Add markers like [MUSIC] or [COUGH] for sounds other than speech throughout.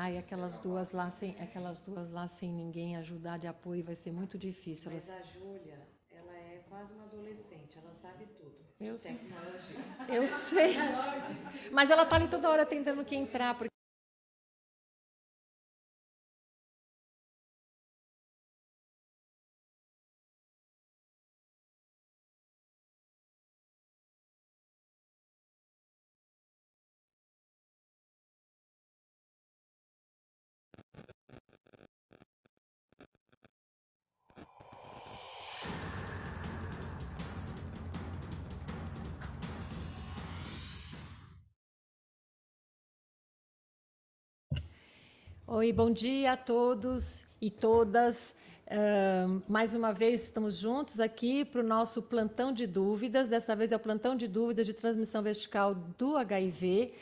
Ah, e aquelas duas lá sem, aquelas duas lá sem ninguém ajudar de apoio vai ser muito difícil. Mas elas... a Júlia, ela é quase uma adolescente, ela sabe tudo. Eu, sei, eu [LAUGHS] sei. Mas ela tá ali toda hora tentando que entrar, porque Oi, bom dia a todos e todas. Uh, mais uma vez estamos juntos aqui para o nosso plantão de dúvidas. Dessa vez é o plantão de dúvidas de transmissão vertical do HIV.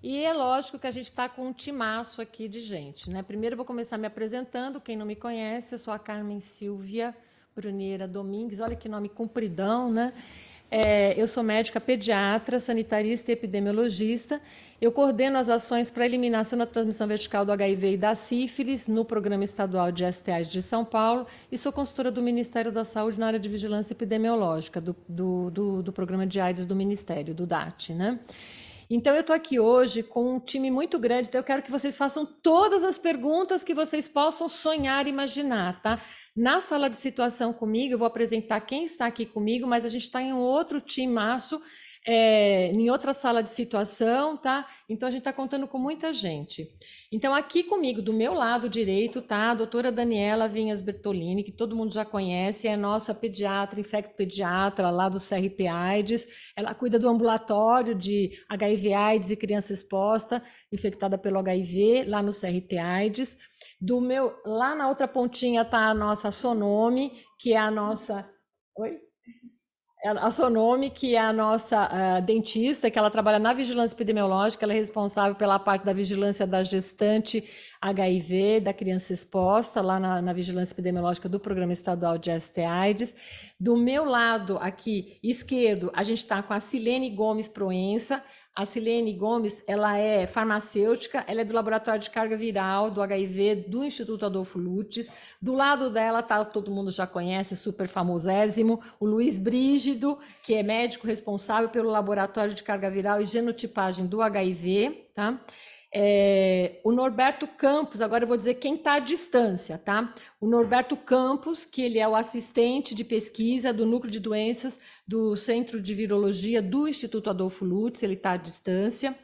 E é lógico que a gente está com um timaço aqui de gente, né? Primeiro vou começar me apresentando. Quem não me conhece, eu sou a Carmen Silvia Bruneira Domingues. Olha que nome compridão, né? É, eu sou médica pediatra, sanitarista e epidemiologista. Eu coordeno as ações para eliminação da transmissão vertical do HIV e da sífilis no Programa Estadual de STAs de São Paulo e sou consultora do Ministério da Saúde na área de vigilância epidemiológica do, do, do, do Programa de AIDS do Ministério, do DAT, né? Então eu estou aqui hoje com um time muito grande, então eu quero que vocês façam todas as perguntas que vocês possam sonhar e imaginar, tá? Na sala de situação comigo, eu vou apresentar quem está aqui comigo, mas a gente está em um outro Maço é, em outra sala de situação, tá? Então a gente está contando com muita gente. Então aqui comigo, do meu lado direito, tá a doutora Daniela Vinhas Bertolini, que todo mundo já conhece, é nossa pediatra, infecto-pediatra lá do CRT AIDS. Ela cuida do ambulatório de HIV AIDS e criança exposta, infectada pelo HIV, lá no CRT AIDS. Do meu, lá na outra pontinha tá a nossa Sonome, que é a nossa. Oi? É a Sonome, que é a nossa uh, dentista, que ela trabalha na vigilância epidemiológica, ela é responsável pela parte da vigilância da gestante HIV, da criança exposta, lá na, na vigilância epidemiológica do Programa Estadual de ST-AIDS. Do meu lado aqui esquerdo, a gente está com a Silene Gomes Proença, a Silene Gomes, ela é farmacêutica, ela é do Laboratório de Carga Viral do HIV do Instituto Adolfo Lutz. Do lado dela tá todo mundo já conhece, super famosésimo, o Luiz Brígido, que é médico responsável pelo Laboratório de Carga Viral e Genotipagem do HIV, tá? É, o Norberto Campos, agora eu vou dizer quem está à distância, tá? O Norberto Campos, que ele é o assistente de pesquisa do Núcleo de Doenças do Centro de Virologia do Instituto Adolfo Lutz, ele está à distância.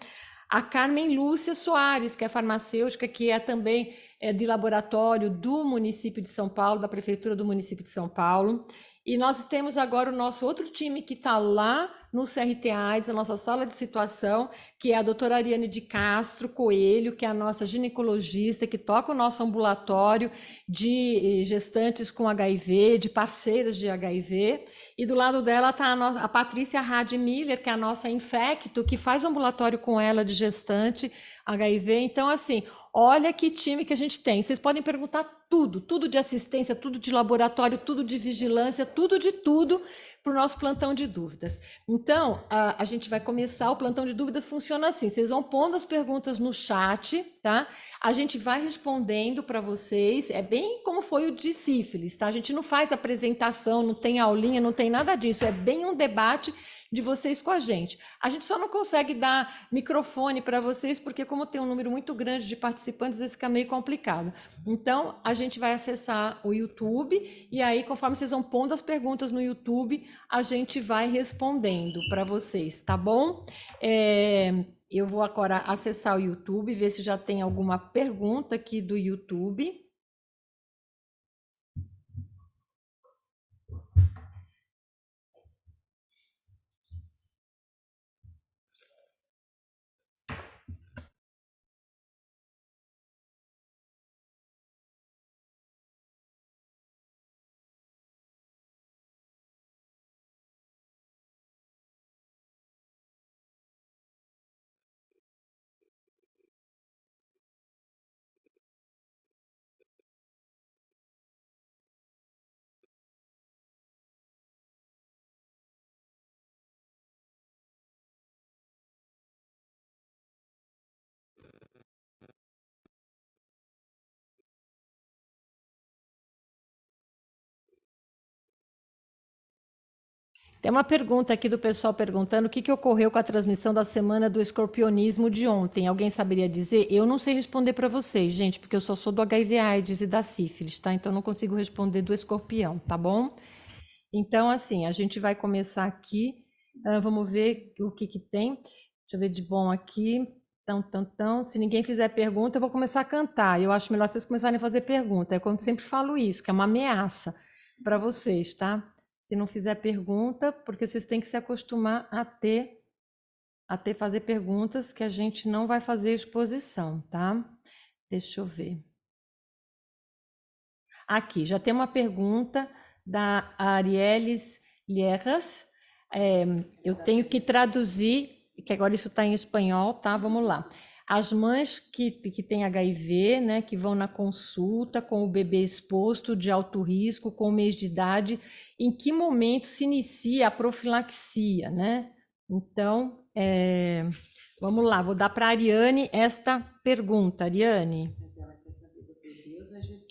A Carmen Lúcia Soares, que é farmacêutica, que é também é, de laboratório do município de São Paulo, da Prefeitura do município de São Paulo. E nós temos agora o nosso outro time que está lá no CRT AIDS, a nossa sala de situação, que é a doutora Ariane de Castro Coelho, que é a nossa ginecologista, que toca o nosso ambulatório de eh, gestantes com HIV, de parceiras de HIV. E do lado dela está a, a, Patrícia Rad Miller, que é a nossa infecto, que faz ambulatório com ela de gestante HIV. Então, assim, olha que time que a gente tem. Vocês podem perguntar tudo, tudo de assistência, tudo de laboratório, tudo de vigilância, tudo de tudo para o nosso plantão de dúvidas. Então, a, a, gente vai começar, o plantão de dúvidas funciona assim, vocês vão pondo as perguntas no chat, tá? A gente vai respondendo para vocês, é bem como foi o de sífilis, tá? A gente não faz apresentação, não tem aulinha, não tem nada disso, é bem um debate de vocês com a gente. A gente só não consegue dar microfone para vocês, porque como tem um número muito grande de participantes, isso fica meio complicado. Então, a gente vai acessar o YouTube e aí, conforme vocês vão pondo as perguntas no YouTube, a gente vai respondendo para vocês, tá bom? É, eu vou agora acessar o YouTube, ver se já tem alguma pergunta aqui do YouTube. Tem uma pergunta aqui do pessoal perguntando o que, que ocorreu com a transmissão da semana do escorpionismo de ontem. Alguém saberia dizer? Eu não sei responder para vocês, gente, porque eu só sou do HIV AIDS e da sífilis, tá? Então não consigo responder do escorpião, tá bom? Então, assim, a gente vai começar aqui. Uh, vamos ver o que, que tem. Deixa eu ver de bom aqui. Tão, tão, tão. Se ninguém fizer pergunta, eu vou começar a cantar. Eu acho melhor vocês começarem a fazer pergunta. É como sempre falo isso, que é uma ameaça para vocês, tá? Se não fizer pergunta, porque vocês têm que se acostumar a ter, a ter fazer perguntas que a gente não vai fazer exposição, tá? Deixa eu ver. Aqui, já tem uma pergunta da Arieles Lierras. É, eu tenho que traduzir, que agora isso está em espanhol, tá? Vamos lá. As mães que, que têm HIV, né, que vão na consulta com o bebê exposto de alto risco, com mês de idade, em que momento se inicia a profilaxia, né? Então, é, vamos lá, vou dar para a Ariane esta pergunta. Ariane.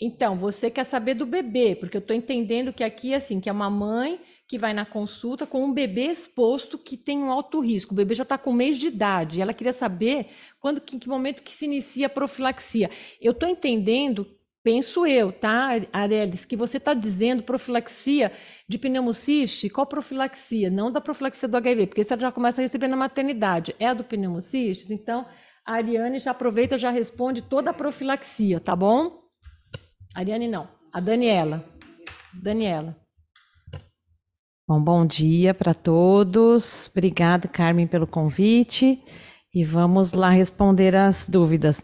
Então, você quer saber do bebê, porque eu estou entendendo que aqui, assim, que é uma mãe que vai na consulta com um bebê exposto que tem um alto risco. O bebê já está com mês de idade. Ela queria saber quando, em que momento que se inicia a profilaxia. Eu estou entendendo, penso eu, tá, Arelis, que você está dizendo profilaxia de pneumociste. Qual profilaxia? Não da profilaxia do HIV, porque isso ela já começa a receber na maternidade. É a do pneumociste? Então, a Ariane já aproveita já responde toda a profilaxia, tá bom? Ariane não, a Daniela. Daniela. Bom, bom dia para todos. Obrigada, Carmen, pelo convite. E vamos lá responder as dúvidas.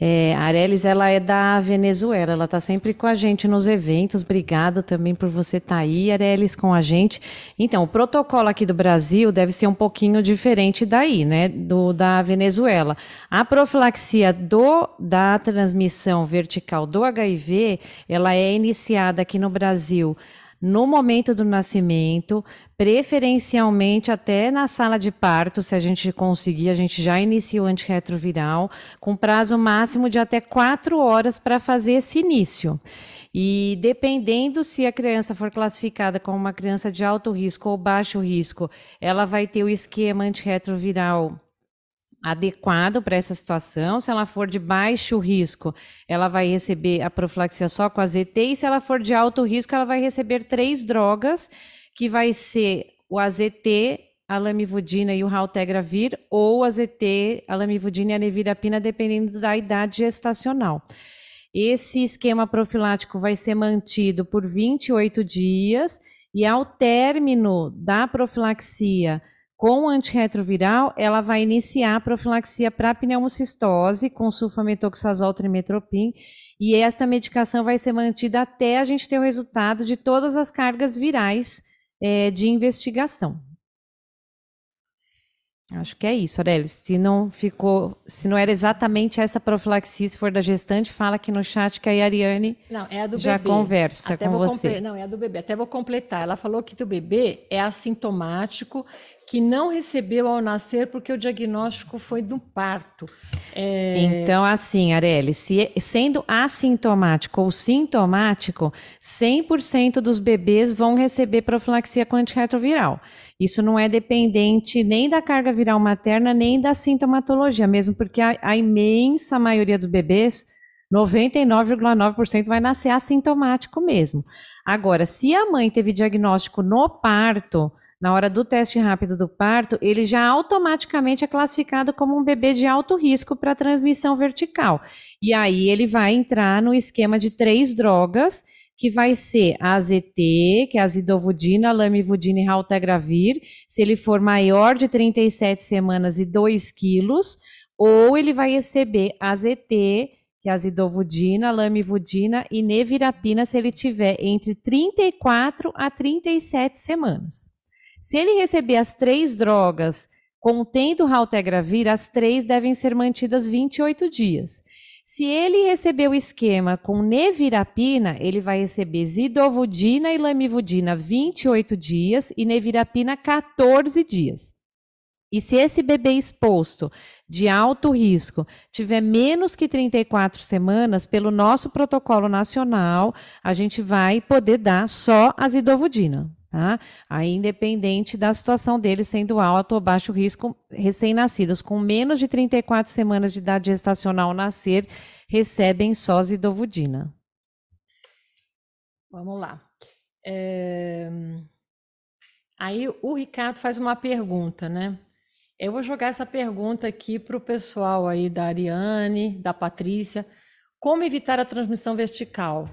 É, a Arelis, ela é da Venezuela, ela está sempre com a gente nos eventos. Obrigada também por você estar tá aí, Arelis, com a gente. Então, o protocolo aqui do Brasil deve ser um pouquinho diferente daí, né, do da Venezuela. A profilaxia do, da transmissão vertical do HIV, ela é iniciada aqui no Brasil no momento do nascimento, preferencialmente até na sala de parto, se a gente conseguir, a gente já inicia o antirretroviral, com prazo máximo de até quatro horas para fazer esse início. E dependendo se a criança for classificada como uma criança de alto risco ou baixo risco, ela vai ter o esquema antirretroviral adequado para essa situação. Se ela for de baixo risco, ela vai receber a profilaxia só com ZT. e se ela for de alto risco, ela vai receber três drogas, que vai ser o AZT, a lamivudina e o raltegravir, ou AZT, a lamivudina e a nevirapina, dependendo da idade gestacional. Esse esquema profilático vai ser mantido por 28 dias e ao término da profilaxia, com antirretroviral, ela vai iniciar a profilaxia para pneumocistose com sulfametoxazol trimetropim. e esta medicação vai ser mantida até a gente ter o resultado de todas as cargas virais é, de investigação. Acho que é isso, Aurélia. Se não ficou, se não era exatamente essa profilaxia, se for da gestante, fala aqui no chat que a Ariane não, é a do já bebê. conversa Até com você. Não, é a do bebê. Até vou completar. Ela falou que do bebê é assintomático que não recebeu ao nascer porque o diagnóstico foi do parto. É... Então, assim, Areli, se, é, sendo assintomático ou sintomático, 100% dos bebês vão receber profilaxia com antirretroviral. Isso não é dependente nem da carga viral materna, nem da sintomatologia, mesmo porque a, a imensa maioria dos bebês 99,9% vai nascer assintomático mesmo. Agora, se a mãe teve diagnóstico no parto, na hora do teste rápido do parto, ele já automaticamente é classificado como um bebê de alto risco para transmissão vertical. E aí ele vai entrar no esquema de três drogas, que vai ser a AZT, que é azidovudina, lamivudina e raltegravir, se ele for maior de 37 semanas e 2 quilos, ou ele vai receber AZT, que é azidovudina, lamivudina e nevirapina, se ele tiver entre 34 a 37 semanas. Se ele receber as três drogas contendo raltegravir, as três devem ser mantidas 28 dias. Se ele receber o esquema com nevirapina, ele vai receber zidovudina e lamivudina 28 dias e nevirapina 14 dias. E se esse bebê exposto de alto risco tiver menos que 34 semanas, pelo nosso protocolo nacional, a gente vai poder dar só a zidovudina. Tá? Aí, independente da situação deles sendo alto ou baixo risco, recém-nascidos com menos de 34 semanas de idade gestacional ao nascer recebem e dovudina. Vamos lá. É... Aí o Ricardo faz uma pergunta, né? Eu vou jogar essa pergunta aqui para o pessoal aí da Ariane, da Patrícia. Como evitar a transmissão vertical?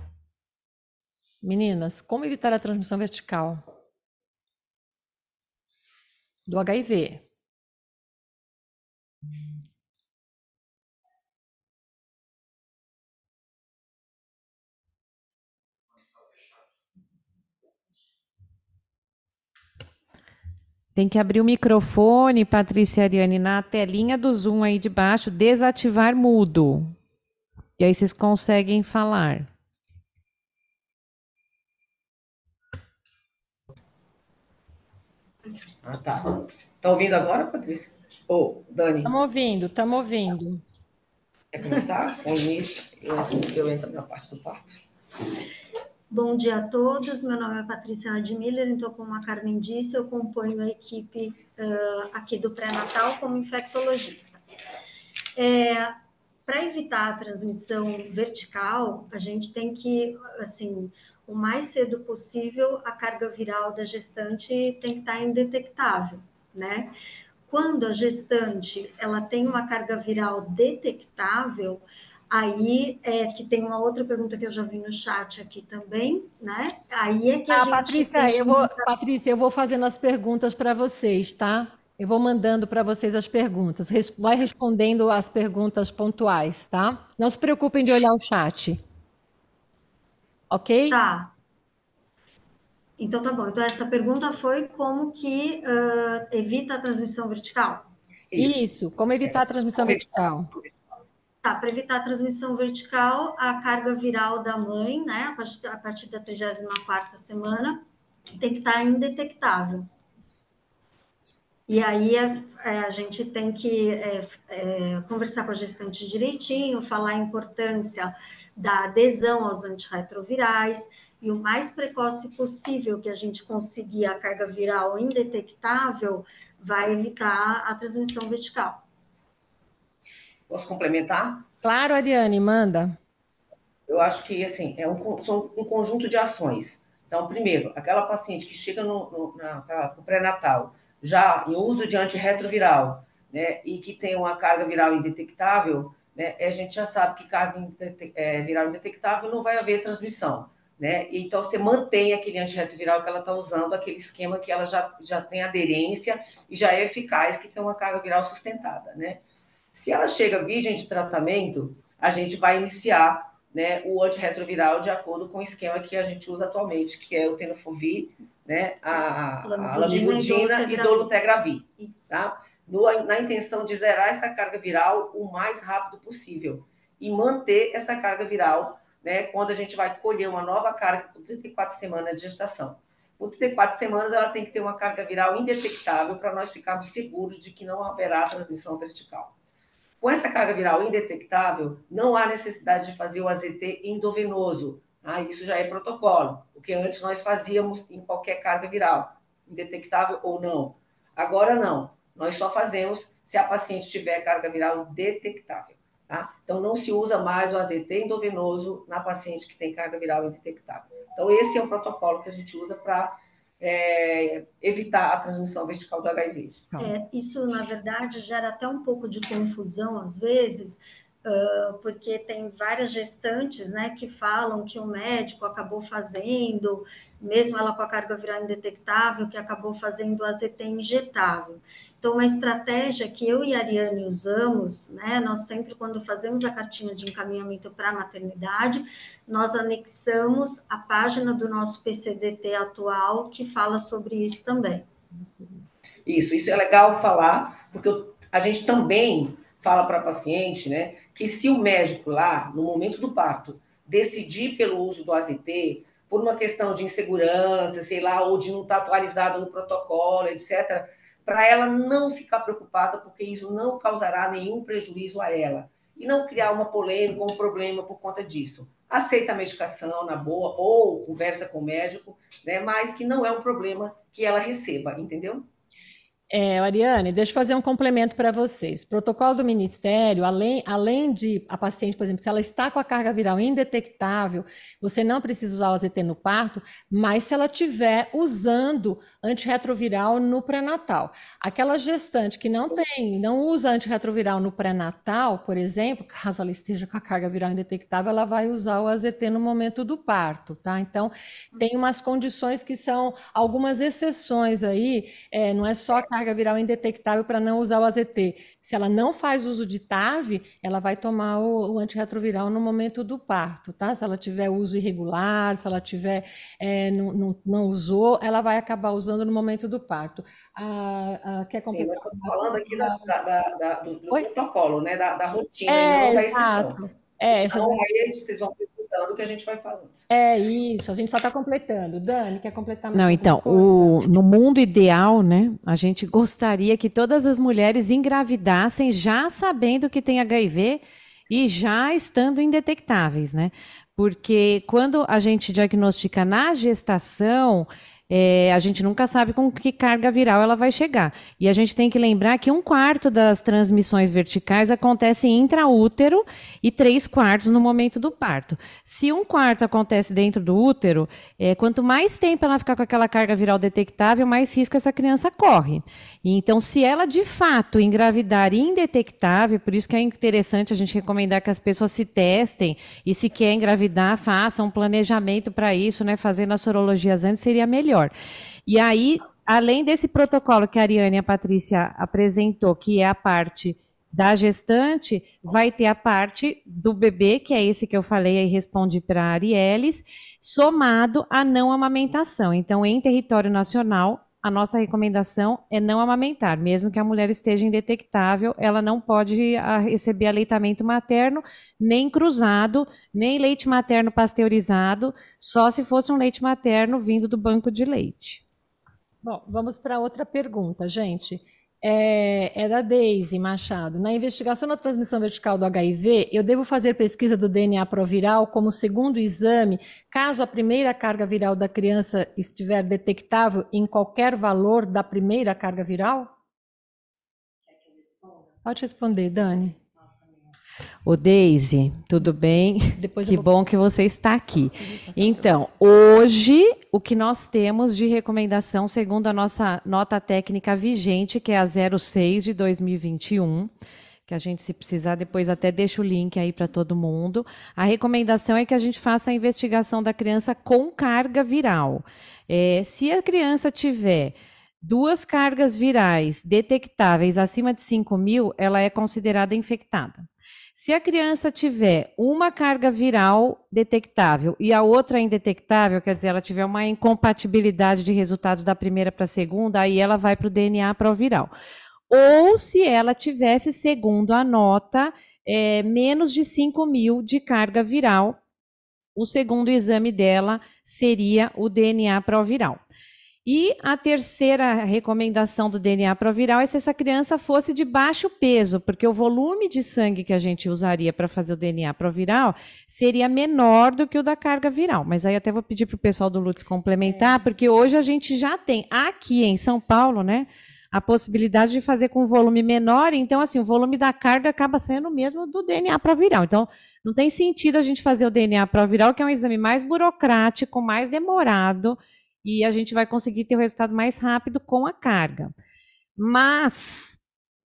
Meninas, como evitar a transmissão vertical do HIV? Tem que abrir o microfone, Patrícia Ariane, na telinha do Zoom aí de baixo, desativar mudo. E aí vocês conseguem falar. Ah, tá. Tá ouvindo agora, Patrícia? Ô, oh, Dani. Estamos ouvindo, estamos ouvindo. Quer começar? Com isso, eu, eu entro na parte do parto. Bom dia a todos, meu nome é Patrícia Admiller então como a Carmen disse, eu componho a equipe uh, aqui do pré-natal como infectologista. É, Para evitar a transmissão vertical, a gente tem que, assim, o mais cedo possível, a carga viral da gestante tem que estar indetectável, né? Quando a gestante ela tem uma carga viral detectável, aí é que tem uma outra pergunta que eu já vi no chat aqui também, né? Aí é que a ah, gente Patrícia, eu vou, Patrícia, eu vou fazendo as perguntas para vocês, tá? Eu vou mandando para vocês as perguntas. Vai respondendo as perguntas pontuais, tá? Não se preocupem de olhar o chat ok? Tá. Então tá bom. Então essa pergunta foi como que uh, evita a transmissão vertical? Isso. Isso. Como evitar a transmissão vertical? Tá, para evitar a transmissão vertical, a carga viral da mãe, né, a partir, da 34 semana, tem que estar tá indetectável. E aí a, é, é, a gente tem que é, é, conversar com a gestante direitinho, falar a importância da adesão aos antirretrovirais, e o mais precoce possível que a gente conseguir a carga viral indetectável, vai evitar a transmissão vertical. Posso complementar? Claro, Ariane, manda. Eu acho que, assim, é um, são um conjunto de ações. Então, primeiro, aquela paciente que chega no, no, no tá, pré-natal já em uso de antirretroviral, né, e que tem uma carga viral indetectável, né, a gente já sabe que carga é, viral indetectável não vai haver transmissão. Né? Então, você mantém aquele antirretroviral que ela está usando, aquele esquema que ela já, já tem aderência e já é eficaz, que tem uma carga viral sustentada. Né? Se ela chega virgem de tratamento, a gente vai iniciar né, o antirretroviral de acordo com o esquema que a gente usa atualmente, que é o tenofovir, né, a, a, a lamivudina e dolutegravir. Tá? no, na intenção de zerar essa carga viral o mais rápido possível e manter essa carga viral né, quando a gente vai colher uma nova carga com 34 semanas de gestação. Com 34 semanas, ela tem que ter uma carga viral indetectável para nós ficarmos seguros de que não haverá transmissão vertical. Com essa carga viral indetectável, não há necessidade de fazer o AZT endovenoso. Ah, isso já é protocolo, o que antes nós fazíamos em qualquer carga viral, indetectável ou não. Agora não. Nós só fazemos se a paciente tiver carga viral detectável. Tá? Então, não se usa mais o AZT endovenoso na paciente que tem carga viral indetectável. Então, esse é o protocolo que a gente usa para é, evitar a transmissão vertical do HIV. Então. É, isso, na verdade, gera até um pouco de confusão às vezes, ah, porque tem várias gestantes né, que falam que o médico acabou fazendo, mesmo ela com a carga viral indetectável, que acabou fazendo AZT injetável. Então, uma estratégia que eu e a Ariane usamos, né, nós sempre, quando fazemos a cartinha de encaminhamento para a maternidade, nós anexamos a página do nosso PCDT atual que fala sobre isso também. Isso, isso é legal falar, porque eu, a gente também fala para a paciente, né, que se o médico lá, no momento do parto, decidir pelo uso do AZT, por uma questão de insegurança, sei lá, ou de não estar tá atualizado no protocolo, etc., para ela não ficar preocupada, porque isso não causará nenhum prejuízo a ela. E não criar uma polêmica ou um problema por conta disso. Aceita a medicação na boa, ou conversa com o médico, né, mas que não é um problema que ela receba, entendeu? É, Ariane, deixa eu fazer um complemento para vocês. Protocolo do Ministério, além, além de a paciente, por exemplo, se ela está com a carga viral indetectável, você não precisa usar o AZT no parto, mas se ela tiver usando antirretroviral no pré-natal. Aquela gestante que não tem, não usa antirretroviral no pré-natal, por exemplo, caso ela esteja com a carga viral indetectável, ela vai usar o AZT no momento do parto, tá? Então, tem umas condições que são algumas exceções aí, é, não é só a carga viral indetectável para não usar o AZT. Se ela não faz uso de TAV, ela vai tomar o, o antirretroviral no momento do parto, tá? Se ela tiver uso irregular, se ela tiver é, não, não, não, usou, ela vai acabar usando no momento do parto. Ah, ah, quer Sim, nós falando aqui da, da, da, do, do protocolo, né? Da, rotina, né? é, é não da exceção. Exato. É, então, aí vocês vão completando o que a gente vai falando. É isso, a gente só está completando. Dani, quer completar mais Não, então, o, no mundo ideal, né, a gente gostaria que todas as mulheres engravidassem já sabendo que tem HIV e já estando indetectáveis, né? Porque quando a gente diagnostica na gestação, é, a gente nunca sabe com que carga viral ela vai chegar. E a gente tem que lembrar que um quarto das transmissões verticais acontece intraútero e três quartos no momento do parto. Se um quarto acontece dentro do útero, é, quanto mais tempo ela ficar com aquela carga viral detectável, mais risco essa criança corre. E, então, se ela de fato engravidar indetectável, por isso que é interessante a gente recomendar que as pessoas se testem e se quer engravidar, façam um planejamento para isso, né? Fazendo as sorologias antes seria melhor. E aí, além desse protocolo que a Ariane e a Patrícia apresentou, que é a parte da gestante, vai ter a parte do bebê, que é esse que eu falei aí, responde para a Arieles, somado à não amamentação. Então, em território nacional, a nossa recomendação é não amamentar, mesmo que a mulher esteja indetectável, ela não pode ah, receber aleitamento materno, nem cruzado, nem leite materno pasteurizado, só se fosse um leite materno vindo do banco de leite. Bom, vamos para outra pergunta, gente é, é da Deise Machado. Na investigação da transmissão vertical do HIV, eu devo fazer pesquisa do DNA proviral como segundo exame, caso a primeira carga viral da criança estiver detectável em qualquer valor da primeira carga viral? Pode responder, Dani. O Deise, tudo bem? Depois que vou... bom que você está aqui. Então, hoje, o que nós temos de recomendação, segundo a nossa nota técnica vigente, que é a 06 de 2021, que a gente, se precisar, depois até deixa o link aí para todo mundo. A recomendação é que a gente faça a investigação da criança com carga viral. É, se a criança tiver duas cargas virais detectáveis acima de 5 mil, ela é considerada infectada. Se a criança tiver uma carga viral detectável e a outra indetectável, quer dizer, ela tiver uma incompatibilidade de resultados da primeira para a segunda, aí ela vai para o DNA para o viral. Ou se ela tivesse, segundo a nota, é, menos de 5 mil de carga viral, o segundo exame dela seria o DNA proviral. viral. E a terceira recomendação do DNA proviral é se essa criança fosse de baixo peso, porque o volume de sangue que a gente usaria para fazer o DNA proviral seria menor do que o da carga viral. Mas aí até vou pedir para o pessoal do Lutz complementar, é. porque hoje a gente já tem aqui em São Paulo, né? a possibilidade de fazer com volume menor, então assim, o volume da carga acaba sendo o mesmo do DNA proviral. Então, não tem sentido a gente fazer o DNA proviral, que é um exame mais burocrático, mais demorado, e a gente vai conseguir ter o resultado mais rápido com a carga. Mas,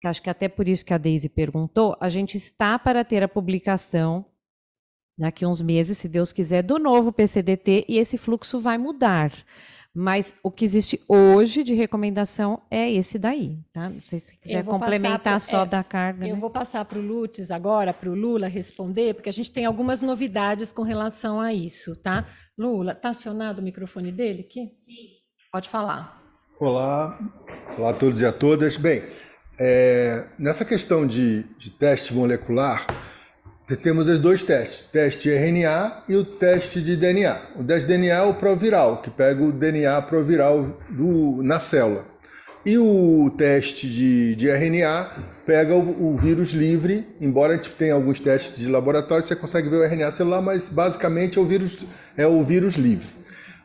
acho que até por isso que a Daisy perguntou, a gente está para ter a publicação daqui uns meses, se Deus quiser, do novo PCDT e esse fluxo vai mudar. Mas o que existe hoje de recomendação é esse daí, tá? Não sei se quiser complementar pro, só é, da carga. Eu né? vou passar para o Lutz agora, para o Lula responder, porque a gente tem algumas novidades com relação a isso, tá? Lula, está acionado o microfone dele aqui? Sim. Pode falar. Olá, olá a todos e a todas. Bem, é, nessa questão de, de teste molecular, temos os dois testes, teste RNA e o teste de DNA. O teste de DNA é o proviral, que pega o DNA proviral do, na célula. E o teste de, de RNA pega o, o, vírus livre, embora a gente tenha alguns testes de laboratório, você consegue ver o RNA celular, mas basicamente é o vírus, é o vírus livre.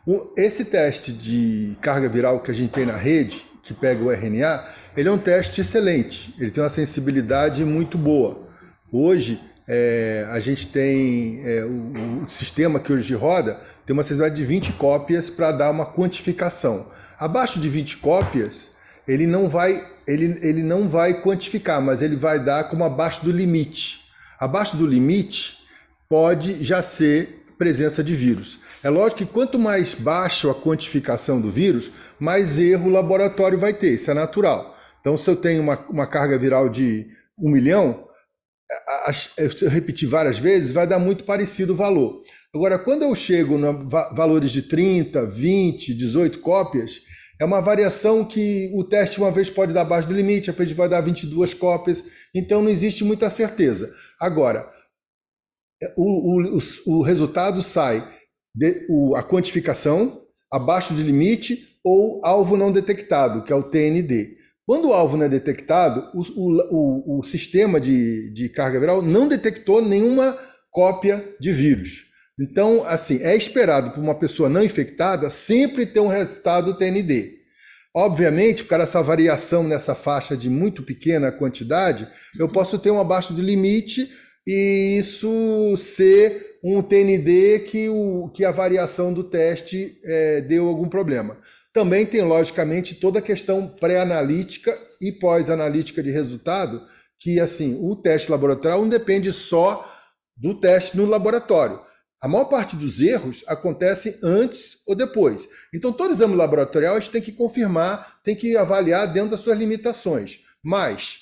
O, esse teste de carga viral que a gente tem na rede, que pega o RNA, ele é um teste excelente, ele tem uma sensibilidade muito boa. Hoje, é, a gente tem é, o, o, sistema que hoje roda tem uma sensibilidade de 20 cópias para dar uma quantificação. Abaixo de 20 cópias, ele não vai ele, ele não vai quantificar, mas ele vai dar como abaixo do limite. Abaixo do limite pode já ser presença de vírus. É lógico que quanto mais baixo a quantificação do vírus, mais erro o laboratório vai ter, isso é natural. Então, se eu tenho uma, uma carga viral de 1 milhão, se eu repetir várias vezes, vai dar muito parecido o valor. Agora, quando eu chego a valores de 30, 20, 18 cópias, é uma variação que o teste uma vez pode dar abaixo do limite, a vez vai dar 22 cópias, então não existe muita certeza. Agora, o, o, o resultado sai de, o, a quantificação abaixo de limite ou alvo não detectado, que é o TND. Quando o alvo não é detectado, o, o sistema de, de carga viral não detectou nenhuma cópia de vírus. Então, assim, é esperado por uma pessoa não infectada sempre ter um resultado TND. Obviamente, por causa dessa variação nessa faixa de muito pequena quantidade, eu posso ter um abaixo do limite e isso ser um TND que, o, que a variação do teste é, deu algum problema. Também tem, logicamente, toda a questão pré-analítica e pós-analítica de resultado, que assim, o teste laboratorial não depende só do teste no laboratório. A maior parte dos erros acontecem antes ou depois. Então, todo exame laboratorial a gente tem que confirmar, tem que avaliar dentro das suas limitações. Mas,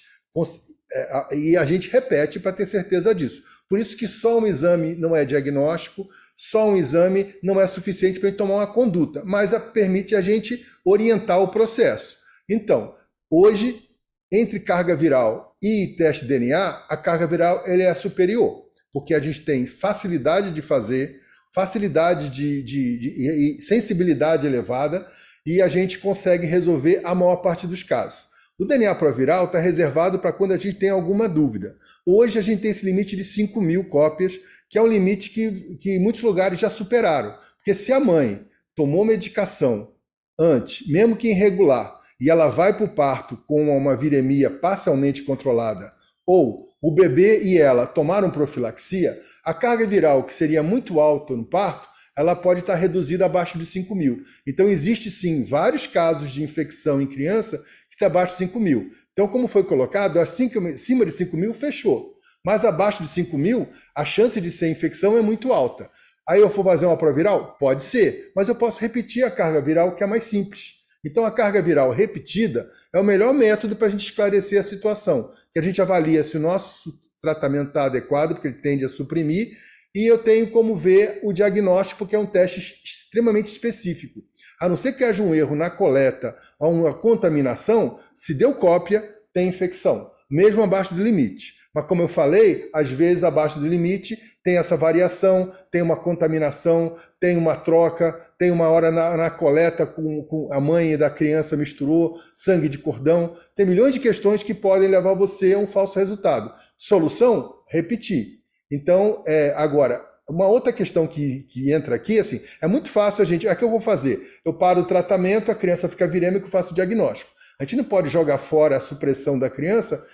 é, e a gente repete para ter certeza disso. Por isso que só um exame não é diagnóstico, só um exame não é suficiente para tomar uma conduta, mas permite a gente orientar o processo. Então, hoje, entre carga viral e teste de DNA, a carga viral ele é superior porque a gente tem facilidade de fazer, facilidade de, de, de, de sensibilidade elevada e a gente consegue resolver a maior parte dos casos. O DNA proviral está reservado para quando a gente tem alguma dúvida. Hoje a gente tem esse limite de 5 mil cópias, que é um limite que, que muitos lugares já superaram. Porque se a mãe tomou medicação antes, mesmo que irregular, e ela vai para o parto com uma viremia parcialmente controlada ou o bebê e ela tomaram profilaxia, a carga viral, que seria muito alta no parto, ela pode estar reduzida abaixo de 5 mil. Então, existe sim vários casos de infecção em criança que está abaixo de 5 mil. Então, como foi colocado, acima de 5 mil, fechou. Mas abaixo de 5 mil, a chance de ser infecção é muito alta. Aí eu for fazer uma viral, Pode ser, mas eu posso repetir a carga viral, que é mais simples. Então, a carga viral repetida é o melhor método para a gente esclarecer a situação, que a gente avalia se o nosso tratamento está adequado, porque ele tende a suprimir, e eu tenho como ver o diagnóstico, que é um teste extremamente específico. A não ser que haja um erro na coleta ou uma contaminação, se deu cópia, tem infecção, mesmo abaixo do limite. Mas como eu falei, às vezes abaixo do limite tem essa variação, tem uma contaminação, tem uma troca, tem uma hora na, na coleta com, com, a mãe da criança misturou sangue de cordão. Tem milhões de questões que podem levar você a um falso resultado. Solução? Repetir. Então, é, agora, uma outra questão que, que entra aqui, assim, é muito fácil a gente. É que eu vou fazer. Eu paro o tratamento, a criança fica virêmica, eu faço o diagnóstico. A gente não pode jogar fora a supressão da criança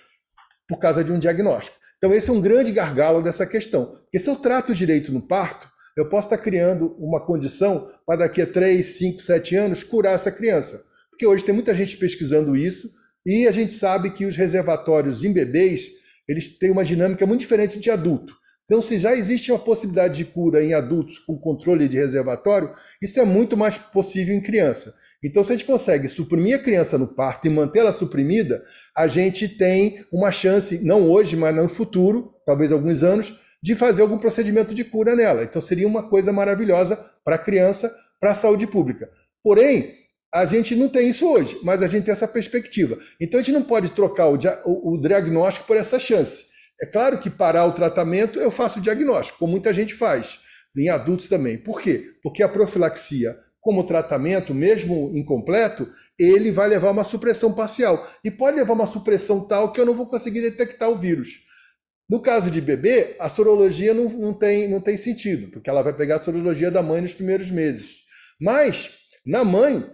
por causa de um diagnóstico. Então, esse é um grande gargalo dessa questão. Porque se eu trato direito no parto, eu posso estar criando uma condição para daqui a 3, 5, 7 anos curar essa criança. Porque hoje tem muita gente pesquisando isso e a gente sabe que os reservatórios em bebês eles têm uma dinâmica muito diferente de adulto. Então, se já existe uma possibilidade de cura em adultos com controle de reservatório, isso é muito mais possível em criança. Então, se a gente consegue suprimir a criança no parto e mantê-la suprimida, a gente tem uma chance, não hoje, mas no futuro, talvez alguns anos, de fazer algum procedimento de cura nela. Então, seria uma coisa maravilhosa para a criança, para a saúde pública. Porém, a gente não tem isso hoje, mas a gente tem essa perspectiva. Então, a gente não pode trocar o, dia, o, o diagnóstico por essa chance. É claro que parar o tratamento eu faço diagnóstico, como muita gente faz, em adultos também. Por quê? Porque a profilaxia, como tratamento, mesmo incompleto, ele vai levar uma supressão parcial. E pode levar uma supressão tal que eu não vou conseguir detectar o vírus. No caso de bebê, a sorologia não, não, tem, não tem sentido, porque ela vai pegar a sorologia da mãe nos primeiros meses. Mas, na mãe,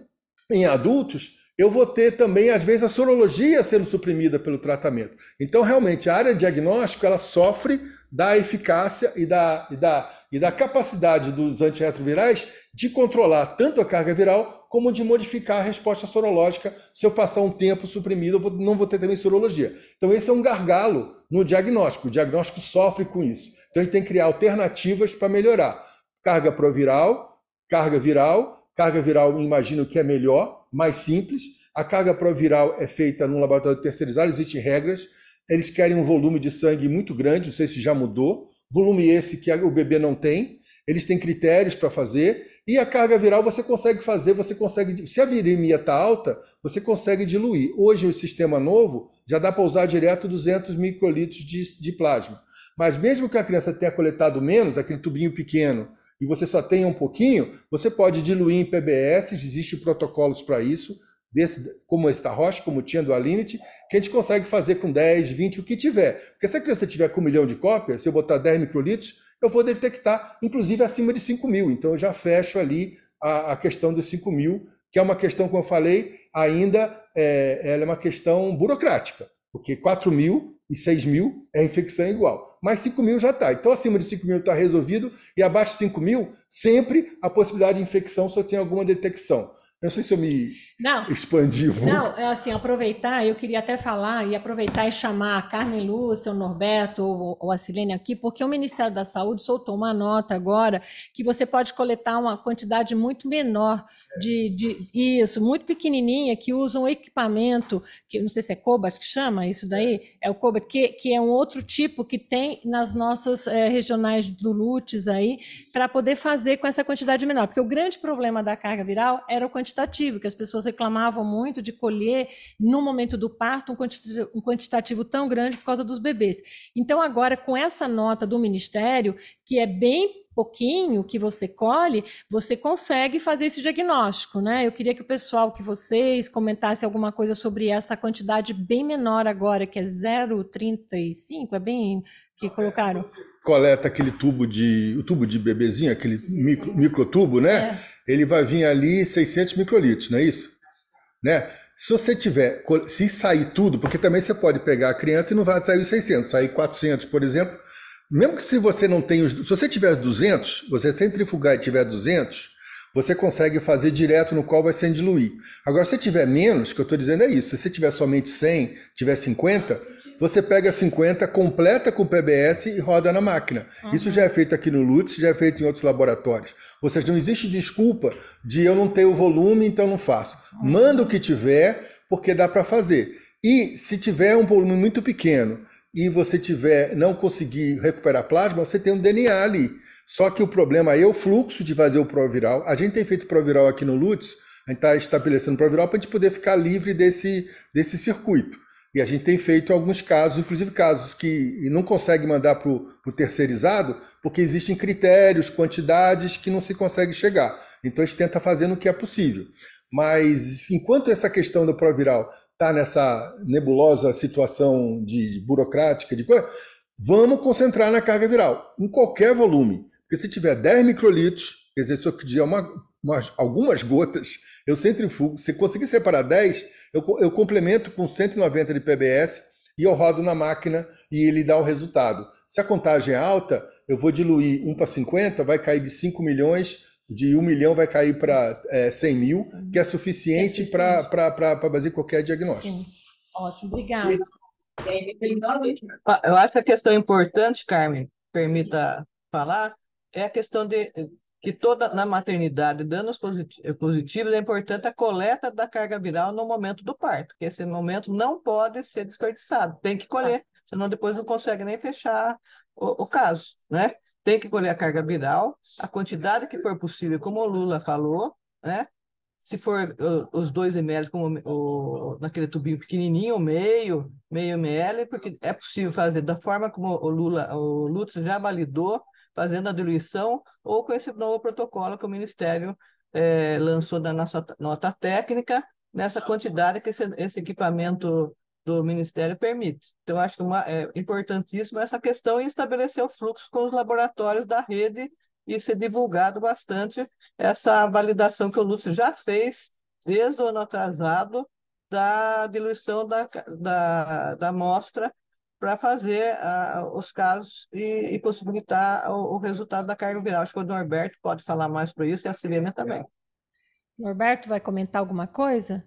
em adultos, eu vou ter também, às vezes, a sorologia sendo suprimida pelo tratamento. Então, realmente, a área diagnóstica ela sofre da eficácia e da, e da, e da capacidade dos antirretrovirais de controlar tanto a carga viral como de modificar a resposta sorológica. Se eu passar um tempo suprimido, eu vou, não vou ter também sorologia. Então, esse é um gargalo no diagnóstico. O diagnóstico sofre com isso. Então, ele tem que criar alternativas para melhorar. Carga proviral, carga viral, carga viral, imagino que é melhor, mais simples. A carga proviral é feita num laboratório terceirizado, existem regras. Eles querem um volume de sangue muito grande, não sei se já mudou. Volume esse que o bebê não tem. Eles têm critérios para fazer. E a carga viral você consegue fazer, você consegue. Se a viremia está alta, você consegue diluir. Hoje, o sistema novo já dá para usar direto 200 microlitros de, de plasma. Mas mesmo que a criança tenha coletado menos, aquele tubinho pequeno, e você só tenha um pouquinho, você pode diluir em PBS, existem protocolos para isso, desse, como esta rocha, como tinha do Alinity, que a gente consegue fazer com 10, 20, o que tiver. Porque se a criança tiver com um milhão de cópias, se eu botar 10 microlitros, eu vou detectar, inclusive, acima de 5 mil. Então, eu já fecho ali a, a questão dos 5 mil, que é uma questão, como eu falei, ainda é, ela é uma questão burocrática, porque 4 mil e 6 mil é infecção é igual. Mas 5 mil já está. Então, acima de 5 mil está resolvido, e abaixo de 5 mil, sempre a possibilidade de infecção só tem alguma detecção. Eu não sei se eu me não. Expandir muito. Não, é assim, aproveitar, eu queria até falar e aproveitar e chamar a Carmen Lúcia, o Norberto ou, ou a Silene aqui, porque o Ministério da Saúde soltou uma nota agora que você pode coletar uma quantidade muito menor de, de isso, muito pequenininha, que usa um equipamento, que não sei se é Cobalt que chama isso daí, é o Cobalt, que, que é um outro tipo que tem nas nossas é, regionais do Lutes aí, para poder fazer com essa quantidade menor. Porque o grande problema da carga viral era o quantitativo, que as pessoas reclamavam muito de colher, no momento do parto, um quantitativo, um quantitativo tão grande por causa dos bebês. Então, agora, com essa nota do Ministério, que é bem pouquinho que você colhe, você consegue fazer esse diagnóstico, né? Eu queria que o pessoal, que vocês comentasse alguma coisa sobre essa quantidade bem menor agora, que é 0,35, é bem que é, colocaram. Coleta aquele tubo de, o tubo de bebezinho, aquele micro, microtubo, né? É. Ele vai vir ali 600 microlitros, não é isso? né? Se você tiver, se sair tudo, porque também você pode pegar a criança e não vai sair os 600, sair 400, por exemplo. Mesmo que se você não tenha os, se você tiver 200, você centrifugar e tiver 200, você consegue fazer direto no qual vai ser diluir. Agora, se tiver menos, que eu estou dizendo é isso, se você tiver somente 100, tiver 50, você pega 50, completa com PBS e roda na máquina. Uhum. Isso já é uhum. feito aqui no Lutz, já é feito em outros laboratórios. Ou seja, não existe desculpa de eu não ter o volume, então não faço. Uhum. Manda o que tiver, porque dá para fazer. E se tiver um volume muito pequeno e você tiver não conseguir recuperar plasma, você tem um DNA ali. Só que o problema aí é o fluxo de fazer o proviral. A gente tem feito proviral aqui no Lutz, a gente está estabelecendo proviral para a gente poder ficar livre desse, desse circuito. E a gente tem feito alguns casos, inclusive casos que não consegue mandar para o terceirizado, porque existem critérios, quantidades que não se consegue chegar. Então a gente tenta fazer no que é possível. Mas enquanto essa questão do proviral está nessa nebulosa situação de, de burocrática, de coisa, vamos concentrar na carga viral, em qualquer volume. Porque se tiver 10 microlitros, quer dizer, se eu é uma, algumas gotas eu centrifugo. Se conseguir separar 10, eu, eu complemento com 190 de PBS e eu rodo na máquina e ele dá o resultado. Se a contagem é alta, eu vou diluir 1 para 50, vai cair de 5 milhões, de 1 milhão vai cair para é, 100 mil, Sim. que é suficiente, é suficiente. para fazer qualquer diagnóstico. Sim. Ótimo, obrigada. É ah, eu acho a questão importante, Carmen, permita falar, é a questão de que toda na maternidade, danos eh, positivos, é importante a coleta da carga viral no momento do parto, que esse momento não pode ser desperdiçado, tem que colher, tá. senão depois não consegue nem fechar o, o caso, né? Tem que colher a carga viral, a quantidade que for possível, como o Lula falou, né? Se for os 2 ml, como o, naquele tubinho pequenininho, meio, meio ml, porque é possível fazer da forma como o Lula, o Lutz já validou, fazendo a diluição ou com esse novo protocolo que o Ministério é, lançou na nossa nota técnica, nessa tá quantidade que esse, esse equipamento do Ministério permite. Então, acho que uma, é importantíssima essa questão e estabelecer o fluxo com os laboratórios da rede e ser divulgado bastante essa validação que o Lúcio já fez desde o ano atrasado da diluição da, da, da amostra para fazer uh, os casos e, e possibilitar o, o, resultado da carga viral. Acho que o Norberto pode falar mais para isso e a Silvana também. Norberto vai comentar alguma coisa?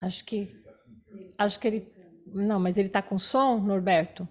Acho que acho que ele não, mas ele está com som, Norberto.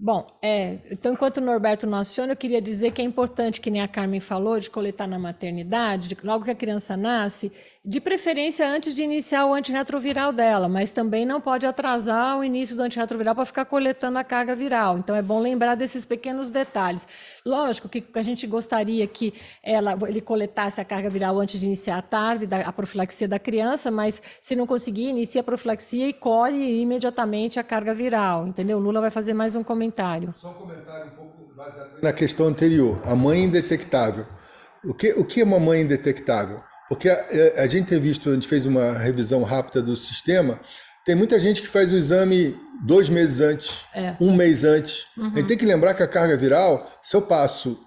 Bom, é, então enquanto o Norberto não aciona, eu queria dizer que é importante, que nem a Carmen falou, de coletar na maternidade, de, logo que a criança nasce, de preferência antes de iniciar o antirretroviral dela, mas também não pode atrasar o início do antirretroviral para ficar coletando a carga viral. Então é bom lembrar desses pequenos detalhes. Lógico que a gente gostaria que ela, ele coletasse a carga viral antes de iniciar a TARV, a profilaxia da criança, mas se não conseguir, inicia a profilaxia e colhe imediatamente a carga viral, entendeu? O Lula vai fazer mais um comentário. Só um comentário um pouco baseado na questão anterior, a mãe indetectável. O que, o que é uma mãe indetectável? Porque a, é, a, gente tem visto, a gente fez uma revisão rápida do sistema, tem muita gente que faz o exame dois meses antes, é. um mês antes. Uhum. A gente tem que lembrar que a carga viral, se eu passo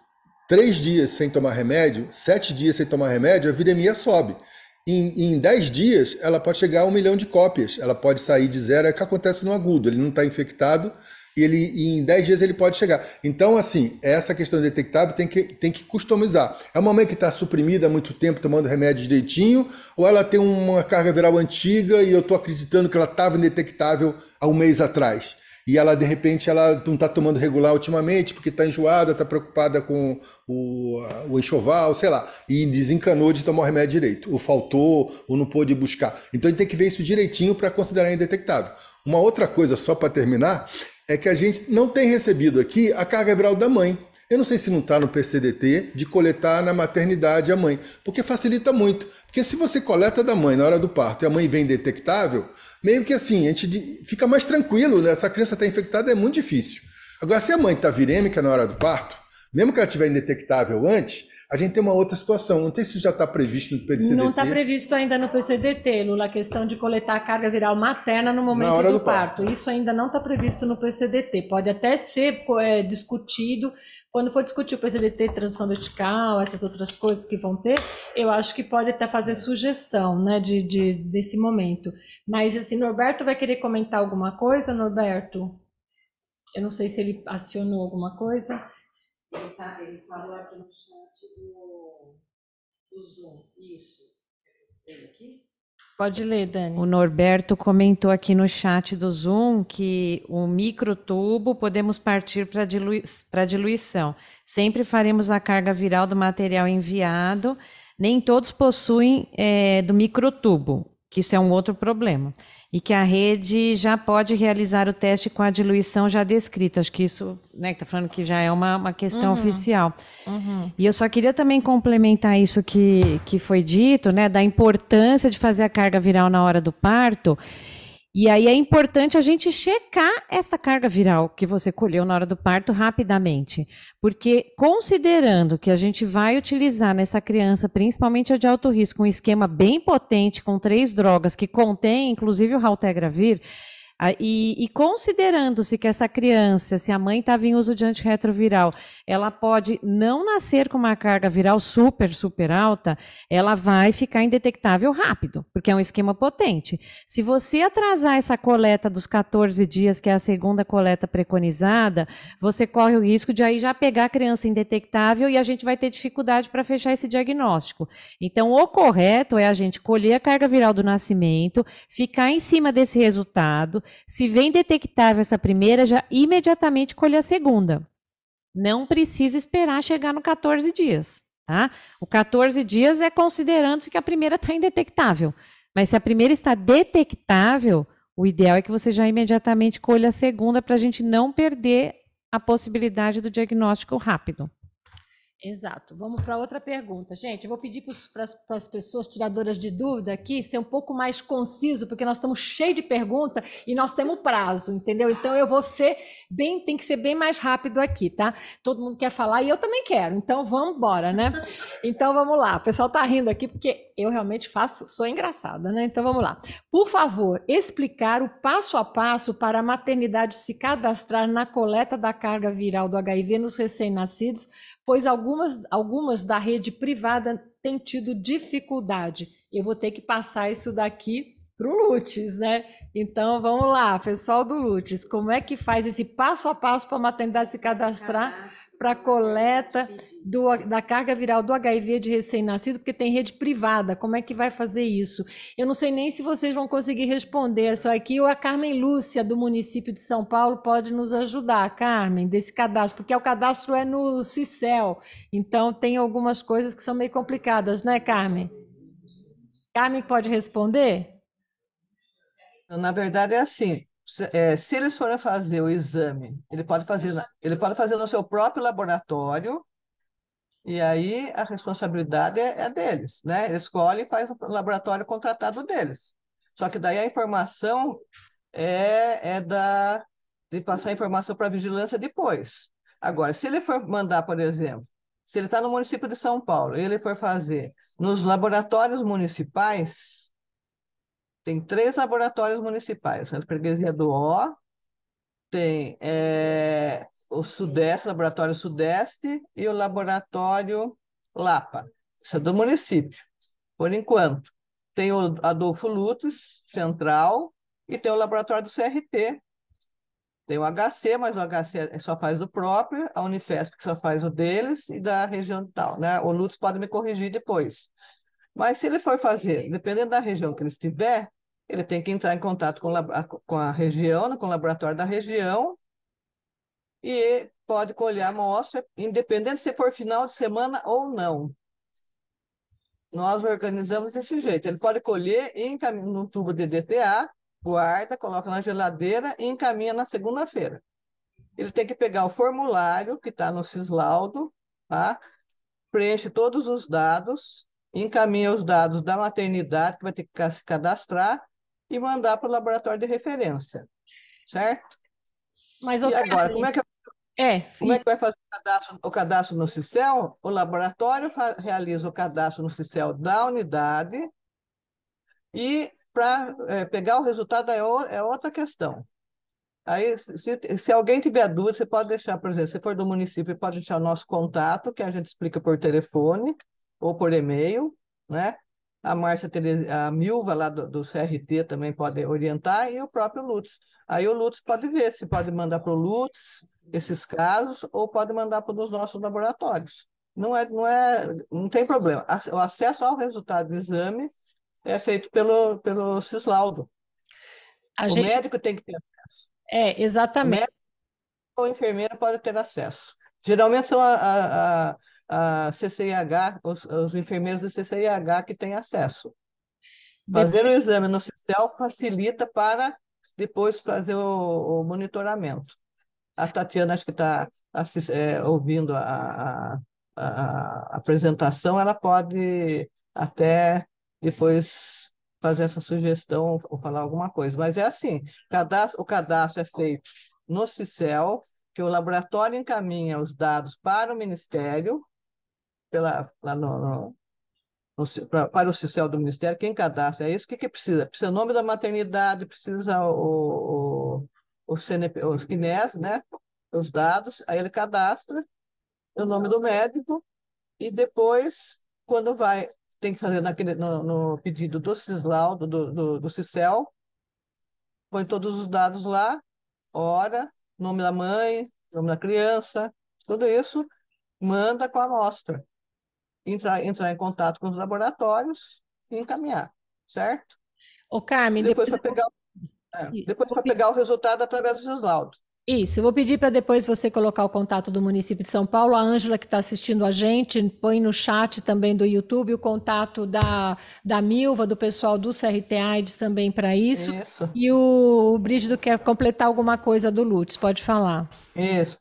três dias sem tomar remédio, sete dias sem tomar remédio, a viremia sobe. Em, em dez dias, ela pode chegar a um milhão de cópias. Ela pode sair de zero, é o que acontece no agudo. Ele não está infectado, e ele e em 10 dias ele pode chegar. Então, assim, essa questão detectável tem que, tem que customizar. É uma mãe que está suprimida há muito tempo, tomando remédio direitinho, ou ela tem uma carga viral antiga e eu estou acreditando que ela estava indetectável há um mês atrás. E ela, de repente, ela não está tomando regular ultimamente, porque está enjoada, está preocupada com o, o enxoval, sei lá, e desencanou de tomar o remédio direito, ou faltou, ou não pôde buscar. Então, tem que ver isso direitinho para considerar indetectável. Uma outra coisa, só para terminar, é que a gente não tem recebido aqui a carga viral da mãe. Eu não sei se não está no PCDT de coletar na maternidade a mãe, porque facilita muito. Porque se você coleta da mãe na hora do parto e a mãe vem detectável, meio que assim, a gente fica mais tranquilo, né? Essa criança está infectada é muito difícil. Agora, se a mãe está virêmica na hora do parto, mesmo que ela estiver indetectável antes, a gente tem uma outra situação. Não sei se já está previsto no PCDT. Não está previsto ainda no PCDT, Lula, a questão de coletar a carga viral materna no momento do, do, parto. parto. Isso ainda não está previsto no PCDT. Pode até ser é, discutido. Quando for discutir o PCDT, transmissão vertical, essas outras coisas que vão ter, eu acho que pode até fazer sugestão né, de, de desse momento. Mas, assim, Norberto vai querer comentar alguma coisa, Norberto? Eu não sei se ele acionou alguma coisa. Ele, tá, ele falou aqui no Zoom. Isso. Aqui. Pode ler, Dani. O Norberto comentou aqui no chat do Zoom que o microtubo podemos partir para dilui diluição. Sempre faremos a carga viral do material enviado. Nem todos possuem é, do microtubo que isso é um outro problema. E que a rede já pode realizar o teste com a diluição já descrita. Acho que isso, né, que está falando que já é uma, uma questão uhum. oficial. Uhum. E eu só queria também complementar isso que, que foi dito, né, da importância de fazer a carga viral na hora do parto. E aí é importante a gente checar essa carga viral que você colheu na hora do parto rapidamente, porque considerando que a gente vai utilizar nessa criança, principalmente a de alto risco, um esquema bem potente com três drogas que contém inclusive o raltegravir, e, e considerando-se que essa criança, se a mãe estava em uso de antirretroviral, ela pode não nascer com uma carga viral super, super alta, ela vai ficar indetectável rápido, porque é um esquema potente. Se você atrasar essa coleta dos 14 dias, que é a segunda coleta preconizada, você corre o risco de aí já pegar a criança indetectável e a gente vai ter dificuldade para fechar esse diagnóstico. Então, o correto é a gente colher a carga viral do nascimento, ficar em cima desse resultado, se vem detectável essa primeira, já imediatamente colhe a segunda. Não precisa esperar chegar no 14 dias, tá? O 14 dias é considerando que a primeira está indetectável. Mas se a primeira está detectável, o ideal é que você já imediatamente colha a segunda para a gente não perder a possibilidade do diagnóstico rápido. Exato. Vamos para outra pergunta. Gente, eu vou pedir para as pessoas tiradoras de dúvida aqui ser um pouco mais conciso, porque nós estamos cheios de pergunta e nós temos prazo, entendeu? Então eu vou ser bem, tem que ser bem mais rápido aqui, tá? Todo mundo quer falar e eu também quero, então vamos embora, né? [LAUGHS] Então vamos lá. O pessoal tá rindo aqui porque eu realmente faço, sou engraçada, né? Então vamos lá. Por favor, explicar o passo a passo para a maternidade se cadastrar na coleta da carga viral do HIV nos recém-nascidos pois algumas, algumas da rede privada têm tido dificuldade. Eu vou ter que passar isso daqui para o Lutes, né? Então vamos lá, pessoal do Lutes, como é que faz esse passo a passo para a maternidade se cadastrar para coleta do, da carga viral do HIV de recém-nascido, porque tem rede privada, como é que vai fazer isso? Eu não sei nem se vocês vão conseguir responder é só aqui, ou a Carmen Lúcia, do município de São Paulo, pode nos ajudar, Carmen, desse cadastro, porque o cadastro é no CICEL, então tem algumas coisas que são meio complicadas, né, Carmen? Carmen pode responder? Então, na verdade, é assim. Se, é, se eles forem fazer o exame, ele pode fazer, ele pode fazer no seu próprio laboratório, e aí a responsabilidade é, é deles, né? Ele escolhe e faz o laboratório contratado deles. Só que daí a informação é, é da, de passar a informação para a vigilância depois. Agora, se ele for mandar, por exemplo, se ele está no município de São Paulo, ele for fazer nos laboratórios municipais, tem três laboratórios municipais, né? a freguesia do O, tem é, o Sudeste, o Laboratório Sudeste e o Laboratório Lapa. Isso é do município, por enquanto. Tem o Adolfo Lutz, Central, e tem o Laboratório do CRT. Tem o HC, mas o HC é, só faz do próprio, a Unifesp que só faz o deles e da região tal. Né? O Lutz pode me corrigir depois. Mas se ele for fazer, dependendo da região que ele estiver, ele tem que entrar em contato com, com a região, com o laboratório da região, e pode colher a amostra, independente se for final de semana ou não. Nós organizamos desse jeito. Ele pode colher e encaminha tubo de DTA, guarda, coloca na geladeira e encaminha na segunda-feira. Ele tem que pegar o formulário que está no Cislaudo, tá? preenche todos os dados, encaminha os dados da maternidade, que vai ter que se cadastrar, e mandar para o laboratório de referência, certo? Mas, e agora, como é que é, Como é que vai fazer o cadastro, o cadastro no CICEL? O laboratório realiza o cadastro no CICEL da unidade e para é, pegar o resultado é, o, é outra questão. Aí, se, se, alguém tiver dúvida, você pode deixar, por exemplo, se for do município, pode deixar o nosso contato, que a gente explica por telefone, ou por e-mail, né? A Márcia a Milva lá do, do, CRT também pode orientar e o próprio Lutz. Aí o Lutz pode ver se pode mandar para o Lutz esses casos ou pode mandar para os nossos laboratórios. Não é, não é, não tem problema. O acesso ao resultado do exame é feito pelo pelo Cislaudo. A o gente... médico tem que ter acesso. É, exatamente. O médico ou enfermeira pode ter acesso. Geralmente são a, a, a a CCIH, os, os enfermeiros do CCIH que têm acesso. Fazer o exame no CICEL facilita para depois fazer o, o monitoramento. A Tatiana, acho que está é, ouvindo a, a, a, apresentação, ela pode até depois fazer essa sugestão ou falar alguma coisa. Mas é assim, cadastro, o cadastro é feito no CICEL, que o laboratório encaminha os dados para o Ministério, pela, lá no, no, no pra, para o CICEL do Ministério, quem cadastra é isso, o que, que precisa? Precisa nome da maternidade, precisa o, o, o CNP, os INES, né? os dados, aí ele cadastra o nome do médico e depois, quando vai, tem que fazer naquele, no, no pedido do CISLAU, do, do, do CICEL, põe todos os dados lá, hora, nome da mãe, nome da criança, tudo isso, manda com a amostra entrar, entrar em contato com os laboratórios e encaminhar, certo? O Carmen, depois, para pegar, é, depois para pegar o resultado através dos laudos. Isso, eu vou pedir para depois você colocar o contato do município de São Paulo. A Ângela, que está assistindo a gente, põe no chat também do YouTube o contato da, da Milva, do pessoal do CRT AIDS também para isso. isso. E o, o Brígido quer completar alguma coisa do Lutz, pode falar. Isso.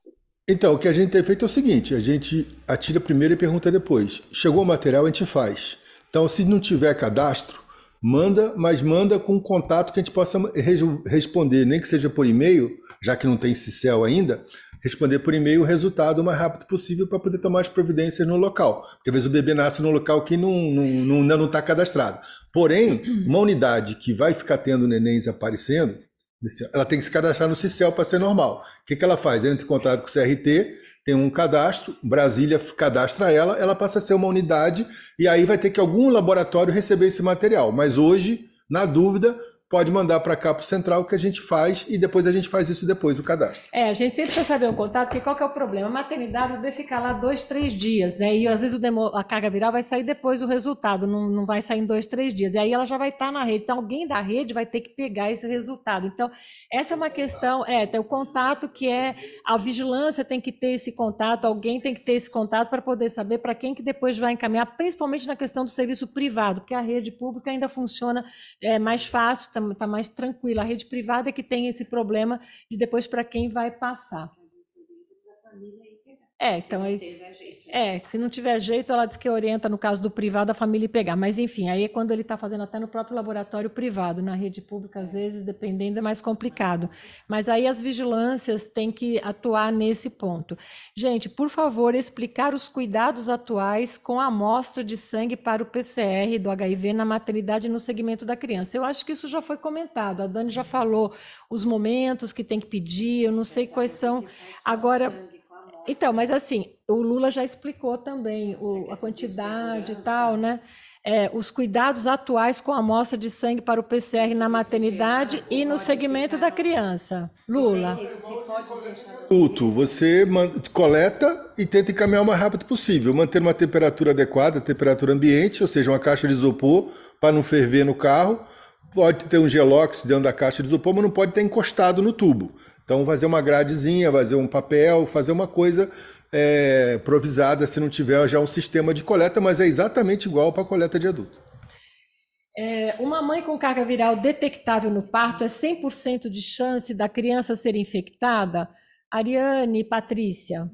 Então, o que a gente tem feito é o seguinte: a gente atira primeiro e pergunta depois. Chegou o material, a gente faz. Então, se não tiver cadastro, manda, mas manda com um contato que a gente possa responder, nem que seja por e-mail, já que não tem CICEL ainda, responder por e-mail o resultado o mais rápido possível para poder tomar as providências no local. Porque às vezes o bebê nasce num local que não está não, não, não, tá cadastrado. Porém, uma unidade que vai ficar tendo nenéns aparecendo, ela tem que se cadastrar no CICEL para ser normal. O que, que ela faz? Ela entra em contato com o CRT, tem um cadastro, Brasília cadastra ela, ela passa a ser uma unidade e aí vai ter que algum laboratório receber esse material. Mas hoje, na dúvida, pode mandar para cá para o central que a gente faz e depois a gente faz isso depois, o cadastro. É, a gente sempre precisa saber o contato, porque qual que é o problema? A maternidade deve ficar lá dois, três dias, né? E às vezes demo, a carga viral vai sair depois o resultado, não, não vai sair em dois, três dias. E aí ela já vai estar tá na rede. Então alguém da rede vai ter que pegar esse resultado. Então, essa é uma questão, é, tem o contato que é a vigilância tem que ter esse contato, alguém tem que ter esse contato para poder saber para quem que depois vai encaminhar, principalmente na questão do serviço privado, porque a rede pública ainda funciona é, mais fácil também está tá mais tranquila. A rede privada é que tem esse problema e depois para quem vai passar. A família é, se então Jeito, né? É, se não tiver jeito, ela diz que orienta, no caso do privado, a família pegar. Mas, enfim, aí é quando ele está fazendo até no próprio laboratório privado, na rede pública, às é. vezes, dependendo, é mais complicado. Mas aí as vigilâncias têm que atuar nesse ponto. Gente, por favor, explicar os cuidados atuais com a amostra de sangue para o PCR do HIV na maternidade no segmento da criança. Eu acho que isso já foi comentado. A Dani já uhum. falou os momentos que tem que pedir, eu não sei quais são. Agora. Então, mas assim, o Lula já explicou também o, a é quantidade e né? tal, né? É, os cuidados atuais com a amostra de sangue para o PCR na maternidade e no segmento da criança. Lula. Tudo, você coleta e tenta encaminhar o mais rápido possível, manter uma temperatura adequada, temperatura ambiente, ou seja, uma caixa de isopor para não ferver no carro. Pode ter um gelox dentro da caixa de isopor, mas não pode ter encostado no tubo. Então, fazer uma gradezinha, fazer um papel, fazer uma coisa é, improvisada, se não tiver já um sistema de coleta, mas é exatamente igual para coleta de adulto. É, uma mãe com carga viral detectável no parto é 100% de chance da criança ser infectada? Ariane, Patrícia,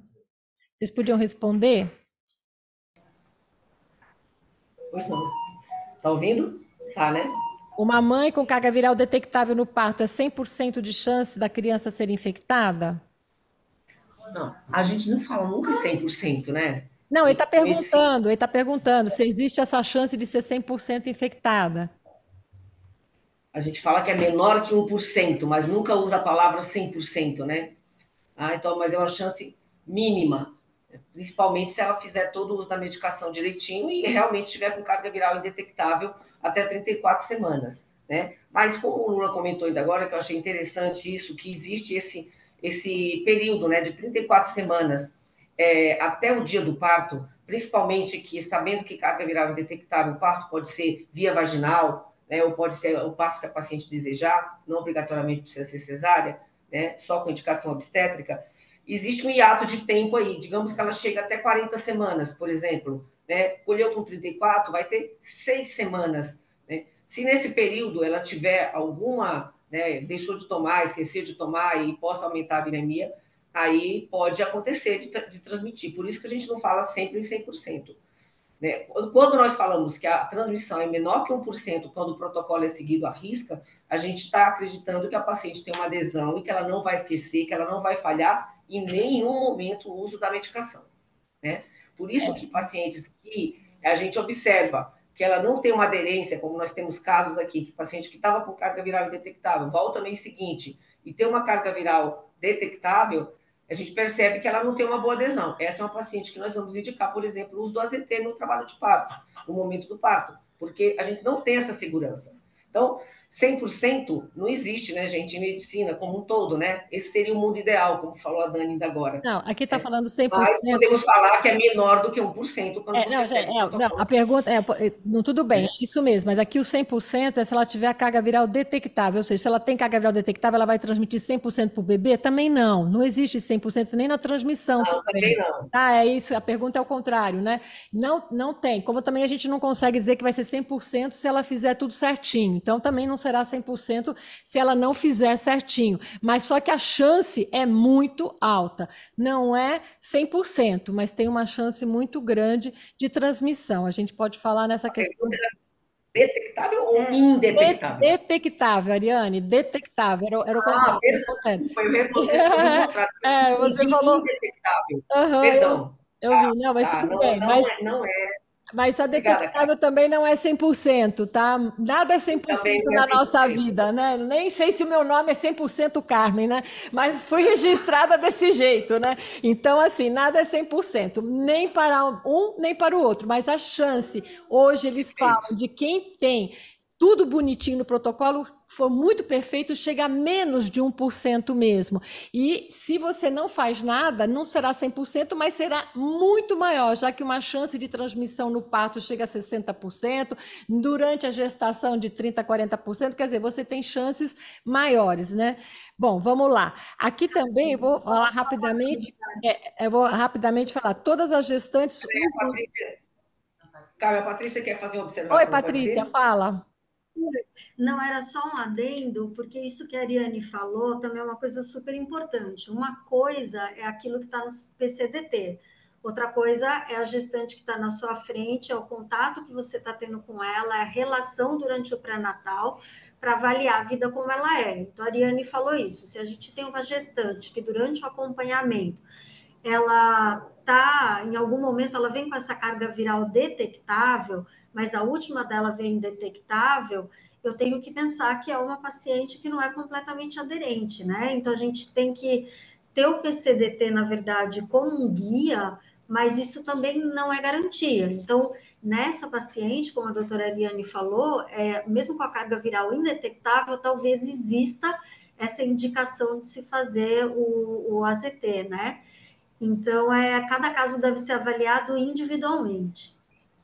vocês podiam responder? Pois não. Tá ouvindo? Tá, né? Uma mãe com carga viral detectável no parto é 100% de chance da criança ser infectada? Não, a gente não fala nunca 100%, né? Não, ele está perguntando, ele está perguntando se existe essa chance de ser 100% infectada. A gente fala que é menor que 1%, mas nunca usa a palavra 100%, né? Ah, então, mas é uma chance mínima, principalmente se ela fizer todo o uso da medicação direitinho e realmente tiver com carga viral indetectável até 34 semanas. Né? Mas como o Lula comentou ainda agora, que eu achei interessante isso, que existe esse, esse período né, de 34 semanas é, até o dia do parto, principalmente que sabendo que carga viral indetectável, o parto pode ser via vaginal, né, ou pode ser o parto que a paciente desejar, não obrigatoriamente precisa ser cesárea, né, só com indicação obstétrica, existe um hiato de tempo aí, digamos que ela chega até 40 semanas, por exemplo, né, colheu com 34, vai ter seis semanas. Né? Se nesse período ela tiver alguma, né, deixou de tomar, esqueceu de tomar e possa aumentar a viremia, aí pode acontecer de, de, transmitir. Por isso que a gente não fala sempre em 100%. Né? Quando nós falamos que a transmissão é menor que 1%, quando o protocolo é seguido à risca, a gente está acreditando que a paciente tem uma adesão e que ela não vai esquecer, que ela não vai falhar em nenhum momento o uso da medicação. Né? Por isso é. que pacientes que a gente observa que ela não tem uma aderência, como nós temos casos aqui, que paciente que estava com carga viral indetectável volta no mês seguinte e tem uma carga viral detectável, a gente percebe que ela não tem uma boa adesão. Essa é uma paciente que nós vamos indicar, por exemplo, o uso do AZT no trabalho de parto, no momento do parto, porque a gente não tem essa segurança. Então, 100% não existe, né, gente, em medicina como um todo, né? Esse seria o mundo ideal, como falou a Dani ainda agora. Não, aqui está é. falando 100%. Mas podemos falar que é menor do que 1% quando é, você não, é, é, tá não, a pergunta é, não, tudo bem, é. é. isso mesmo, mas aqui o 100% é se ela tiver a carga viral detectável, ou seja, se ela tem carga viral detectável, ela vai transmitir 100% para o bebê? Também não, não existe 100% nem na transmissão. Não, também, também não. Ah, é isso, a pergunta é o contrário, né? Não, não tem, como também a gente não consegue dizer que vai ser 100% se ela fizer tudo certinho, então também não não será 100% se ela não fizer certinho. Mas só que a chance é muito alta. Não é 100%, mas tem uma chance muito grande de transmissão. A gente pode falar nessa questão. Detectável ou indetectável? detectável, Ariane, detectável. Era, era o ah, perdão, foi o revoltado. É, é, você falou... Indetectável, uhum, perdão. Eu, eu vi, tá, não, mas tá, tudo não, bem. Não, mas... é... Não é mas a detectável também não é 100%, tá? Nada é 100% também é na nossa vida, né? Nem sei se o meu nome é 100% Carmen, né? Mas fui [LAUGHS] registrada desse jeito, né? Então, assim, nada é 100%, nem para um, nem para o outro. Mas a chance, hoje eles falam de quem tem tudo bonitinho no protocolo, for muito perfeito, chega a menos de 1% mesmo. E se você não faz nada, não será 100%, mas será muito maior, já que uma chance de transmissão no parto chega a 60%, durante a gestação de 30% a 40%, quer dizer, você tem chances maiores, né? Bom, vamos lá. Aqui também eu vou falar rapidamente, é, eu vou rapidamente falar, todas as gestantes... Carmen, a Patrícia quer fazer uma observação. Oi, Patrícia, fala. Não, era só um adendo, porque isso que a Ariane falou também é uma coisa super importante. Uma coisa é aquilo que está no PCDT, outra coisa é a gestante que está na sua frente, é o contato que você está tendo com ela, é a relação durante o pré-natal, para avaliar a vida como ela é. Então, a Ariane falou isso. Se a gente tem uma gestante que durante o acompanhamento ela tá, em algum momento ela vem com essa carga viral detectável, mas a última dela vem indetectável, eu tenho que pensar que é uma paciente que não é completamente aderente, né? Então a gente tem que ter o PCDT, na verdade, como um guia, mas isso também não é garantia. Então, nessa paciente, como a doutora Ariane falou, é, mesmo com a carga viral indetectável, talvez exista essa indicação de se fazer o, o AZT, né? Então, é, cada caso deve ser avaliado individualmente.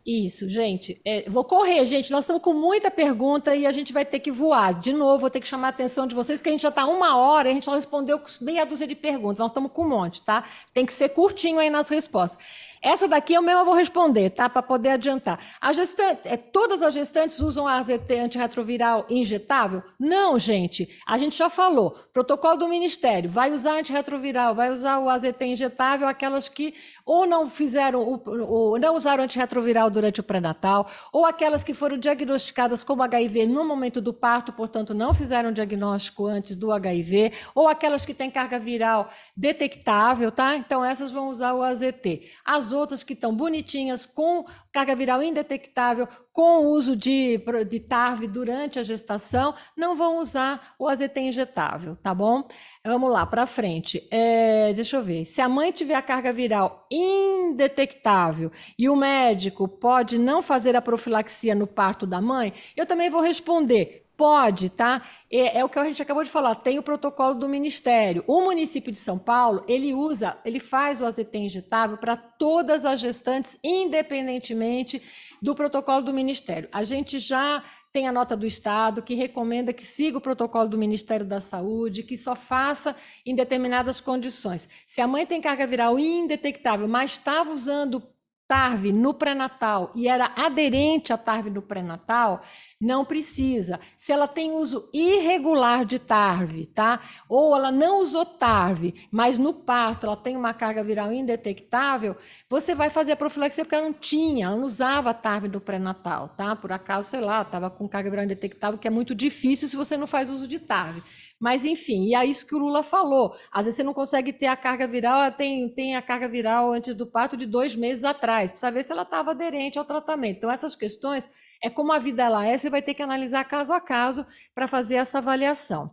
Isso, gente. É, vou correr, gente. Nós estamos com muita pergunta e a gente vai ter que voar. De novo, vou ter que chamar a atenção de vocês, porque a gente já está uma hora e a gente já respondeu meia dúzia de perguntas. Nós estamos com um monte, tá? Tem que ser curtinho aí nas respostas. Essa daqui eu mesma vou responder, tá? Para poder adiantar. A gestante, é, todas as gestantes usam AZT antirretroviral injetável? Não, gente. A gente já falou. Protocolo do Ministério vai usar antirretroviral, vai usar o AZT injetável, aquelas que ou não fizeram, o, ou não usaram antirretroviral durante o pré-natal, ou aquelas que foram diagnosticadas como HIV no momento do parto, portanto, não fizeram diagnóstico antes do HIV, ou aquelas que têm carga viral detectável, tá? Então, essas vão usar o AZT. As outras que estão bonitinhas com carga viral indetectável com o uso de, de TARV durante a gestação, não vão usar o AZT injetável, tá bom? Vamos lá, para frente. É, deixa eu ver. Se a mãe tiver a carga viral indetectável e o médico pode não fazer a profilaxia no parto da mãe, eu também vou responder Pode, tá? É, é, o que a gente acabou de falar, tem o protocolo do Ministério. O município de São Paulo, ele usa, ele faz o AZT injetável para todas as gestantes, independentemente do protocolo do Ministério. A gente já tem a nota do Estado que recomenda que siga o protocolo do Ministério da Saúde, que só faça em determinadas condições. Se a mãe tem carga viral indetectável, mas estava usando TARV no pré-natal e era aderente à TARV no pré-natal, não precisa. Se ela tem uso irregular de TARV, tá? Ou ela não usou TARV, mas no parto ela tem uma carga viral indetectável, você vai fazer a profilaxia porque ela não tinha, ela não usava TARV no pré-natal, tá? Por acaso, sei lá, estava com carga viral indetectável, que é muito difícil se você não faz uso de TARV. Mas, enfim, e é isso que o Lula falou. Às vezes você não consegue ter a carga viral, tem, tem a carga viral antes do parto de dois meses atrás. Precisa ver se ela estava aderente ao tratamento. Então, essas questões é como a vida ela é, você vai ter que analisar caso a caso para fazer essa avaliação.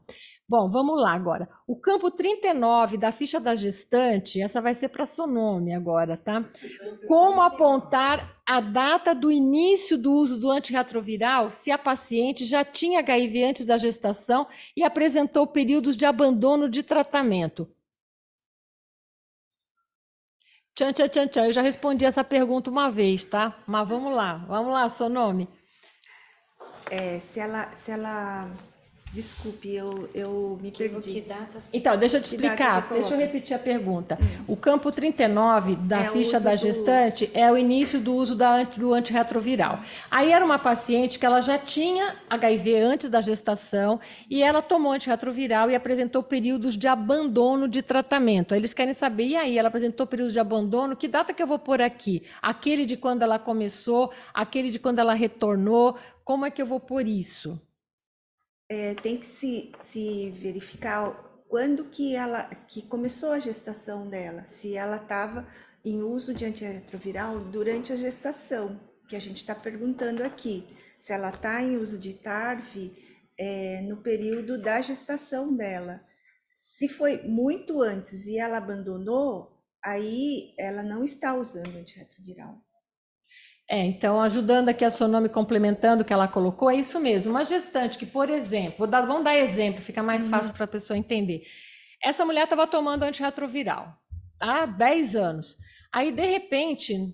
Bom, vamos lá agora. O campo 39 da ficha da gestante, essa vai ser para Sonome agora, tá? Como apontar a data do início do uso do antirretroviral se a paciente já tinha HIV antes da gestação e apresentou períodos de abandono de tratamento? Tchan, tchan, tchan, tchan. Eu já respondi essa pergunta uma vez, tá? Mas vamos lá, vamos lá, Sonome. É, se ela. Se ela Desculpe, eu, eu me perdi. Que, data... Então, deixa eu te explicar, deixa eu repetir a pergunta. Hum. O campo 39 da é ficha da gestante do... é o início do uso da, do antirretroviral. Sim. Aí era uma paciente que ela já tinha HIV antes da gestação e ela tomou antirretroviral e apresentou períodos de abandono de tratamento. Aí eles querem saber, e aí, ela apresentou períodos de abandono, que data que eu vou pôr aqui? Aquele de quando ela começou, aquele de quando ela retornou, como é que eu vou pôr isso? é, tem que se, se verificar quando que ela que começou a gestação dela, se ela estava em uso de antirretroviral durante a gestação, que a gente está perguntando aqui, se ela está em uso de TARV é, no período da gestação dela. Se foi muito antes e ela abandonou, aí ela não está usando antirretroviral. É, então, ajudando aqui a sua nome, complementando o que ela colocou, é isso mesmo. Uma gestante que, por exemplo, dar, vamos dar exemplo, fica mais uhum. fácil para a pessoa entender. Essa mulher estava tomando antirretroviral há 10 anos. Aí, de repente,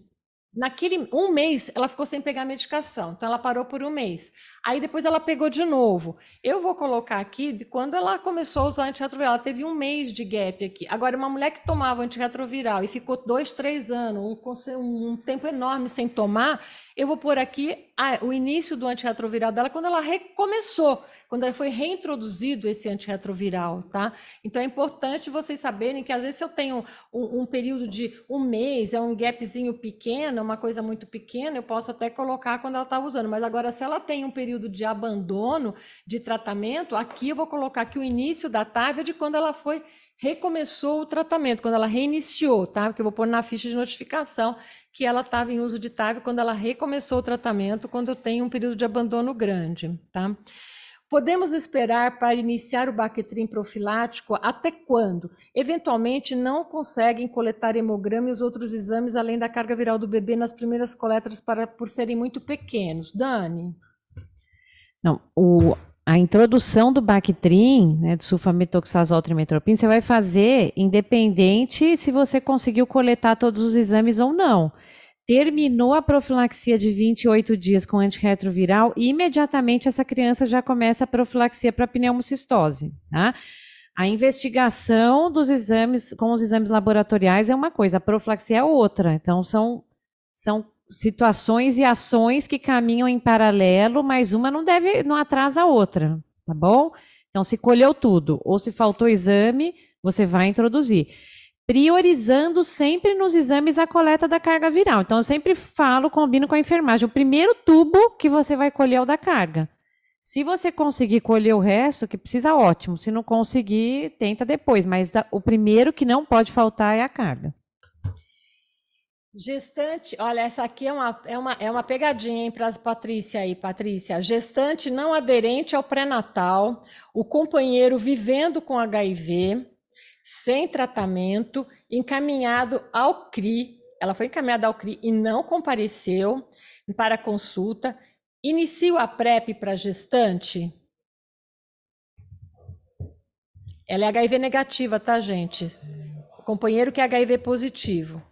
naquele um mês, ela ficou sem pegar medicação. Então, ela parou por um mês. Aí depois ela pegou de novo. Eu vou colocar aqui de quando ela começou a usar antirretroviral. Ela teve um mês de gap aqui. Agora, uma mulher que tomava antirretroviral e ficou dois, três anos, um, um tempo enorme sem tomar, eu vou pôr aqui a, ah, o início do antirretroviral dela quando ela recomeçou, quando ela foi reintroduzido esse antirretroviral, tá? Então é importante vocês saberem que às vezes eu tenho um, um período de um mês, é um gapzinho pequeno, uma coisa muito pequena, eu posso até colocar quando ela está usando. Mas agora, se ela tem um período de abandono de tratamento, aqui eu vou colocar que o início da TAV é de quando ela foi recomeçou o tratamento, quando ela reiniciou, tá? Porque eu vou pôr na ficha de notificação que ela estava em uso de TAV quando ela recomeçou o tratamento, quando eu tenho um período de abandono grande, tá? Podemos esperar para iniciar o baquetrim profilático até quando? Eventualmente, não conseguem coletar hemograma e os outros exames além da carga viral do bebê nas primeiras coletas para, por serem muito pequenos. Dani? Não, o, a introdução do Bactrim, né, do sulfametoxazol trimetropina, você vai fazer independente se você conseguiu coletar todos os exames ou não. Terminou a profilaxia de 28 dias com antirretroviral, imediatamente essa criança já começa a profilaxia para pneumocistose, tá? A investigação dos exames, com os exames laboratoriais é uma coisa, a profilaxia é outra. Então, são, são situações e ações que caminham em paralelo, mas uma não deve, não atrasa a outra, tá bom? Então, se colheu tudo ou se faltou exame, você vai introduzir. Priorizando sempre nos exames a coleta da carga viral. Então, eu sempre falo, combino com a enfermagem. O primeiro tubo que você vai colher é o da carga. Se você conseguir colher o resto, que precisa, ótimo. Se não conseguir, tenta depois. Mas o primeiro que não pode faltar é a carga. Gestante, olha, essa aqui é uma, é uma, é uma pegadinha para as Patrícia aí, Patrícia. Gestante não aderente ao pré-natal, o companheiro vivendo com HIV, sem tratamento, encaminhado ao CRI. Ela foi encaminhada ao CRI e não compareceu para consulta. Inicia a PrEP para gestante? Ela é HIV negativa, tá, gente? O companheiro que é HIV positivo.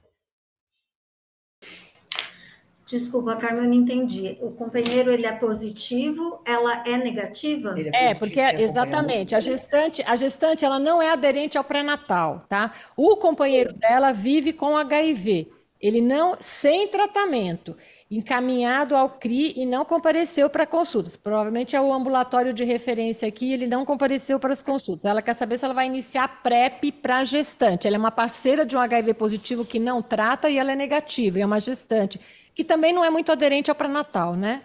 Desculpa, Carmen, eu não entendi. O companheiro ele é positivo, ela é negativa? É, é, é porque exatamente, a gestante, a gestante ela não é aderente ao pré-natal, tá? O companheiro dela vive com HIV. Ele não sem tratamento, encaminhado ao CRI e não compareceu para consultas. Provavelmente é o ambulatório de referência aqui, ele não compareceu para as consultas. Ela quer saber se ela vai iniciar PrEP para gestante. Ela é uma parceira de um HIV positivo que não trata e ela é negativa, é uma gestante que também não é muito aderente ao pré-natal, né?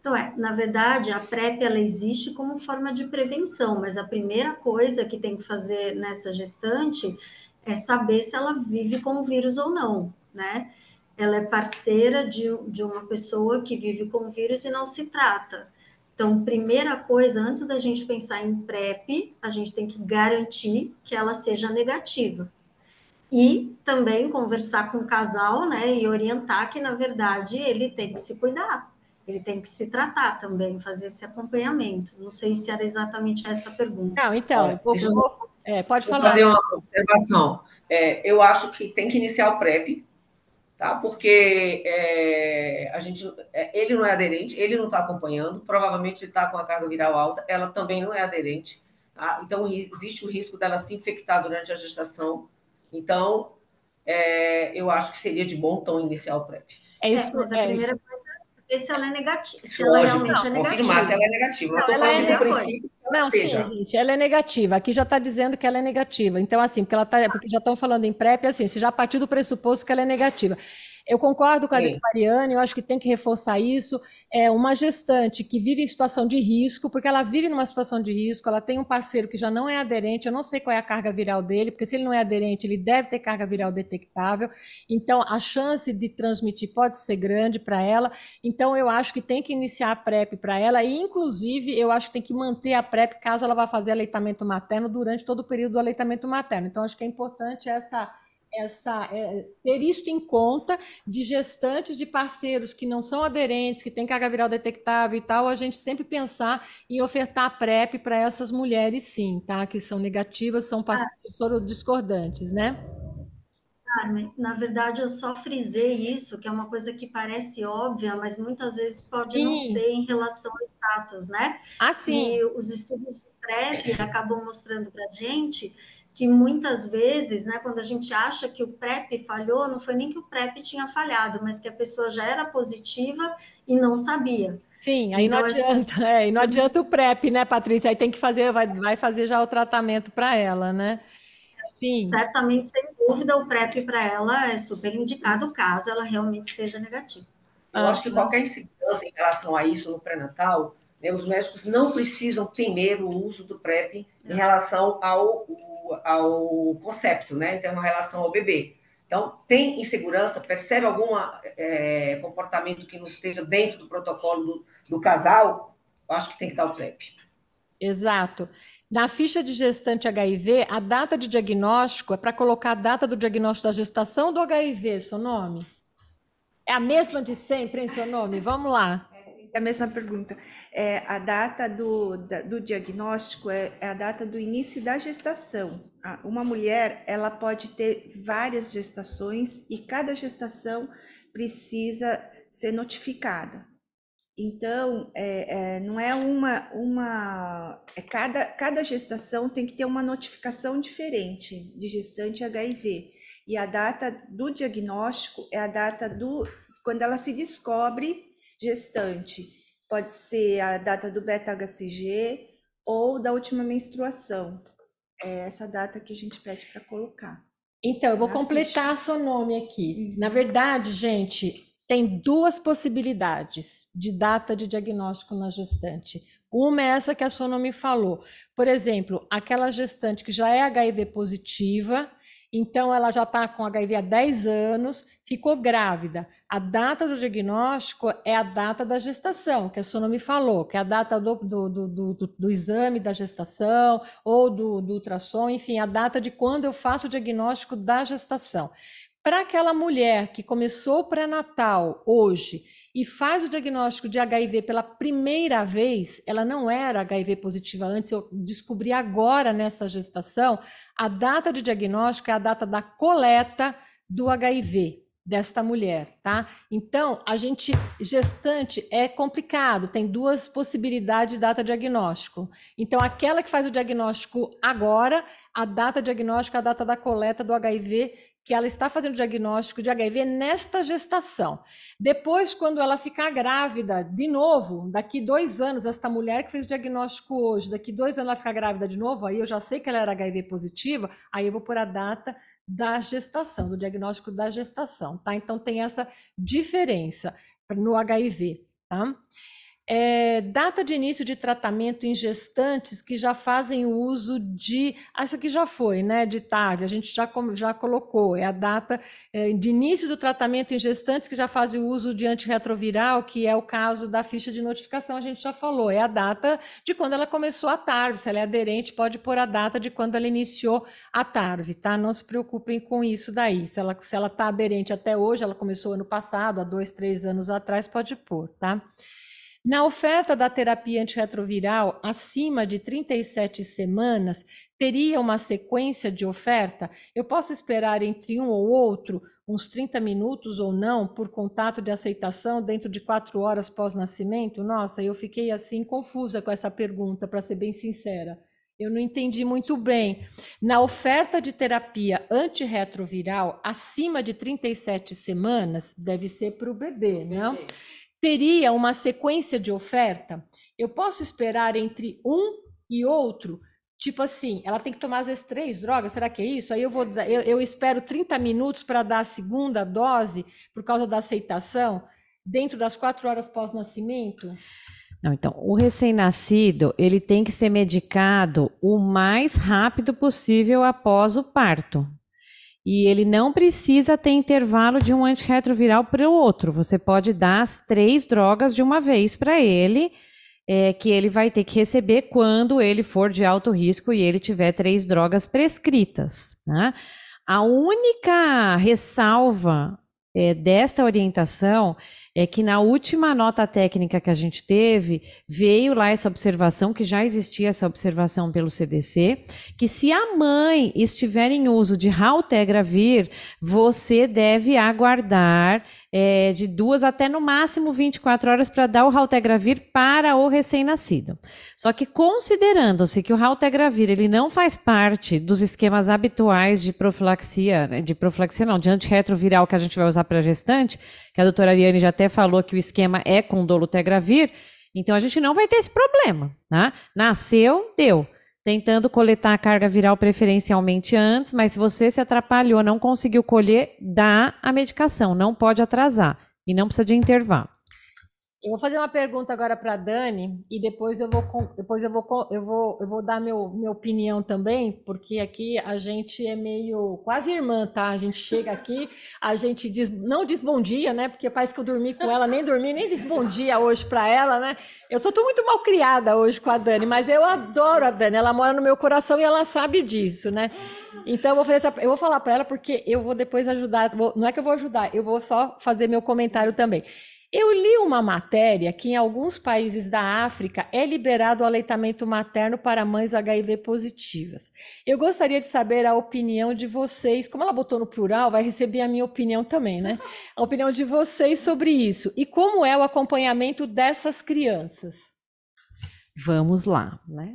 Então, é, na verdade, a PrEP ela existe como forma de prevenção, mas a primeira coisa que tem que fazer nessa gestante é saber se ela vive com o vírus ou não, né? Ela é parceira de, de uma pessoa que vive com o vírus e não se trata. Então, primeira coisa, antes da gente pensar em PrEP, a gente tem que garantir que ela seja negativa e também conversar com o casal, né, e orientar que na verdade ele tem que se cuidar, ele tem que se tratar também, fazer esse acompanhamento. Não sei se era exatamente essa a pergunta. Não, então, é, vou, vou, é, pode vou falar. fazer uma observação. É, eu acho que tem que iniciar o PrEP, tá? Porque é, a gente, é, ele não é aderente, ele não está acompanhando, provavelmente está com a carga viral alta, ela também não é aderente. Tá? Então, existe o risco dela se infectar durante a gestação então, é, eu acho que seria de bom tom iniciar o PrEP. É isso, é, mas a é primeira coisa é se ela é negativa. Se Lógico, ela realmente é não, é negativa. Confirmar se ela é negativa. Não, eu partindo é princípio não, Sim, gente, ela é negativa. Aqui já está dizendo que ela é negativa. Então, assim, porque ela tá, porque já estão falando em PrEP, assim, se já partiu do pressuposto que ela é negativa. Eu concordo com a é. Mariane, eu acho que tem que reforçar isso. É uma gestante que vive em situação de risco, porque ela vive numa situação de risco, ela tem um parceiro que já não é aderente, eu não sei qual é a carga viral dele, porque se ele não é aderente, ele deve ter carga viral detectável. Então, a chance de transmitir pode ser grande para ela. Então, eu acho que tem que iniciar a PrEP para ela, e inclusive eu acho que tem que manter a PrEP caso ela vá fazer aleitamento materno durante todo o período do aleitamento materno. Então, acho que é importante essa essa, é, ter isso em conta de gestantes de parceiros que não são aderentes, que têm carga viral detectável e tal, a gente sempre pensar em ofertar PrEP para essas mulheres, sim, tá? Que são negativas, são ah. parceiros ah. discordantes, né? Carmen, na verdade eu só frisei isso, que é uma coisa que parece óbvia, mas muitas vezes pode sim. não ser em relação ao status, né? Ah, sim. E os estudos de PrEP acabam mostrando para gente que muitas vezes, né, quando a gente acha que o PrEP falhou, não foi nem que o PrEP tinha falhado, mas que a pessoa já era positiva e não sabia. Sim, aí então, não adianta, gente... É, não adianta o PrEP, né, Patrícia? Aí tem que fazer, vai, vai fazer já o tratamento para ela, né? Sim. Certamente, sem dúvida, o PrEP para ela é super indicado caso ela realmente esteja negativa. Eu acho que qualquer insegurança em relação a isso no pré-natal, né, os médicos não precisam temer o uso do PrEP em relação ao ao concepto, né? Então, em é relação ao bebê. Então, tem insegurança? Percebe algum é, comportamento que não esteja dentro do protocolo do, do casal? Eu acho que tem que dar o PrEP. Exato. Na ficha de gestante HIV, a data de diagnóstico é para colocar a data do diagnóstico da gestação do HIV, seu nome? É a mesma de sempre, em seu nome? Vamos lá. É a mesma pergunta. É, a data do, da, do diagnóstico é, é, a data do início da gestação. uma mulher, ela pode ter várias gestações e cada gestação precisa ser notificada. Então, é, é, não é uma. uma é cada, cada gestação tem que ter uma notificação diferente de gestante HIV. E a data do diagnóstico é a data do. quando ela se descobre gestante. Pode ser a data do beta-HCG ou da última menstruação. É essa data que a gente pede para colocar. Então, eu vou completar ficha. seu nome aqui. Uhum. Na verdade, gente, tem duas possibilidades de data de diagnóstico na gestante. Uma é essa que a sua nome falou. Por exemplo, aquela gestante que já é HIV positiva, então, ela já está com HIV há 10 anos, ficou grávida. A data do diagnóstico é a data da gestação, que a Sona me falou, que é a data do, do, do, do exame da gestação ou do, ultrassom, enfim, a data de quando eu faço o diagnóstico da gestação. Para aquela mulher que começou o pré-natal hoje e faz o diagnóstico de HIV pela primeira vez, ela não era HIV positiva antes, eu descobri agora nessa gestação, a data de diagnóstico é a data da coleta do HIV desta mulher, tá? Então, a gente gestante é complicado, tem duas possibilidades de data de diagnóstico. Então, aquela que faz o diagnóstico agora, a data diagnóstica é a data da coleta do HIV que ela está fazendo diagnóstico de HIV nesta gestação. Depois, quando ela ficar grávida, de novo, daqui dois anos, esta mulher que fez o diagnóstico hoje, daqui dois anos ela ficar grávida de novo, aí eu já sei que ela era HIV positiva, aí eu vou pôr a data da gestação, do diagnóstico da gestação, tá? Então tem essa diferença no HIV, tá? É, data de início de tratamento em gestantes que já fazem o uso de. Acho que já foi, né? De tarde, a gente já, já colocou. É a data é, de início do tratamento em gestantes que já fazem o uso de antirretroviral, que é o caso da ficha de notificação, a gente já falou. É a data de quando ela começou a tarde Se ela é aderente, pode pôr a data de quando ela iniciou a tarde tá? Não se preocupem com isso daí. Se ela está se ela tá aderente até hoje, ela começou ano passado, há dois, três anos atrás, pode pôr, tá? Na oferta da terapia antirretroviral acima de 37 semanas, teria uma sequência de oferta? Eu posso esperar entre um ou outro, uns 30 minutos ou não, por contato de aceitação dentro de quatro horas pós-nascimento? Nossa, eu fiquei assim confusa com essa pergunta, para ser bem sincera. Eu não entendi muito bem. Na oferta de terapia antirretroviral acima de 37 semanas, deve ser para o bebê, não? Bebê teria uma sequência de oferta? Eu posso esperar entre um e outro? Tipo assim, ela tem que tomar às vezes três drogas, será que é isso? Aí eu vou eu, eu espero 30 minutos para dar a segunda dose por causa da aceitação dentro das quatro horas pós-nascimento? Não, então, o recém-nascido, ele tem que ser medicado o mais rápido possível após o parto, e ele não precisa ter intervalo de um antirretroviral para o outro. Você pode dar as três drogas de uma vez para ele, é, que ele vai ter que receber quando ele for de alto risco e ele tiver três drogas prescritas. Né? A única ressalva é, desta orientação é que na última nota técnica que a gente teve, veio lá essa observação, que já existia essa observação pelo CDC, que se a mãe estiver em uso de Raltegravir, você deve aguardar é, de duas até no máximo 24 horas para dar o Raltegravir para o recém-nascido. Só que considerando-se que o Raltegravir ele não faz parte dos esquemas habituais de profilaxia, né, de profilaxia não, de antirretroviral que a gente vai usar para gestante, que a doutora Ariane já até até falou que o esquema é com dolutegravir, então a gente não vai ter esse problema, tá? Nasceu, deu. Tentando coletar a carga viral preferencialmente antes, mas se você se atrapalhou, não conseguiu colher, dá a medicação, não pode atrasar e não precisa de intervalo. Eu vou fazer uma pergunta agora para Dani e depois eu vou depois eu vou eu vou eu vou dar meu minha opinião também, porque aqui a gente é meio quase irmã, tá? A gente chega aqui, a gente diz não diz bom dia, né? Porque parece que eu dormi com ela, nem dormi, nem diz bom dia hoje para ela, né? Eu tô, tô muito mal criada hoje com a Dani, mas eu adoro a Dani, ela mora no meu coração e ela sabe disso, né? Então eu vou fazer essa, eu vou falar para ela porque eu vou depois ajudar, vou, não é que eu vou ajudar, eu vou só fazer meu comentário também. Eu li uma matéria que em alguns países da África é liberado o aleitamento materno para mães HIV positivas. Eu gostaria de saber a opinião de vocês, como ela botou no plural, vai receber a minha opinião também, né? A opinião de vocês sobre isso e como é o acompanhamento dessas crianças. Vamos lá, né?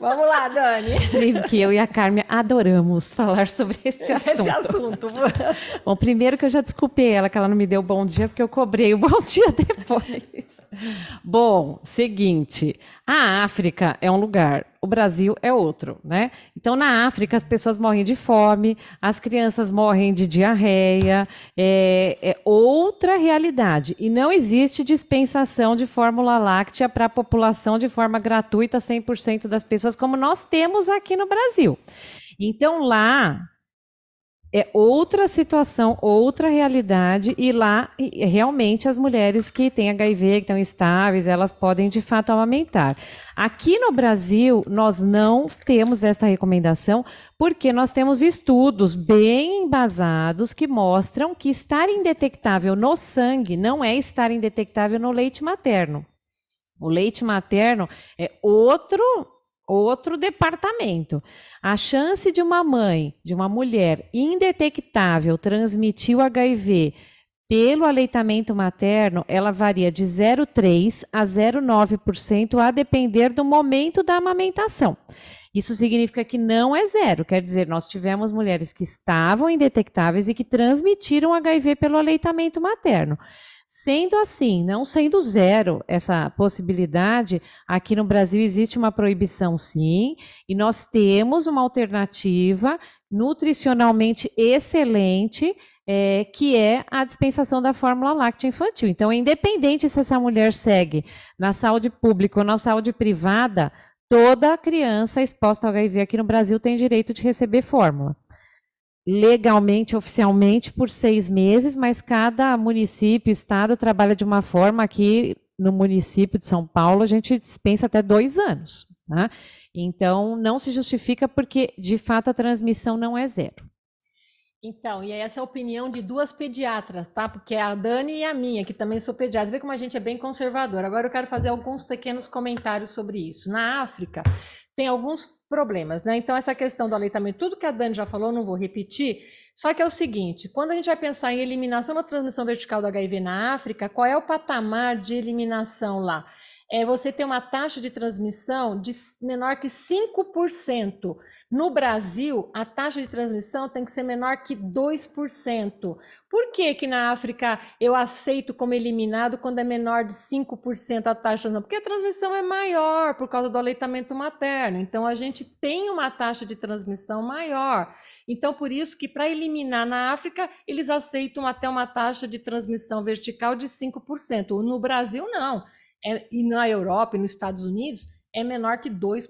Vamos lá, Dani. [LAUGHS] que eu e a Carmen adoramos falar sobre [LAUGHS] este assunto. Esse assunto. [LAUGHS] bom, primeiro que eu já desculpei ela, que ela não me deu bom dia, porque eu cobrei o bom dia depois. bom, seguinte, a África é um lugar o Brasil é outro, né? Então, na África, as pessoas morrem de fome, as crianças morrem de diarreia, é, é outra realidade. E não existe dispensação de fórmula láctea para a população de forma gratuita, 100% das pessoas, como nós temos aqui no Brasil. Então, lá, é outra situação, outra realidade, e lá realmente as mulheres que têm HIV, que estão estáveis, elas podem de fato amamentar. Aqui no Brasil, nós não temos essa recomendação, porque nós temos estudos bem embasados que mostram que estar indetectável no sangue não é estar indetectável no leite materno. O leite materno é outro outro departamento. A chance de uma mãe, de uma mulher indetectável transmitir o HIV pelo aleitamento materno, ela varia de 0,3 a 0,9% a depender do momento da amamentação. Isso significa que não é zero, quer dizer, nós tivemos mulheres que estavam indetectáveis e que transmitiram HIV pelo aleitamento materno. Sendo assim, não sendo zero essa possibilidade, aqui no Brasil existe uma proibição, sim, e nós temos uma alternativa nutricionalmente excelente, é, que é a dispensação da fórmula láctea infantil. Então, é independente se essa mulher segue na saúde pública ou na saúde privada, toda criança exposta ao HIV aqui no Brasil tem direito de receber fórmula legalmente, oficialmente, por seis meses, mas cada município, estado trabalha de uma forma que no município de São Paulo a gente dispensa até dois anos. Tá? Então, não se justifica porque, de fato, a transmissão não é zero. Então, e essa é a opinião de duas pediatras, tá? Porque é a Dani e a minha, que também sou pediatra. Vê como a gente é bem conservador. Agora eu quero fazer alguns pequenos comentários sobre isso. Na África, tem alguns problemas, né? Então, essa questão do aleitamento, tudo que a Dani já falou, não vou repetir. Só que é o seguinte: quando a gente vai pensar em eliminação da transmissão vertical do HIV na África, qual é o patamar de eliminação lá? é você ter uma taxa de transmissão de menor que 5%. No Brasil, a taxa de transmissão tem que ser menor que 2%. Por que que na África eu aceito como eliminado quando é menor de 5% a taxa? Não, porque a transmissão é maior por causa do aleitamento materno. Então a gente tem uma taxa de transmissão maior. Então por isso que para eliminar na África, eles aceitam até uma taxa de transmissão vertical de 5%. No Brasil não é, e na Europa e nos Estados Unidos é menor que 2%,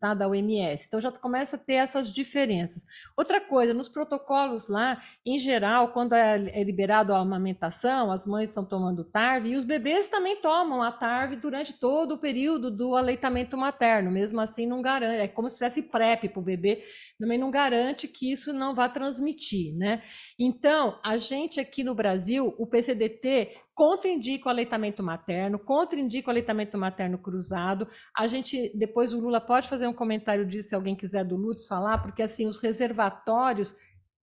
tá? Da OMS. Então já começa a ter essas diferenças. Outra coisa, nos protocolos lá, em geral, quando é, é liberado a amamentação, as mães estão tomando tarve e os bebês também tomam a tarve durante todo o período do aleitamento materno. Mesmo assim, não garante, é como se fizesse PrEP para o bebê, também não garante que isso não vá transmitir, né? Então, a gente aqui no Brasil, o PCDT contraindica o aleitamento materno, contraindica o aleitamento materno cruzado. A gente, depois o Lula pode fazer um comentário disso, se alguém quiser do Lutz falar, porque assim, os reservatórios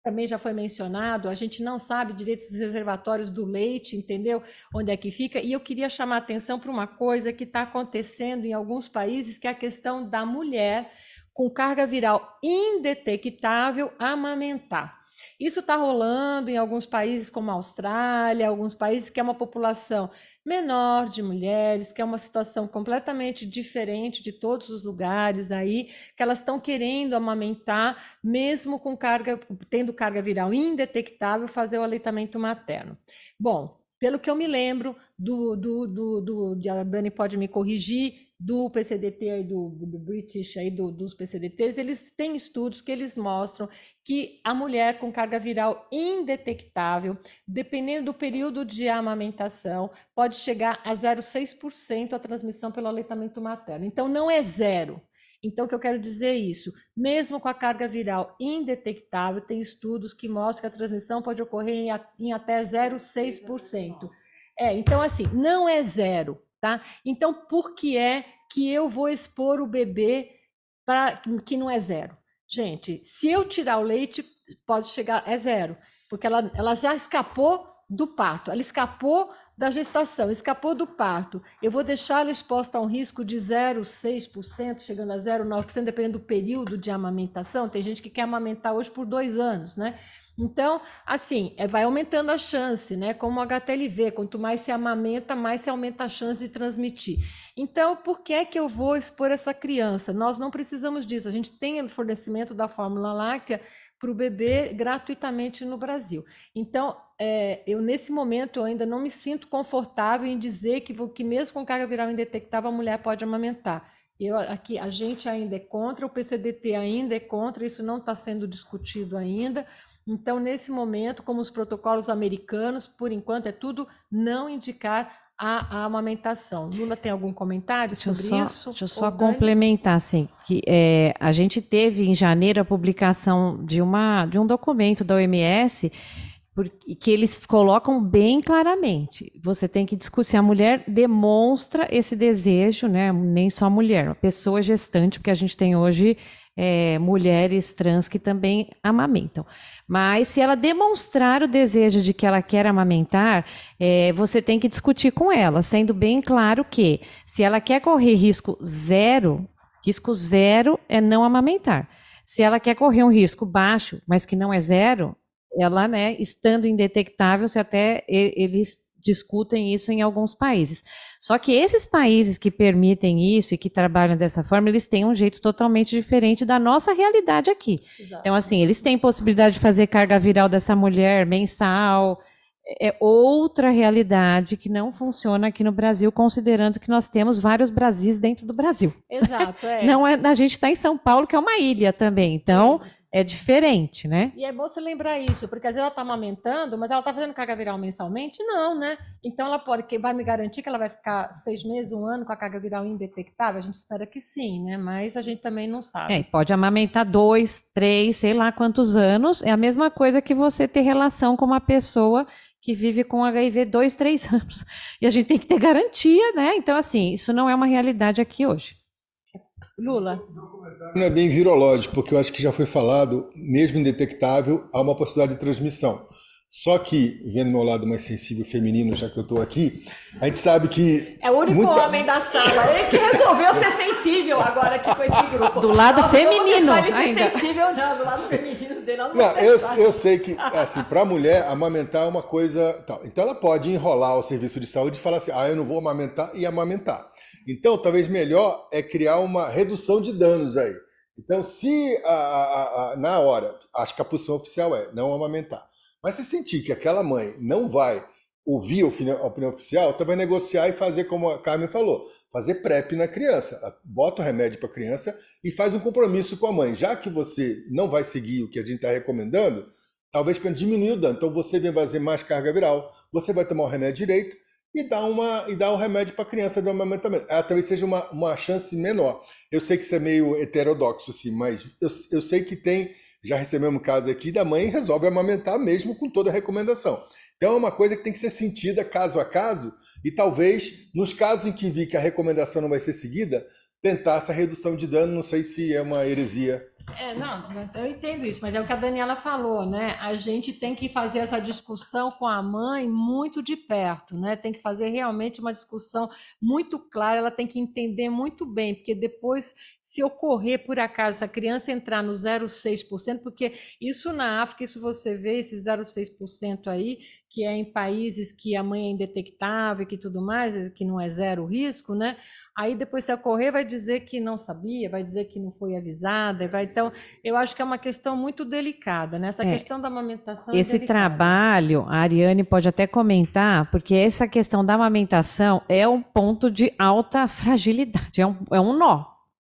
também já foi mencionado, a gente não sabe direito esses reservatórios do leite, entendeu? Onde é que fica? E eu queria chamar a atenção para uma coisa que está acontecendo em alguns países, que é a questão da mulher com carga viral indetectável amamentar. Isso está rolando em alguns países como a Austrália, alguns países que é uma população menor de mulheres, que é uma situação completamente diferente de todos os lugares aí, que elas estão querendo amamentar, mesmo com carga, tendo carga viral indetectável, fazer o aleitamento materno. Bom, pelo que eu me lembro, do, do, do, do a Dani pode me corrigir, do PCDT aí, do, do British aí, do, dos PCDTs, eles têm estudos que eles mostram que a mulher com carga viral indetectável, dependendo do período de amamentação, pode chegar a 0,6% a transmissão pelo aleitamento materno. Então, não é zero. Então, o que eu quero dizer é isso: mesmo com a carga viral indetectável, tem estudos que mostram que a transmissão pode ocorrer em, em até 0,6%. É, então, assim, não é zero, tá? Então, por que é que eu vou expor o bebê para que não é zero? Gente, se eu tirar o leite, pode chegar, é zero, porque ela, ela já escapou do parto, ela escapou da gestação, escapou do parto. Eu vou deixar ela exposta a um risco de 0,6%, chegando a 0,9%, dependendo do período de amamentação. Tem gente que quer amamentar hoje por dois anos, né? Então, assim, é, vai aumentando a chance, né? Como o HTLV, quanto mais se amamenta, mais se aumenta a chance de transmitir. Então, por que é que eu vou expor essa criança? Nós não precisamos disso. A gente tem o fornecimento da fórmula láctea para o bebê gratuitamente no Brasil. Então, é, eu nesse momento eu ainda não me sinto confortável em dizer que, que mesmo com carga viral indetectável a mulher pode amamentar. Eu, aqui a gente ainda é contra, o PCDT ainda é contra, isso não está sendo discutido ainda. Então, nesse momento, como os protocolos americanos, por enquanto, é tudo não indicar a, a amamentação. Lula tem algum comentário sobre só, isso? Deixa eu só complementar, assim, que é, a gente teve em janeiro a publicação de, uma, de um documento da OMS porque, que eles colocam bem claramente. Você tem que discutir se a mulher demonstra esse desejo, né? Nem só a mulher, a pessoa gestante, porque a gente tem hoje é, mulheres trans que também amamentam. Mas se ela demonstrar o desejo de que ela quer amamentar, é, você tem que discutir com ela, sendo bem claro que se ela quer correr risco zero, risco zero é não amamentar. Se ela quer correr um risco baixo, mas que não é zero, ela, né, estando indetectável, se até eles discutem isso em alguns países. Só que esses países que permitem isso e que trabalham dessa forma, eles têm um jeito totalmente diferente da nossa realidade aqui. Exato. Então, assim, eles têm possibilidade de fazer carga viral dessa mulher mensal. É outra realidade que não funciona aqui no Brasil, considerando que nós temos vários Brasis dentro do Brasil. Exato, é. [LAUGHS] Não é a gente está em São Paulo, que é uma ilha também. Então, é é diferente, né? E é bom você lembrar isso, porque às vezes ela está amamentando, mas ela está fazendo carga viral mensalmente? Não, né? Então ela pode, que vai me garantir que ela vai ficar seis meses, um ano com a carga viral indetectável? A gente espera que sim, né? Mas a gente também não sabe. É, pode amamentar dois, três, sei lá quantos anos. É a mesma coisa que você ter relação com uma pessoa que vive com HIV dois, três [LAUGHS] anos. E a gente tem que ter garantia, né? Então, assim, isso não é uma realidade aqui hoje. Lula. Não é bem virológico, porque eu acho que já foi falado, mesmo indetectável, há uma possibilidade de transmissão. Só que, vendo meu lado mais sensível feminino, já que eu estou aqui, a gente sabe que. É o único muita... homem da sala. Ele que resolveu ser sensível agora aqui com esse grupo. Do lado Nossa, feminino. Não ele ser ainda. sensível, não. Do lado feminino dele, não. não eu, eu sei que, assim, para a mulher, amamentar é uma coisa. Tal. Então, ela pode enrolar o serviço de saúde e falar assim: ah, eu não vou amamentar e amamentar. Então, talvez melhor é criar uma redução de danos aí. Então, se a, a, a, na hora, acho que a posição oficial é não amamentar, mas se sentir que aquela mãe não vai ouvir a opinião, oficial, também negociar e fazer como a Carmen falou, fazer PrEP na criança. Bota o remédio para a criança e faz um compromisso com a mãe. Já que você não vai seguir o que a gente está recomendando, talvez para diminuir o dano. Então você vem fazer mais carga viral, você vai tomar o remédio direito e dá, uma, e dá um remédio para a criança de amamentamento. Ela ah, talvez seja uma, uma chance menor. Eu sei que isso é meio heterodoxo, assim, mas eu, eu sei que tem. Já recebemos um caso aqui da mãe resolve amamentar mesmo com toda a recomendação. Então é uma coisa que tem que ser sentida caso a caso, e talvez, nos casos em que vi que a recomendação não vai ser seguida, tentar essa redução de dano. Não sei se é uma heresia é, não, eu entendo isso, mas é o que a Daniela falou, né? A gente tem que fazer essa discussão com a mãe muito de perto, né? Tem que fazer realmente uma discussão muito clara, ela tem que entender muito bem, porque depois, se ocorrer por acaso essa criança entrar no 0,6%, porque isso na África, isso você vê, esse 0,6% aí, que é em países que a mãe é indetectável e que tudo mais, que não é zero risco, né? Aí depois se ocorrer vai dizer que não sabia, vai dizer que não foi avisada, vai então eu acho que é uma questão muito delicada, né? é, questão da amamentação. É Esse é trabalho, a Ariane pode até comentar, porque essa questão da amamentação é um ponto de alta fragilidade, é um, é um nó.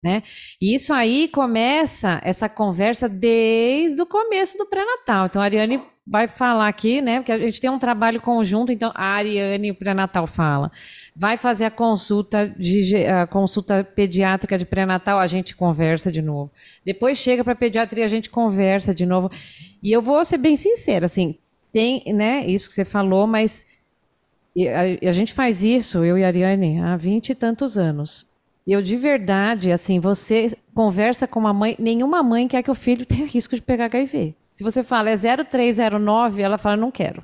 Né? E isso aí começa essa conversa desde o começo do pré-natal. Então, a Ariane vai falar aqui, né? Porque a gente tem um trabalho conjunto, então a Ariane pré-natal fala. Vai fazer a consulta de a consulta pediátrica de pré-natal, a gente conversa de novo. Depois chega para pediatria, a gente conversa de novo. E eu vou ser bem sincera, assim, tem, né, isso que você falou, mas a, a gente faz isso, eu e a Ariane, há vinte e tantos anos. E eu de verdade, assim, você conversa com uma mãe, nenhuma mãe quer que o filho [LAUGHS] tenha risco de pegar HIV. Se você fala é 0309, ela fala não quero.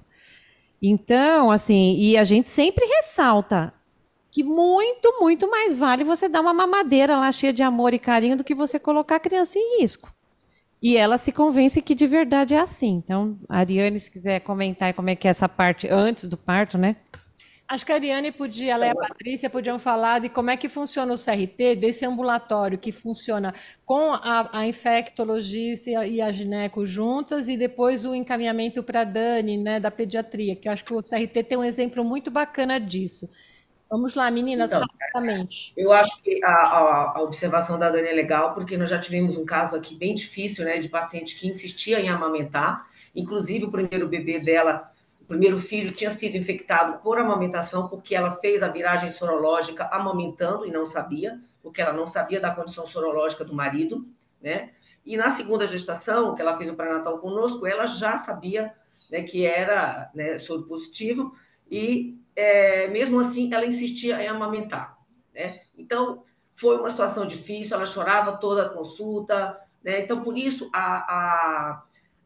Então, assim, e a gente sempre ressalta que muito, muito mais vale você dar uma mamadeira lá cheia de amor e carinho do que você colocar a criança em risco. E ela se convence que de verdade é assim. Então, Ariane, se quiser comentar como é que é essa parte antes do parto, né? Acho que a Ariane podia, ela e a Patrícia podiam falar de como é que funciona o CRT desse ambulatório que funciona com a, a infectologista e a, gineco juntas e depois o encaminhamento para a Dani, né, da pediatria, que eu acho que o CRT tem um exemplo muito bacana disso. Vamos lá, meninas, então, rapidamente. Eu acho que a, a, a, observação da Dani é legal, porque nós já tivemos um caso aqui bem difícil, né, de paciente que insistia em amamentar, inclusive o primeiro bebê dela primeiro filho tinha sido infectado por amamentação, porque ela fez a viragem sorológica amamentando e não sabia, porque ela não sabia da condição sorológica do marido, né? E na segunda gestação, que ela fez o pré-natal conosco, ela já sabia né, que era né, soro positivo e, é, mesmo assim, ela insistia em amamentar, né? Então, foi uma situação difícil, ela chorava toda a consulta, né? Então, por isso, a, a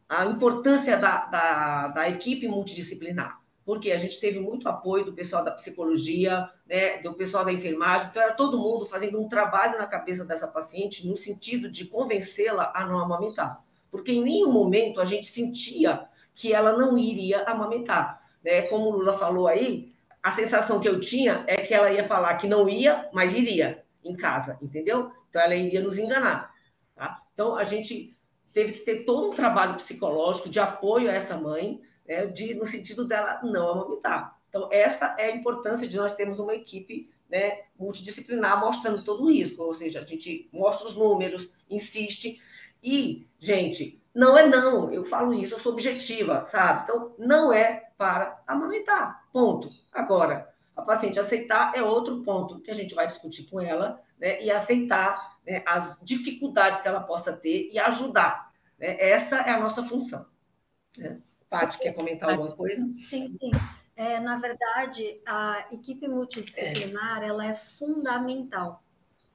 a importância da, da, da, equipe multidisciplinar, porque a gente teve muito apoio do pessoal da psicologia, né, do pessoal da enfermagem, então era todo mundo fazendo um trabalho na cabeça dessa paciente no sentido de convencê-la a não amamentar, porque em nenhum momento a gente sentia que ela não iria amamentar, né? Como o Lula falou aí, a sensação que eu tinha é que ela ia falar que não ia, mas iria em casa, entendeu? Então ela iria nos enganar, tá? Então a gente teve que ter todo um trabalho psicológico de apoio a essa mãe, né, de, no sentido dela não amamentar. Então, essa é a importância de nós termos uma equipe né, multidisciplinar mostrando todo o risco, ou seja, a gente mostra os números, insiste. E, gente, não é não, eu falo isso, eu sou objetiva, sabe? Então, não é para amamentar, ponto. Agora, a paciente aceitar é outro ponto que a gente vai discutir com ela, né, e aceitar né, as dificuldades que ela possa ter e ajudar. Né? Essa é a nossa função. Né? Paty, quer comentar alguma coisa? Sim, sim. É, na verdade, a equipe multidisciplinar é. ela é fundamental.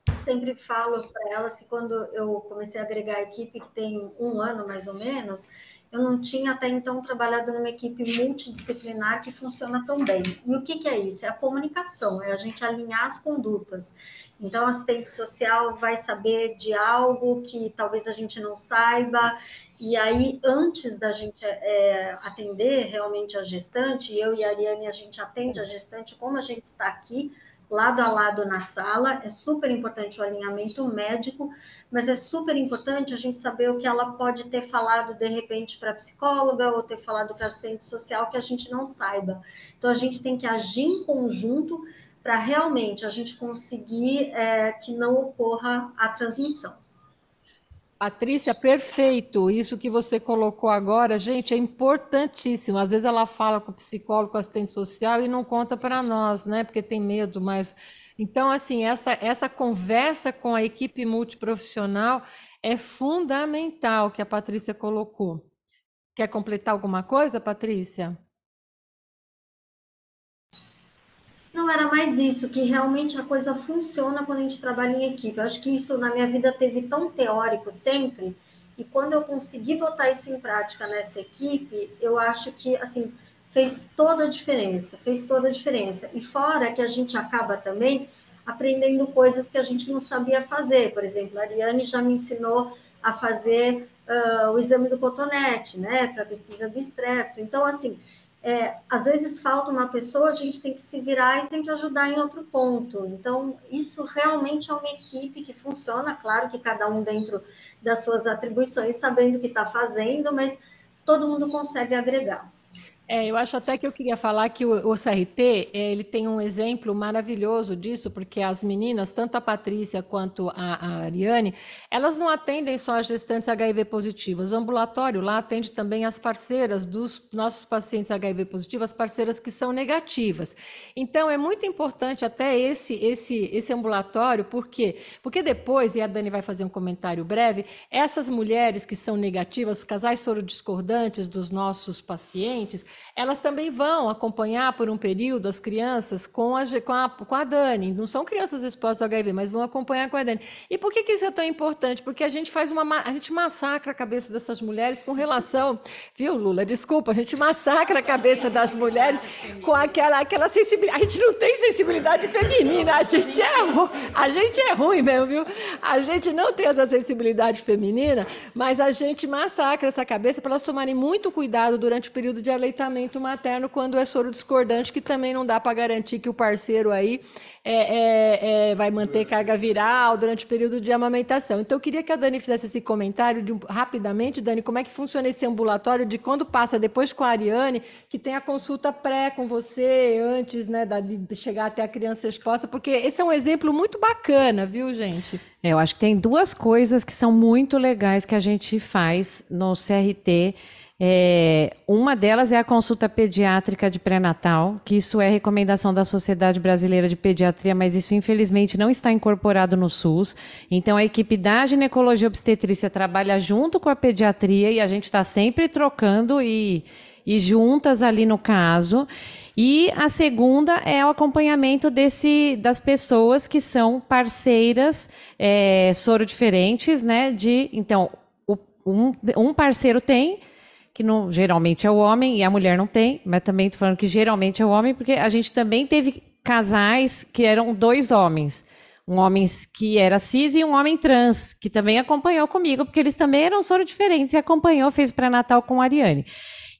Eu sempre falo para elas que quando eu comecei a agregar a equipe, que tem um ano mais ou menos, eu não tinha até então trabalhado numa equipe multidisciplinar que funciona tão bem. E o que, que é isso? É a comunicação, é a gente alinhar as condutas. Então, a assistente social vai saber de algo que talvez a gente não saiba, e aí, antes da gente é, atender realmente a gestante, eu e a Ariane, a gente atende a gestante como a gente está aqui, lado a lado na sala, é super importante o alinhamento médico, mas é super importante a gente saber o que ela pode ter falado de repente para a psicóloga ou ter falado para assistente social que a gente não saiba. Então a gente tem que agir em conjunto para realmente a gente conseguir é, que não ocorra a transmissão. Patrícia, perfeito. Isso que você colocou agora, gente, é importantíssimo. Às vezes ela fala com o psicólogo, com o assistente social e não conta para nós, né? Porque tem medo, mas. Então, assim, essa, essa conversa com a equipe multiprofissional é fundamental que a Patrícia colocou. Quer completar alguma coisa, Patrícia? não era mais isso, que realmente a coisa funciona quando a gente trabalha em equipe. Eu acho que isso na minha vida teve tão teórico sempre, e quando eu consegui botar isso em prática nessa equipe, eu acho que, assim, fez toda a diferença, fez toda a diferença. E fora que a gente acaba também aprendendo coisas que a gente não sabia fazer. Por exemplo, a Ariane já me ensinou a fazer uh, o exame do cotonete, né, para pesquisa do estrepto. Então, assim, é, às vezes falta uma pessoa, a gente tem que se virar e tem que ajudar em outro ponto. Então, isso realmente é uma equipe que funciona, claro que cada um dentro das suas atribuições, sabendo o que está fazendo, mas todo mundo consegue agregar. É, eu acho até que eu queria falar que o, CRT é, ele tem um exemplo maravilhoso disso, porque as meninas, tanto a Patrícia quanto a, a Ariane, elas não atendem só as gestantes HIV positivas. O ambulatório lá atende também as parceiras dos nossos pacientes HIV positivas, as parceiras que são negativas. Então é muito importante até esse esse esse ambulatório, por quê? Porque depois, e a Dani vai fazer um comentário breve, essas mulheres que são negativas, os casais sorodiscordantes dos nossos pacientes, elas também vão acompanhar por um período as crianças com a, com a, com a Dani. Não são crianças expostas ao HIV, mas vão acompanhar com a Dani. E por que, que isso é tão importante? Porque a gente faz uma. A gente massacra a cabeça dessas mulheres com relação. Viu, Lula? Desculpa, a gente massacra a cabeça das mulheres com aquela, aquela sensibilidade. A gente não tem sensibilidade feminina, a gente é ruim. A gente é ruim mesmo, viu? A gente não tem essa sensibilidade feminina, mas a gente massacra essa cabeça para elas tomarem muito cuidado durante o período de aleitamento aleitamento materno quando é soro discordante, que também não dá para garantir que o parceiro aí é, é, é, vai manter carga viral durante o período de amamentação. Então, eu queria que a Dani fizesse esse comentário de, rapidamente, Dani, como é que funciona esse ambulatório de quando passa depois com a Ariane, que tem a consulta pré com você, antes né, de chegar até a criança exposta, porque esse é um exemplo muito bacana, viu, gente? É, eu acho que tem duas coisas que são muito legais que a gente faz no CRT é, uma delas é a consulta pediátrica de pré-natal, que isso é recomendação da Sociedade Brasileira de Pediatria, mas isso infelizmente não está incorporado no SUS. Então a equipe da ginecologia obstetrícia trabalha junto com a pediatria e a gente está sempre trocando e, e juntas ali no caso. E a segunda é o acompanhamento desse, das pessoas que são parceiras é, soro diferentes, né? De então um, um parceiro tem que não, geralmente é o homem e a mulher não tem, mas também estou falando que geralmente é o homem, porque a gente também teve casais que eram dois homens. Um homem que era cis e um homem trans, que também acompanhou comigo, porque eles também eram soro diferentes e acompanhou, fez pré-natal com a Ariane.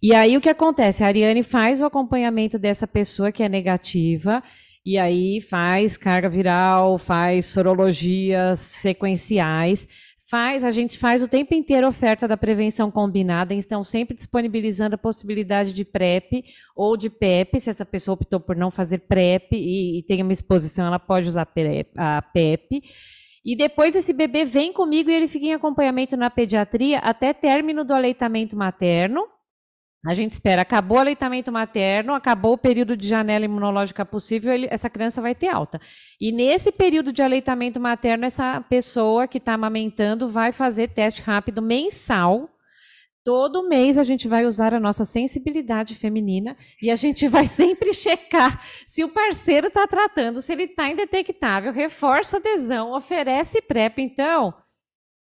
E aí o que acontece? A Ariane faz o acompanhamento dessa pessoa que é negativa, e aí faz carga viral, faz sorologias sequenciais faz, a gente faz o tempo inteiro oferta da prevenção combinada, estão sempre disponibilizando a possibilidade de PrEP ou de PEP, se essa pessoa optou por não fazer PrEP e, e tem uma exposição, ela pode usar a PEP. E depois esse bebê vem comigo e ele fica em acompanhamento na pediatria até término do aleitamento materno, a gente espera, acabou o aleitamento materno, acabou o período de janela imunológica possível, ele, essa criança vai ter alta. E nesse período de aleitamento materno, essa pessoa que está amamentando vai fazer teste rápido mensal. Todo mês a gente vai usar a nossa sensibilidade feminina e a gente vai [LAUGHS] sempre checar se o parceiro está tratando, se ele está indetectável, reforça adesão, oferece PrEP. Então,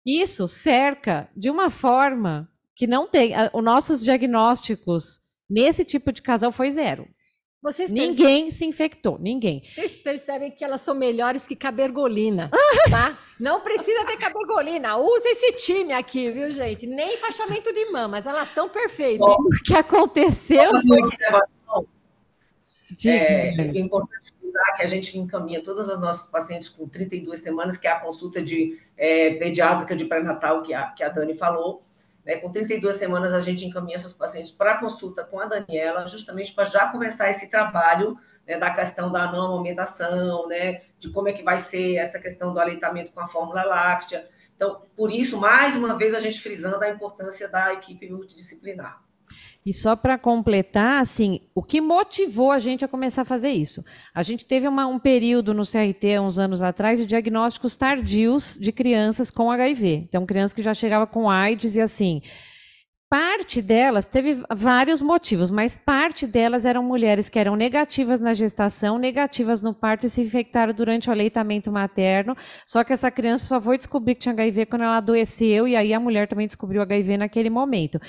isso cerca de uma forma que não tem. A, os nossos diagnósticos nesse tipo de casal foi zero. Vocês ninguém se infectou, ninguém. Vocês percebem que elas são melhores que cabergolina, [LAUGHS] tá? Não precisa ter cabergolina, usa esse time aqui, viu, gente? Nem fechamento de mamas, elas são perfeitas. Bom, o que aconteceu? De... É, é importante frisar que a gente encaminha todas as nossas pacientes com 32 semanas, que é a consulta de é, pediátrica de pré-natal que a, que a Dani falou, né? Com 32 semanas, a gente encaminha essas pacientes para consulta com a Daniela, justamente para já começar esse trabalho né, da questão da não amamentação, né, de como é que vai ser essa questão do aleitamento com a fórmula láctea. Então, por isso, mais uma vez, a gente frisando a importância da equipe multidisciplinar. E só para completar, assim, o que motivou a gente a começar a fazer isso? A gente teve uma, um período no CRT, uns anos atrás, de diagnósticos tardios de crianças com HIV. Então, crianças que já chegavam com AIDS e assim, Parte delas teve vários motivos, mas parte delas eram mulheres que eram negativas na gestação, negativas no parto e se infectaram durante o aleitamento materno. Só que essa criança só foi descobrir que tinha HIV quando ela adoeceu, e aí a mulher também descobriu HIV naquele momento.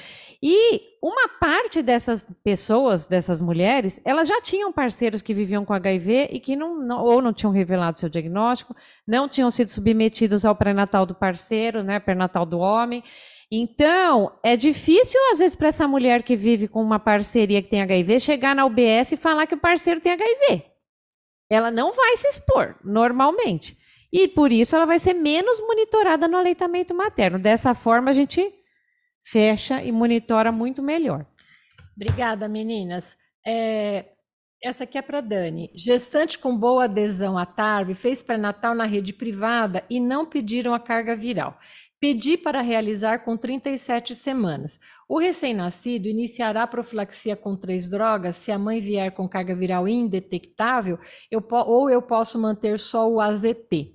E uma parte dessas pessoas, dessas mulheres, elas já tinham parceiros que viviam com HIV e que não, não ou não tinham revelado seu diagnóstico, não tinham sido submetidos ao pré-natal do parceiro, né, pré-natal do homem. Então, é difícil, às vezes, para essa mulher que vive com uma parceria que tem HIV chegar na UBS e falar que o parceiro tem HIV. Ela não vai se expor, normalmente. E por isso ela vai ser menos monitorada no aleitamento materno. Dessa forma, a gente fecha e monitora muito melhor. Obrigada, meninas. É, essa aqui é para Dani. Gestante com boa adesão à TARV fez pré-natal na rede privada e não pediram a carga viral. Pedi para realizar com 37 semanas. O recém-nascido iniciará a profilaxia com três drogas se a mãe vier com carga viral indetectável, eu ou eu posso manter só o AZT.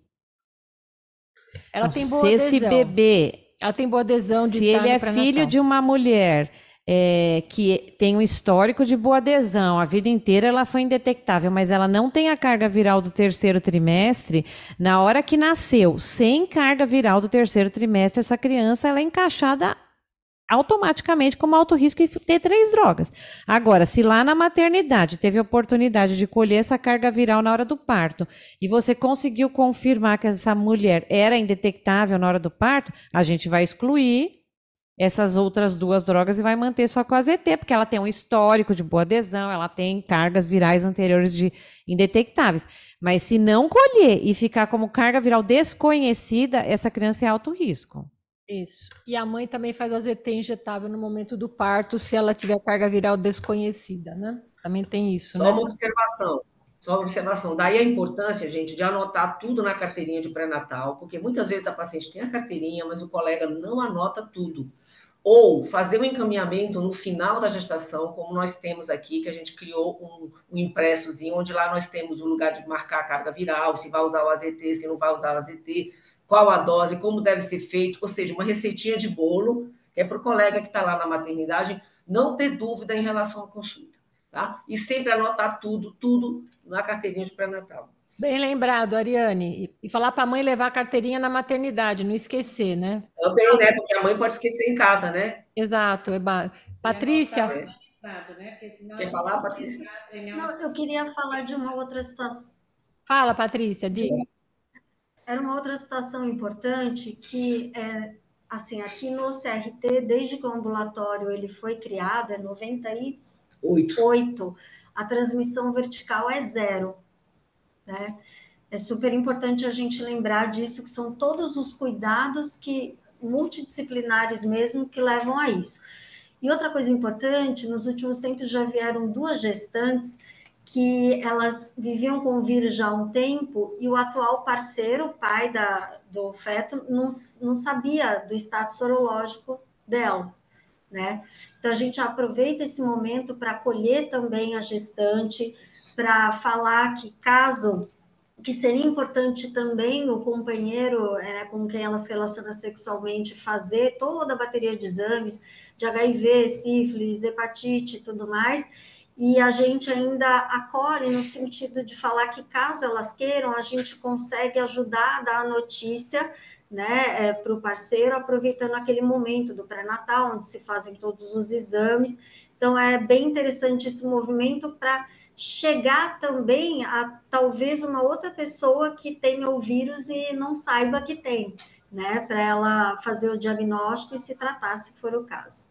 Ela Não, tem boa se adesão. esse bebê, ela tem boa adesão de Se ele é filho de uma mulher é, que tem um histórico de boa adesão, a vida inteira ela foi indetectável, mas ela não tem a carga viral do terceiro trimestre, na hora que nasceu, sem carga viral do terceiro trimestre, essa criança ela é encaixada automaticamente como alto risco de ter três drogas. Agora, se lá na maternidade teve a oportunidade de colher essa carga viral na hora do parto e você conseguiu confirmar que essa mulher era indetectável na hora do parto, a gente vai excluir essas outras duas drogas e vai manter só com a ZT, porque ela tem um histórico de boa adesão, ela tem cargas virais anteriores de indetectáveis. Mas se não colher e ficar como carga viral desconhecida, essa criança é alto risco. Isso. E a mãe também faz a ZT injetável no momento do parto, se ela tiver carga viral desconhecida, né? Também tem isso, só né? Só uma observação. Só uma observação. Daí a importância, gente, de anotar tudo na carteirinha de pré-natal, porque muitas vezes a paciente tem a carteirinha, mas o colega não anota tudo ou fazer um encaminhamento no final da gestação, como nós temos aqui, que a gente criou um, um impressozinho, onde lá nós temos o lugar de marcar a carga viral, se vai usar o AZT, se não vai usar o AZT, qual a dose, como deve ser feito, ou seja, uma receitinha de bolo, que é para o colega que está lá na maternidade não ter dúvida em relação à consulta, tá? E sempre anotar tudo, tudo na carteirinha de pré-natal. Bem lembrado, Ariane. E falar para a mãe levar a carteirinha na maternidade, não esquecer, né? Eu tenho, né? Porque a mãe pode esquecer em casa, né? Exato. Eba. Patrícia. né? Quer falar, Patrícia? Não, eu queria falar de uma outra situação. Fala, Patrícia, diga. Era uma outra situação importante que, é, assim, aqui no CRT, desde que o ambulatório ele foi criado, é 98, Oito. a transmissão vertical é zero né? É super importante a gente lembrar disso, que são todos os cuidados que multidisciplinares mesmo que levam a isso. E outra coisa importante, nos últimos tempos já vieram duas gestantes que elas viviam com o vírus já há um tempo e o atual parceiro, pai da, do feto, não, não sabia do status sorológico dela. Né? Então a gente aproveita esse momento para acolher também a gestante, para falar que caso que seria importante também o companheiro né, com quem ela se relaciona sexualmente fazer toda a bateria de exames de HIV, sífilis, hepatite e tudo mais. E a gente ainda acolhe no sentido de falar que, caso elas queiram, a gente consegue ajudar a dar a notícia né, é, para o parceiro, aproveitando aquele momento do pré-natal, onde se fazem todos os exames. Então, é bem interessante esse movimento para chegar também a talvez uma outra pessoa que tenha o vírus e não saiba que tem, né? Para ela fazer o diagnóstico e se tratar, se for o caso.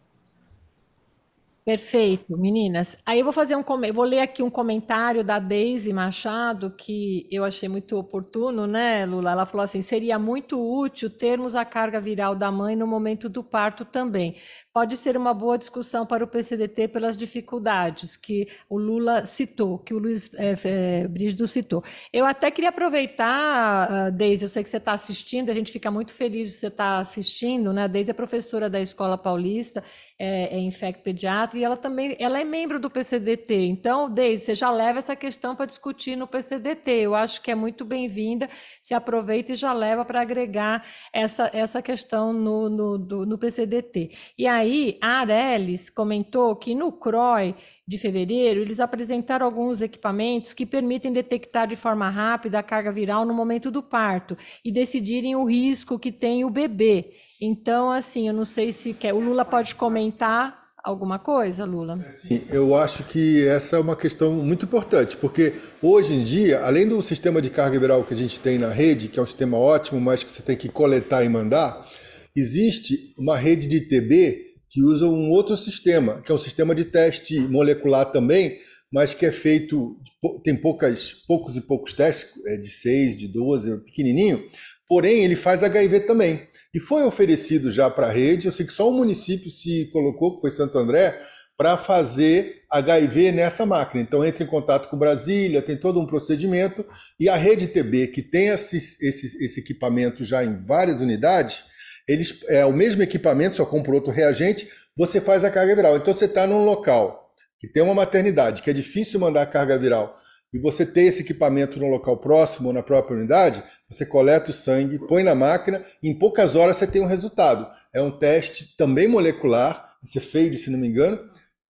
Perfeito, meninas. Aí eu vou fazer um vou ler aqui um comentário da Deise Machado que eu achei muito oportuno, né, Lula? Ela falou assim: seria muito útil termos a carga viral da mãe no momento do parto também, pode ser uma boa discussão para o PCDT pelas dificuldades que o Lula citou, que o Luiz é, é, Brígido citou. Eu até queria aproveitar, ah, Deise, eu sei que você está assistindo, a gente fica muito feliz de você estar tá assistindo, né? Deise é professora da Escola Paulista, é, é infect pediatra, e ela também ela é membro do PCDT. Então, Deise, você já leva essa questão para discutir no PCDT. Eu acho que é muito bem-vinda, se aproveita e já leva para agregar essa, essa questão no, no, do, no PCDT. E aí, aí, a Arelis comentou que no CROI de fevereiro, eles apresentaram alguns equipamentos que permitem detectar de forma rápida a carga viral no momento do parto e decidirem o risco que tem o bebê. Então, assim, eu não sei se quer. O Lula pode comentar alguma coisa, Lula? É, sim, eu acho que essa é uma questão muito importante, porque hoje em dia, além do sistema de carga viral que a gente tem na rede, que é um sistema ótimo, mas que você tem que coletar e mandar, existe uma rede de TB que usa um outro sistema, que é um sistema de teste molecular também, mas que é feito, tem poucas, poucos e poucos testes, é de 6, de 12, é pequenininho, porém ele faz HIV também. E foi oferecido já para a rede, eu sei que só o município se colocou, que foi Santo André, para fazer HIV nessa máquina. Então entra em contato com Brasília, tem todo um procedimento, e a rede TB, que tem esse, esse, esse equipamento já em várias unidades, eles, é o mesmo equipamento, só compra outro reagente, você faz a carga viral. Então você está num local que tem uma maternidade, que é difícil mandar a carga viral, e você tem esse equipamento no local próximo ou na própria unidade, você coleta o sangue, põe na máquina, e em poucas horas você tem um resultado. É um teste também molecular, você fez, se não me engano,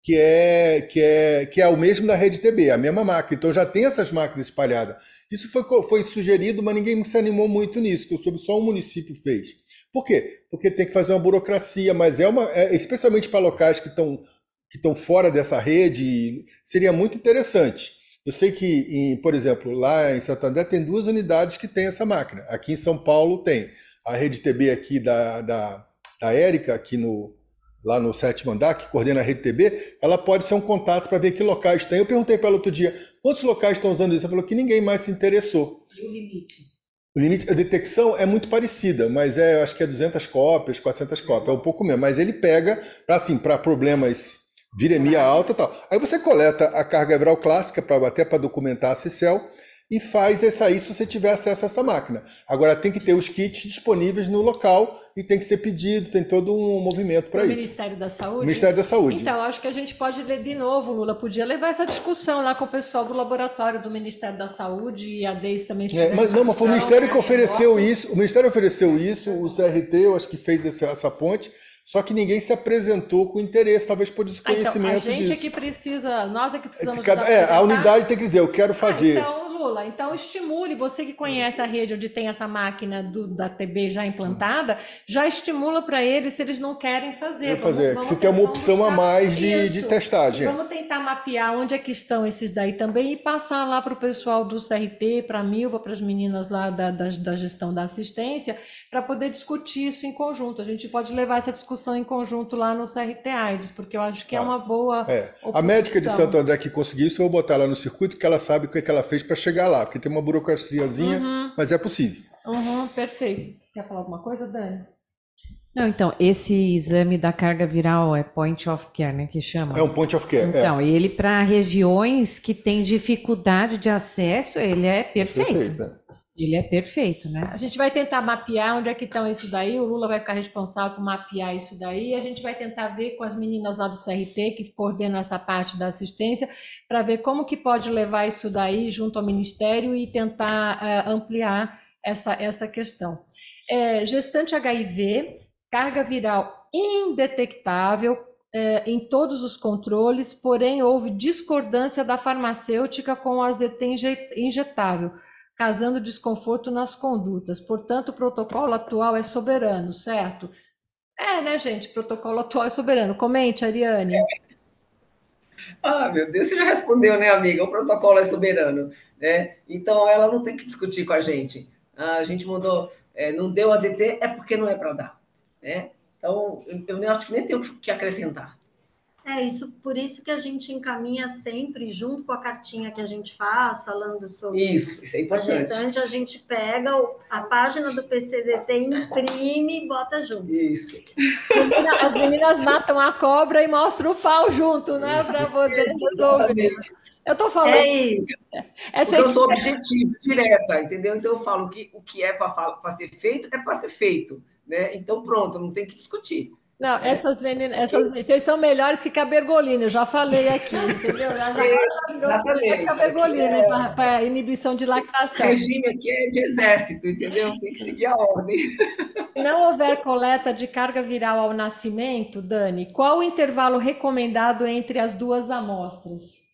que é, que é, que é o mesmo da rede TB, é a mesma máquina. Então já tem essas máquinas espalhadas. Isso foi, foi sugerido, mas ninguém se animou muito nisso, que eu soube só um município fez. Por quê? Porque tem que fazer uma burocracia, mas é uma. É, especialmente para locais que estão que estão fora dessa rede, seria muito interessante. Eu sei que, em, por exemplo, lá em Santander tem duas unidades que têm essa máquina. Aqui em São Paulo tem a rede TB aqui da, da, da Érica, aqui no, lá no sétimo andar, que coordena a rede TB, ela pode ser um contato para ver que locais tem. Eu perguntei para ela outro dia, quantos locais estão usando isso? Ela falou que ninguém mais se interessou. E o limite? O limite, a detecção é muito parecida, mas é, eu acho que é 200 cópias, 400 cópias, é um pouco mesmo. Mas ele pega para assim, para problemas viremia alta e tal. Aí você coleta a carga viral clássica para até para documentar a CICEL e faz essa aí se você tiver acesso a essa máquina. Agora tem que ter os kits disponíveis no local e tem que ser pedido, tem todo um movimento para isso. Ministério da Saúde? Ministério da Saúde. Então, acho que a gente pode ler de novo, Lula, podia levar essa discussão lá com o pessoal do laboratório do Ministério da Saúde e a DEIS também. É, mas não, mas foi o Ministério que ofereceu isso, o Ministério ofereceu isso, o CRT, eu acho que fez essa, essa ponte, só que ninguém se apresentou com interesse, talvez por desconhecimento ah, então, a gente disso. é que precisa, nós é que precisamos... É, cada, é, a unidade tem que dizer, eu quero ah, fazer. Ah, então, estimula. Então, estimule. Você que conhece a rede onde tem essa máquina do, da TB já implantada, já estimula para eles se eles não querem fazer. Vamos, fazer. Vamos, se tem uma opção a mais de, de, testagem. Vamos tentar mapear onde é que estão esses daí também e passar lá para o pessoal do CRT, para a Milva, para as meninas lá da, da, da gestão da assistência, para poder discutir isso em conjunto. A gente pode levar essa discussão em conjunto lá no CRT AIDS, porque eu acho que ah, é uma boa. É. A médica de Santo André que conseguiu isso, eu vou botar ela no circuito, que ela sabe o que é ela fez para chegar chegar lá, porque tem uma burocraciazinha, uhum. mas é possível. Uhum, perfeito. Quer falar alguma coisa, Dani? Não, então, esse exame da carga viral é point of care, né, que chama? É um point of care, é. Então, é. ele para regiões que têm dificuldade de acesso, ele é perfeito. Perfeito, é. Ele é perfeito, né? A gente vai tentar mapear onde é que estão isso daí, o Lula vai ficar responsável por mapear isso daí, a gente vai tentar ver com as meninas lá do CRT, que coordenam essa parte da assistência, para ver como que pode levar isso daí junto ao Ministério e tentar uh, ampliar essa, essa questão. É, gestante HIV, carga viral indetectável, eh, em todos os controles, porém houve discordância da farmacêutica com o AZT injetável casando desconforto nas condutas. Portanto, o protocolo atual é soberano, certo? É, né, gente? O protocolo atual é soberano. Comente, Ariane. É. Ah, meu Deus, você já respondeu, né, amiga? O protocolo é soberano, né? Então ela não tem que discutir com a gente. A gente mandou, é, não deu AZT, é porque não é para dar, né? Então eu, eu acho que nem tenho o que acrescentar. É isso, por isso que a gente encaminha sempre, junto com a cartinha que a gente faz, falando sobre isso, isso é importante. a gestante, a gente pega a página do PCDT, imprime e bota junto. Isso. As meninas matam a cobra e mostram o pau junto, né? Para você resolver. Eu estou falando. É isso. Essa eu sou é objetivo, direta, entendeu? Então eu falo que o que é para ser feito é para ser feito. Né? Então pronto, não tem que discutir. Não, é. essas meninas, essas vocês são melhores que Cabergolina, eu já falei aqui, entendeu? Já, já falei é exatamente. Cabergolina é... para inibição de lactação. O regime aqui é de exército, entendeu? Tem que seguir a ordem. Se não houver coleta de carga viral ao nascimento, Dani, qual o intervalo recomendado entre as duas amostras?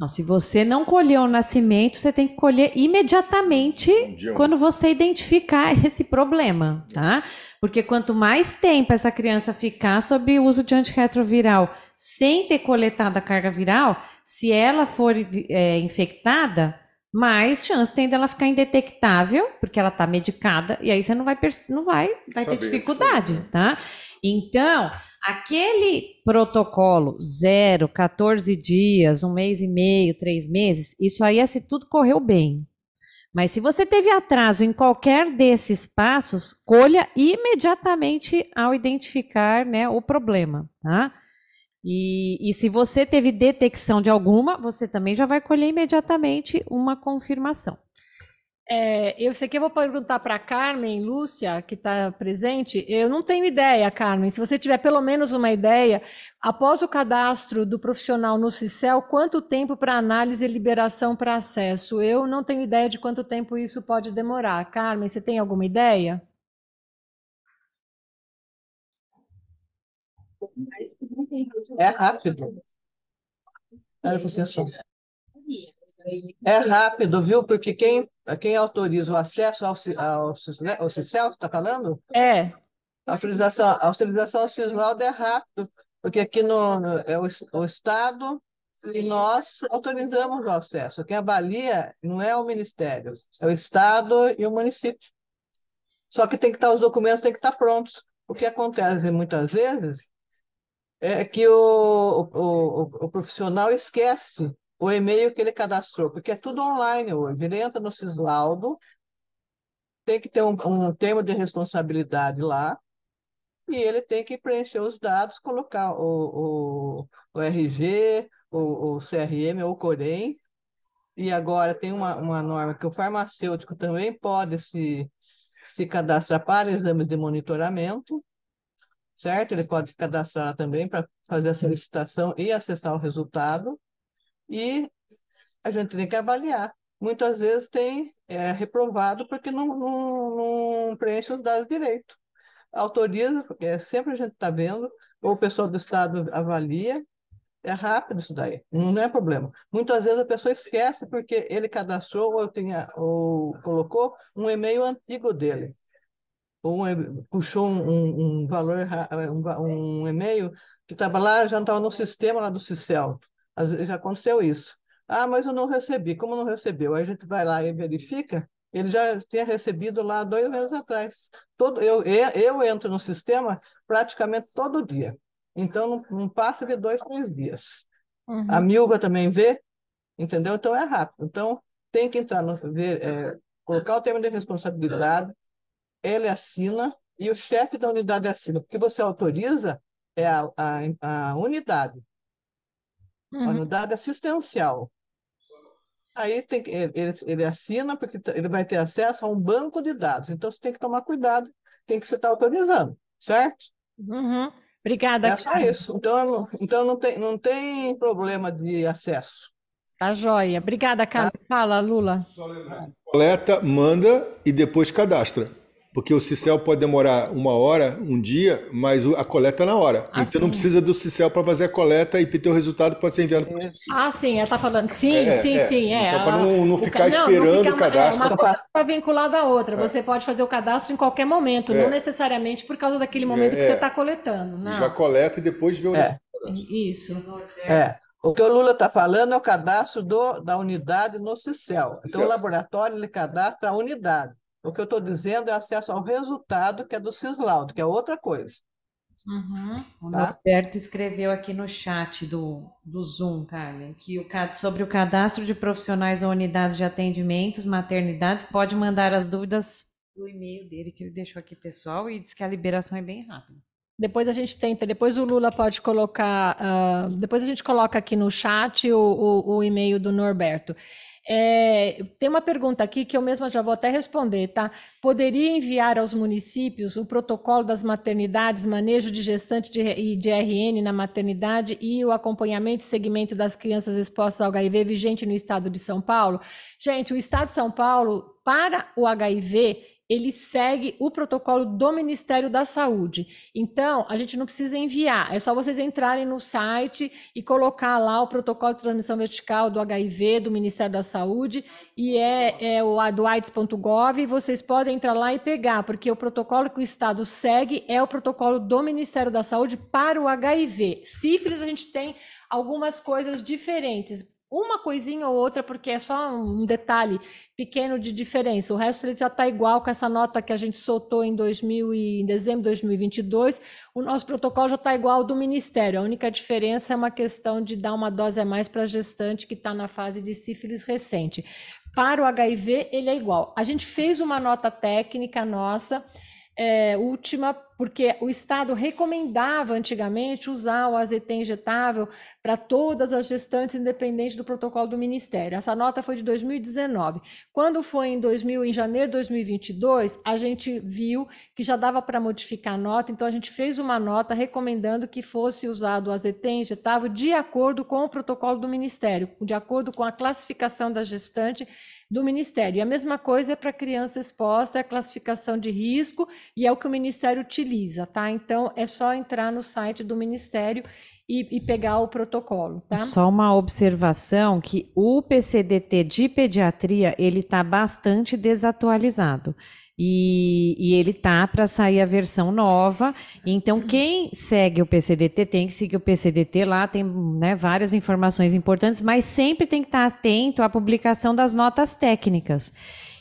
Não, se você não colheu o nascimento, você tem que colher imediatamente quando você identificar [LAUGHS] esse problema, tá? Porque quanto mais tempo essa criança ficar sob o uso de antirretroviral sem ter coletado a carga viral, se ela for é, infectada, mais chance tem dela ficar indetectável, porque ela está medicada, e aí você não vai, não vai, vai ter dificuldade, tá? Então, Aquele protocolo zero, 14 dias, um mês e meio, três meses, isso aí é se tudo correu bem. Mas se você teve atraso em qualquer desses passos, colha imediatamente ao identificar né, o problema, tá? E, e, se você teve detecção de alguma, você também já vai colher imediatamente uma confirmação. É, eu sei que eu vou perguntar para Carmen, Lúcia, que está presente. Eu não tenho ideia, Carmen. Se você tiver pelo menos uma ideia, após o cadastro do profissional no CICEL, quanto tempo para análise e liberação para acesso? Eu não tenho ideia de quanto tempo isso pode demorar. Carmen, você tem alguma ideia? É rápido. É você só. É rápido, viu? Porque quem, quem autoriza o acesso ao, ao, né, ao CICEL, você está falando? É. A autorização, a autorização ao CISLAUD é rápido, porque aqui no, no é o, o Estado e nós autorizamos o acesso. Quem avalia não é o Ministério, é o Estado e o município. Só que tem que estar, tá, os documentos têm que estar tá prontos. O que acontece muitas vezes é que o, o, o, o profissional esquece o e-mail que ele cadastrou, porque é tudo online hoje. Ele entra no Cislaudo, tem que ter um, um termo de responsabilidade lá, e ele tem que preencher os dados, colocar o, o, o RG, o, o CRM ou o Corém. E agora tem uma, uma norma que o farmacêutico também pode se, se cadastrar para exames de monitoramento, certo? Ele pode se cadastrar também para fazer a solicitação e acessar o resultado e a gente tem que avaliar. Muitas vezes tem é, reprovado porque não, não, não preenche os dados direito. Autoriza, porque é, sempre a gente está vendo, ou o pessoal do Estado avalia, é rápido isso daí, não é problema. Muitas vezes a pessoa esquece porque ele cadastrou ou, tinha, ou colocou um e-mail antigo dele. Ou um, puxou um, um valor, um, um e-mail que estava lá, já estava no sistema lá do Cicel já aconteceu isso. Ah, mas eu não recebi. Como não recebeu? Aí a gente vai lá e verifica. Ele já tinha recebido lá dois meses atrás. Todo, eu, eu entro no sistema praticamente todo dia. Então, não, não passa de dois, três dias. Uhum. A Milva também vê, entendeu? Então, é rápido. Então, tem que entrar no... Ver, é, colocar o tema de responsabilidade, ele assina e o chefe da unidade assina. Porque você autoriza é a, a, a unidade uhum. unidade assistencial. Aí tem, ele, ele assina, porque ele vai ter acesso a um banco de dados. Então, você tem que tomar cuidado, tem que você estar tá autorizando, certo? Uhum. Obrigada. É só isso. Então, então não, tem, não tem problema de acesso. Tá joia. Obrigada, Carla. Tá. Fala, Lula. Só lembrar. Coleta, manda e depois cadastra. Porque o CICEL pode demorar uma hora, um dia, mas a coleta é na hora. Ah, então sim. não precisa do CICEL para fazer a coleta e ter o resultado pode ser enviado para Ah, sim, ela está falando. Sim, é, sim, é. sim. É. Então, para não, não ficar esperando não, não fica... o cadastro. É, uma coisa está vinculada à outra. É. Você pode fazer o cadastro em qualquer momento, não é. necessariamente por causa daquele momento que é. você está coletando. Não. Né? Já coleta e depois vê o é. Isso. É. O que o Lula está falando é o cadastro do, da unidade no CICEL. Então, o laboratório ele cadastra a unidade. O que eu estou dizendo é acesso ao resultado, que é do Cislaudo, que é outra coisa. Uhum. O tá? Norberto escreveu aqui no chat do, do Zoom, Carmen, que o, sobre o cadastro de profissionais ou unidades de atendimentos, maternidades, pode mandar as dúvidas do e-mail dele, que ele deixou aqui pessoal, e diz que a liberação é bem rápida. Depois a gente tenta, depois o Lula pode colocar, uh, depois a gente coloca aqui no chat o, o, o e-mail do Norberto. É, tem uma pergunta aqui que eu mesma já vou até responder, tá? Poderia enviar aos municípios o protocolo das maternidades, manejo de gestante e de, de RN na maternidade e o acompanhamento e segmento das crianças expostas ao HIV vigente no estado de São Paulo? Gente, o estado de São Paulo, para o HIV, ele segue o protocolo do Ministério da Saúde. Então, a gente não precisa enviar, é só vocês entrarem no site e colocar lá o protocolo de transmissão vertical do HIV, do Ministério da Saúde, e é, é o do AIDS.gov, e vocês podem entrar lá e pegar, porque o protocolo que o Estado segue é o protocolo do Ministério da Saúde para o HIV. Sífilis, a gente tem algumas coisas diferentes uma coisinha ou outra, porque é só um detalhe pequeno de diferença. O resto ele já está igual com essa nota que a gente soltou em, 2000 e, em dezembro de 2022. O nosso protocolo já está igual ao do Ministério. A única diferença é uma questão de dar uma dose a mais para a gestante que está na fase de sífilis recente. Para o HIV, ele é igual. A gente fez uma nota técnica nossa é, última, porque o Estado recomendava antigamente usar o AZT injetável para todas as gestantes, independente do protocolo do Ministério. Essa nota foi de 2019. Quando foi em 2000, em janeiro de 2022, a gente viu que já dava para modificar a nota, então a gente fez uma nota recomendando que fosse usado o AZT injetável de acordo com o protocolo do Ministério, de acordo com a classificação da gestante do Ministério. E a mesma coisa é para criança exposta, é a classificação de risco e é o que o Ministério utiliza, tá? Então é só entrar no site do Ministério e, e, pegar o protocolo, tá? Só uma observação que o PCDT de pediatria ele está bastante desatualizado. E, e, ele tá para sair a versão nova. Então, uhum. quem segue o PCDT tem que seguir o PCDT lá, tem né, várias informações importantes, mas sempre tem que estar tá atento à publicação das notas técnicas.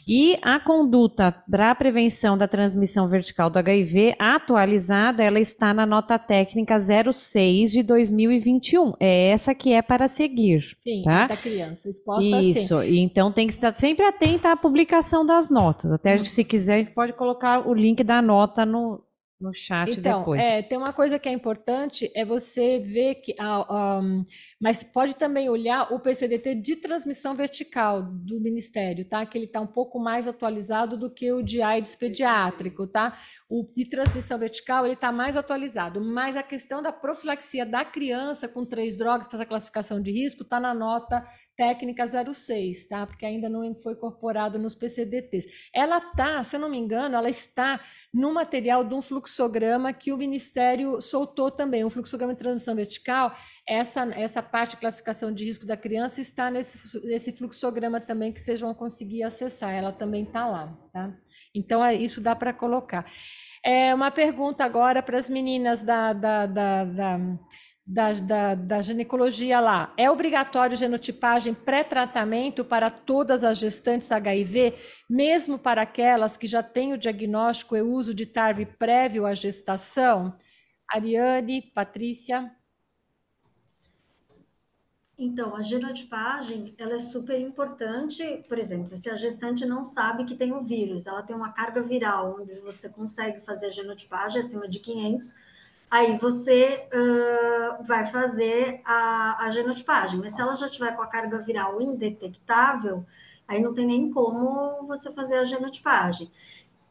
E a conduta para a prevenção da transmissão vertical do HIV atualizada, ela está na nota técnica 06 de 2021. É essa que é para seguir. Sim, tá? da criança exposta Isso, assim. então tem que estar sempre atenta à publicação das notas. Até gente, se quiser, a gente pode colocar o link da nota no, no chat então, depois. Então, é, tem uma coisa que é importante, é você ver que... Ah, um, mas pode também olhar o PCDT de transmissão vertical do Ministério, tá? Que ele está um pouco mais atualizado do que o de AIDS pediátrico, tá? O de transmissão vertical ele está mais atualizado, mas a questão da profilaxia da criança com três drogas para essa classificação de risco está na nota técnica 06, tá? Porque ainda não foi incorporado nos PCDTs. Ela tá, se eu não me engano, ela está no material de um fluxograma que o Ministério soltou também, um fluxograma de transmissão vertical essa, essa parte de classificação de risco da criança está nesse, nesse fluxograma também que vocês vão conseguir acessar, ela também está lá, tá? Então, é, isso dá para colocar. É uma pergunta agora para as meninas da, da, da, da da, da, da, ginecologia lá. É obrigatório genotipagem pré-tratamento para todas as gestantes HIV, mesmo para aquelas que já têm o diagnóstico e uso de TARV prévio à gestação? Ariane, Patrícia. Então, a genotipagem, ela é super importante, por exemplo, se a gestante não sabe que tem o vírus, ela tem uma carga viral, onde você consegue fazer a genotipagem acima de 500, aí você uh, vai fazer a, a genotipagem. Mas se ela já tiver com a carga viral indetectável, aí não tem nem como você fazer a genotipagem.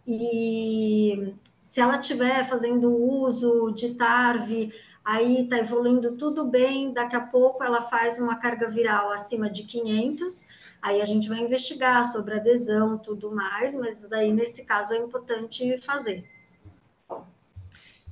E se ela tiver fazendo uso de TARV, aí está evoluindo tudo bem, daqui a pouco ela faz uma carga viral acima de 500, aí a gente vai investigar sobre adesão, tudo mais, mas daí nesse caso é importante fazer.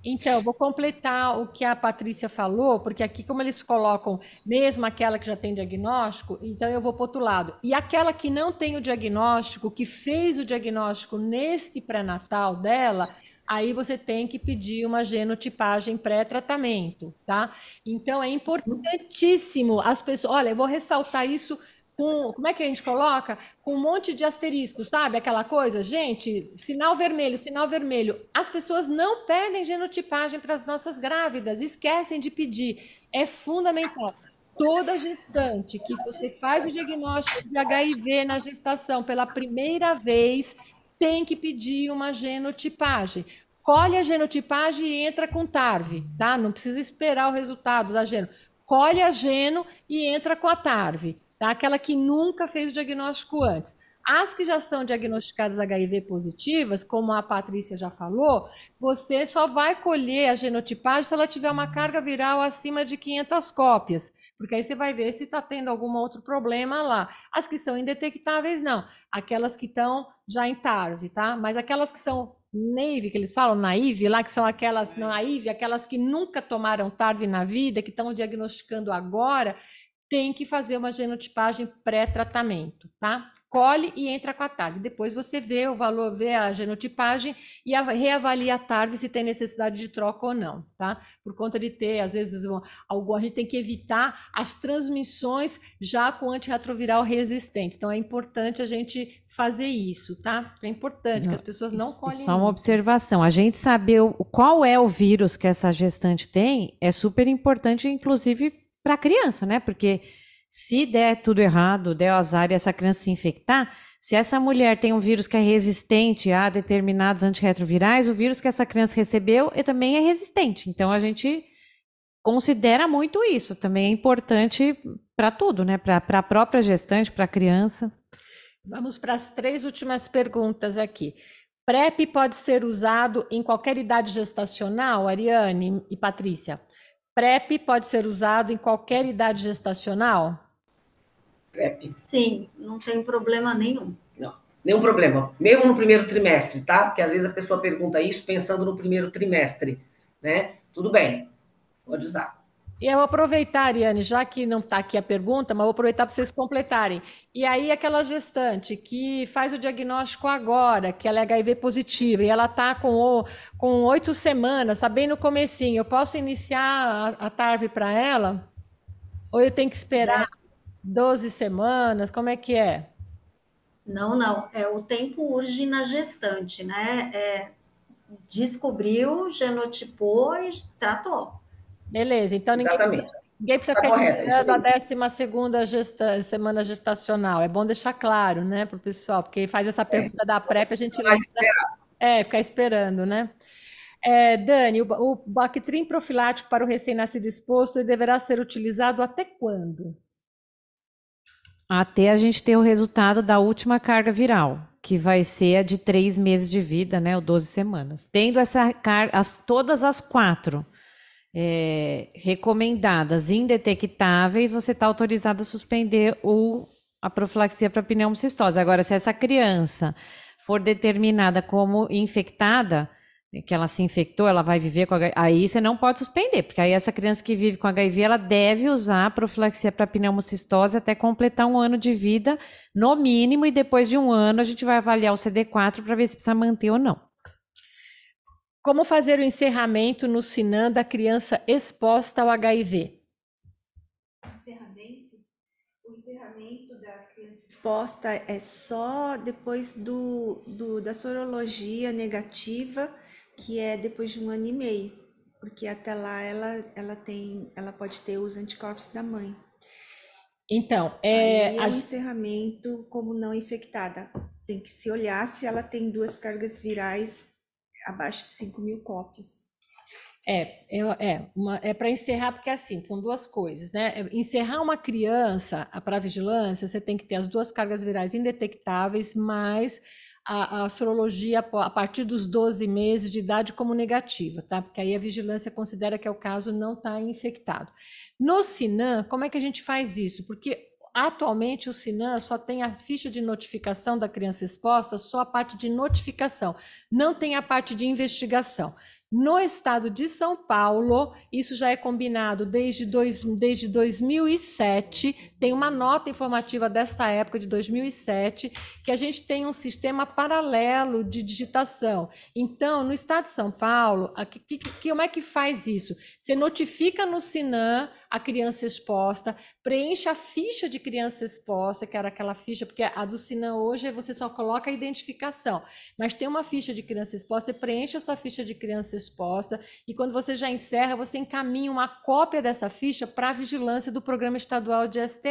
Então, vou completar o que a Patrícia falou, porque aqui, como eles colocam mesmo aquela que já tem diagnóstico, então eu vou para outro lado. E aquela que não tem o diagnóstico, que fez o diagnóstico neste pré-natal dela, aí você tem que pedir uma genotipagem pré-tratamento, tá? Então é importantíssimo as pessoas. Olha, eu vou ressaltar isso com, como é que a gente coloca? Com um monte de asterisco, sabe? Aquela coisa, gente, sinal vermelho, sinal vermelho. As pessoas não pedem genotipagem para as nossas grávidas, esquecem de pedir. É fundamental. Toda gestante que você faz o diagnóstico de HIV na gestação pela primeira vez, tem que pedir uma genotipagem. Colhe a genotipagem e entra com TARV, tá? Não precisa esperar o resultado da geno. Colhe a geno e entra com a TARV, tá? Aquela que nunca fez o diagnóstico antes. As que já são diagnosticadas HIV positivas, como a Patrícia já falou, você só vai colher a genotipagem se ela tiver uma carga viral acima de 500 cópias porque aí você vai ver se está tendo algum outro problema lá. As que são indetectáveis, não. Aquelas que estão já em tarde, tá? Mas aquelas que são naive, que eles falam, naive, lá que são aquelas é. naive, aquelas que nunca tomaram tarde na vida, que estão diagnosticando agora, tem que fazer uma genotipagem pré-tratamento, tá? colhe e entra com a tarde. Depois você vê o valor, vê a genotipagem e reavalia a tarde se tem necessidade de troca ou não, tá? Por conta de ter, às vezes, algum, a gente tem que evitar as transmissões já com antirretroviral resistente. Então é importante a gente fazer isso, tá? É importante não, que as pessoas não isso, colhem. É só uma observação, a gente saber o, qual é o vírus que essa gestante tem é super importante, inclusive para a criança, né? Porque se der tudo errado, der azar e essa criança se infectar, se essa mulher tem um vírus que é resistente a determinados antirretrovirais, o vírus que essa criança recebeu é, também é resistente. Então a gente considera muito isso. Também é importante para tudo, né? Para a própria gestante, para a criança. Vamos para as três últimas perguntas aqui. PrEP pode ser usado em qualquer idade gestacional, Ariane e Patrícia? PrEP pode ser usado em qualquer idade gestacional? PrEP. Sim, não tem problema nenhum. Não, nenhum problema. Mesmo no primeiro trimestre, tá? Porque às vezes a pessoa pergunta isso pensando no primeiro trimestre, né? Tudo bem, pode usar. E eu aproveitar, Ariane, já que não está aqui a pergunta, mas vou aproveitar para vocês completarem. E aí, aquela gestante que faz o diagnóstico agora, que ela é HIV positiva, e ela está com, com oito semanas, está bem no comecinho, eu posso iniciar a, a TARV para ela? Ou eu tenho que esperar não. 12 semanas? Como é que é? Não, não. É, o tempo urge na gestante, né? É, descobriu, genotipou e tratou. Beleza, então ninguém, Exatamente. ninguém precisa tá ficar correta, da décima segunda gesta, semana gestacional. É bom deixar claro, né, para o pessoal, porque faz essa é. pergunta é. da PrEP, a gente vai É, ficar esperando, né? É, Dani, o, o Bactrim profilático para o recém-nascido exposto deverá ser utilizado até quando? Até a gente ter o resultado da última carga viral, que vai ser a de três meses de vida, né? Ou 12 semanas. Tendo essa carga, todas as quatro é, recomendadas indetectáveis, você está autorizado a suspender o, a profilaxia para pneumocistose. Agora, se essa criança for determinada como infectada, né, que ela se infectou, ela vai viver com HIV, aí você não pode suspender, porque aí essa criança que vive com HIV, ela deve usar a profilaxia para pneumocistose até completar um ano de vida, no mínimo, e depois de um ano a gente vai avaliar o CD4 para ver se precisa manter ou não. Como fazer o encerramento no SINAM da criança exposta ao HIV? Encerramento? O encerramento da criança exposta é só depois do, do da sorologia negativa, que é depois de um ano e meio, porque até lá ela, ela, tem, ela pode ter os anticorpos da mãe. Então, é. Aí é o encerramento como não infectada. Tem que se olhar se ela tem duas cargas virais abaixo de 5 mil cópias. É, é, é, é para encerrar, porque é assim, são duas coisas, né? É, encerrar uma criança ah, para vigilância, você tem que ter as duas cargas virais indetectáveis, mais a, a, sorologia a partir dos 12 meses de idade como negativa, tá? Porque aí a vigilância considera que é o caso não está infectado. No SINAM, como é que a gente faz isso? Porque Atualmente, o Sinan só tem a ficha de notificação da criança exposta, só a parte de notificação, não tem a parte de investigação. No estado de São Paulo, isso já é combinado desde, dois, desde 2007, tem uma nota informativa dessa época, de 2007, que a gente tem um sistema paralelo de digitação. Então, no estado de São Paulo, a, que, que, como é que faz isso? Você notifica no Sinan a criança exposta, preenche a ficha de criança exposta, que era aquela ficha, porque a do Sinan hoje é você só coloca a identificação, mas tem uma ficha de criança exposta, você preenche essa ficha de criança exposta. E quando você já encerra, você encaminha uma cópia dessa ficha para a vigilância do Programa Estadual de st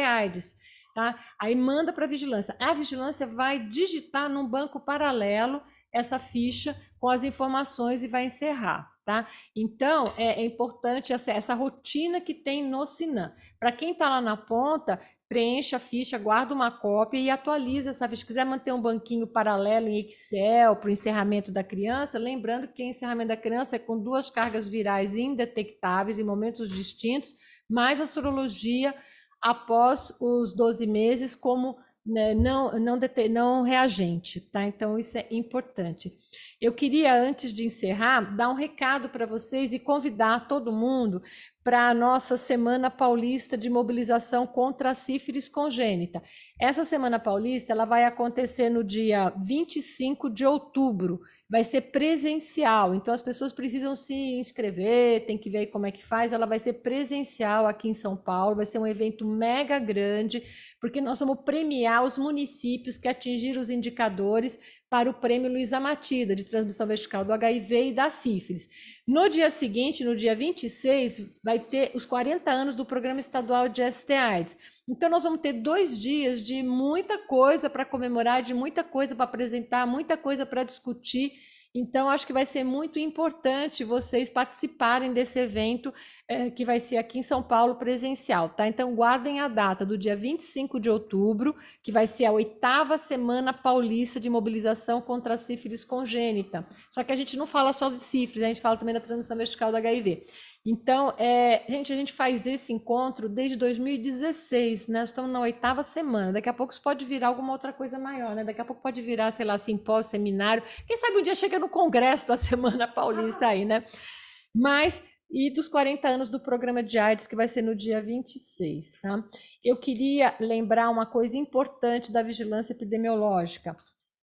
Tá? Aí manda para a vigilância. A vigilância vai digitar num banco paralelo essa ficha com as informações e vai encerrar. Tá? Então, é, é importante essa, essa, rotina que tem no Sinan. Para quem está lá na ponta, preencha a ficha, guarda uma cópia e atualiza essa ficha. Se quiser manter um banquinho paralelo em Excel para o encerramento da criança, lembrando que o encerramento da criança é com duas cargas virais indetectáveis em momentos distintos, mais a sorologia após os 12 meses como né, não, não, dete, não reagente, tá? Então, isso é importante. Eu queria, antes de encerrar, dar um recado para vocês e convidar todo mundo para a nossa Semana Paulista de Mobilização contra a Sífilis Congênita. Essa Semana Paulista ela vai acontecer no dia 25 de outubro, vai ser presencial. Então as pessoas precisam se inscrever, tem que ver como é que faz. Ela vai ser presencial aqui em São Paulo, vai ser um evento mega grande, porque nós vamos premiar os municípios que atingiram os indicadores para o prêmio Luiza Matida, de transmissão vertical do HIV e da sífilis. No dia seguinte, no dia 26, vai ter os 40 anos do Programa Estadual de STIs. Então, nós vamos ter dois dias de muita coisa para comemorar, de muita coisa para apresentar, muita coisa para discutir então, acho que vai ser muito importante vocês participarem desse evento é, que vai ser aqui em São Paulo presencial, tá? Então, guardem a data do dia 25 de outubro, que vai ser a oitava semana paulista de mobilização contra a sífilis congênita. Só que a gente não fala só de sífilis, a gente fala também da transmissão vertical do HIV. Então, é, gente, a gente faz esse encontro desde 2016, né? Estamos na oitava semana. Daqui a pouco isso pode virar alguma outra coisa maior, né? Daqui a pouco pode virar, sei lá, simpósio, seminário. Quem sabe um dia chega no congresso da Semana Paulista aí, né? Mas e dos 40 anos do programa de AIDS, que vai ser no dia 26. Tá? Eu queria lembrar uma coisa importante da vigilância epidemiológica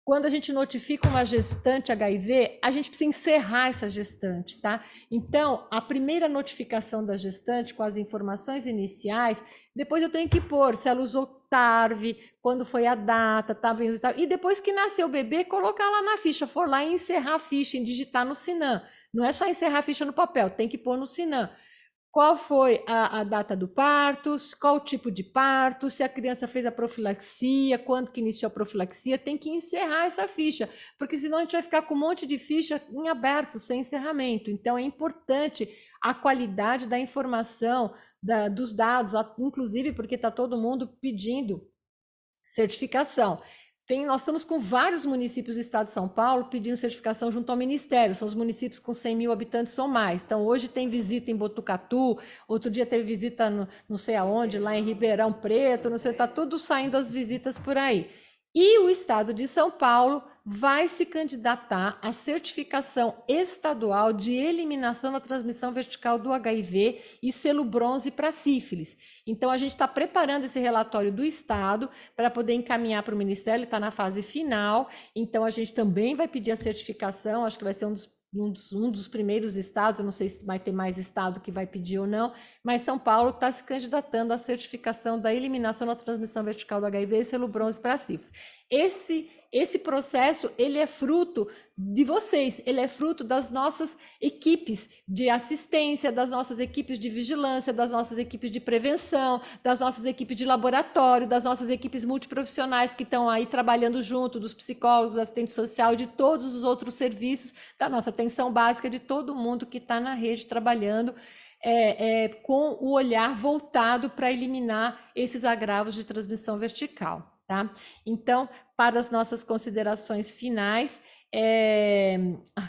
quando a gente notifica uma gestante HIV, a gente precisa encerrar essa gestante, tá? Então, a primeira notificação da gestante com as informações iniciais, depois eu tenho que pôr se ela usou TARV, quando foi a data, estava em uso e depois que nasceu o bebê, colocar lá na ficha, for lá e encerrar a ficha, em digitar no Sinam. Não é só encerrar a ficha no papel, tem que pôr no Sinam qual foi a, a, data do parto, qual o tipo de parto, se a criança fez a profilaxia, quando que iniciou a profilaxia, tem que encerrar essa ficha, porque senão a gente vai ficar com um monte de ficha em aberto, sem encerramento. Então é importante a qualidade da informação, da, dos dados, inclusive porque está todo mundo pedindo certificação. Tem, nós estamos com vários municípios do estado de São Paulo pedindo certificação junto ao Ministério, são os municípios com 100 mil habitantes ou mais. Então, hoje tem visita em Botucatu, outro dia teve visita no, não sei aonde, lá em Ribeirão Preto, não sei, está tudo saindo as visitas por aí. E o estado de São Paulo vai se candidatar à certificação estadual de eliminação da transmissão vertical do HIV e selo bronze para sífilis. Então, a gente está preparando esse relatório do Estado para poder encaminhar para o Ministério, ele está na fase final. Então, a gente também vai pedir a certificação, acho que vai ser um dos um dos, um dos, primeiros estados, eu não sei se vai ter mais estado que vai pedir ou não, mas São Paulo está se candidatando à certificação da eliminação da transmissão vertical do HIV e selo bronze para sífilis. Esse esse processo ele é fruto de vocês, ele é fruto das nossas equipes de assistência, das nossas equipes de vigilância, das nossas equipes de prevenção, das nossas equipes de laboratório, das nossas equipes multiprofissionais que estão aí trabalhando junto, dos psicólogos, assistente social, de todos os outros serviços, da nossa atenção básica, de todo mundo que está na rede trabalhando. É, é, com o olhar voltado para eliminar esses agravos de transmissão vertical. Tá? Então, para as nossas considerações finais, é...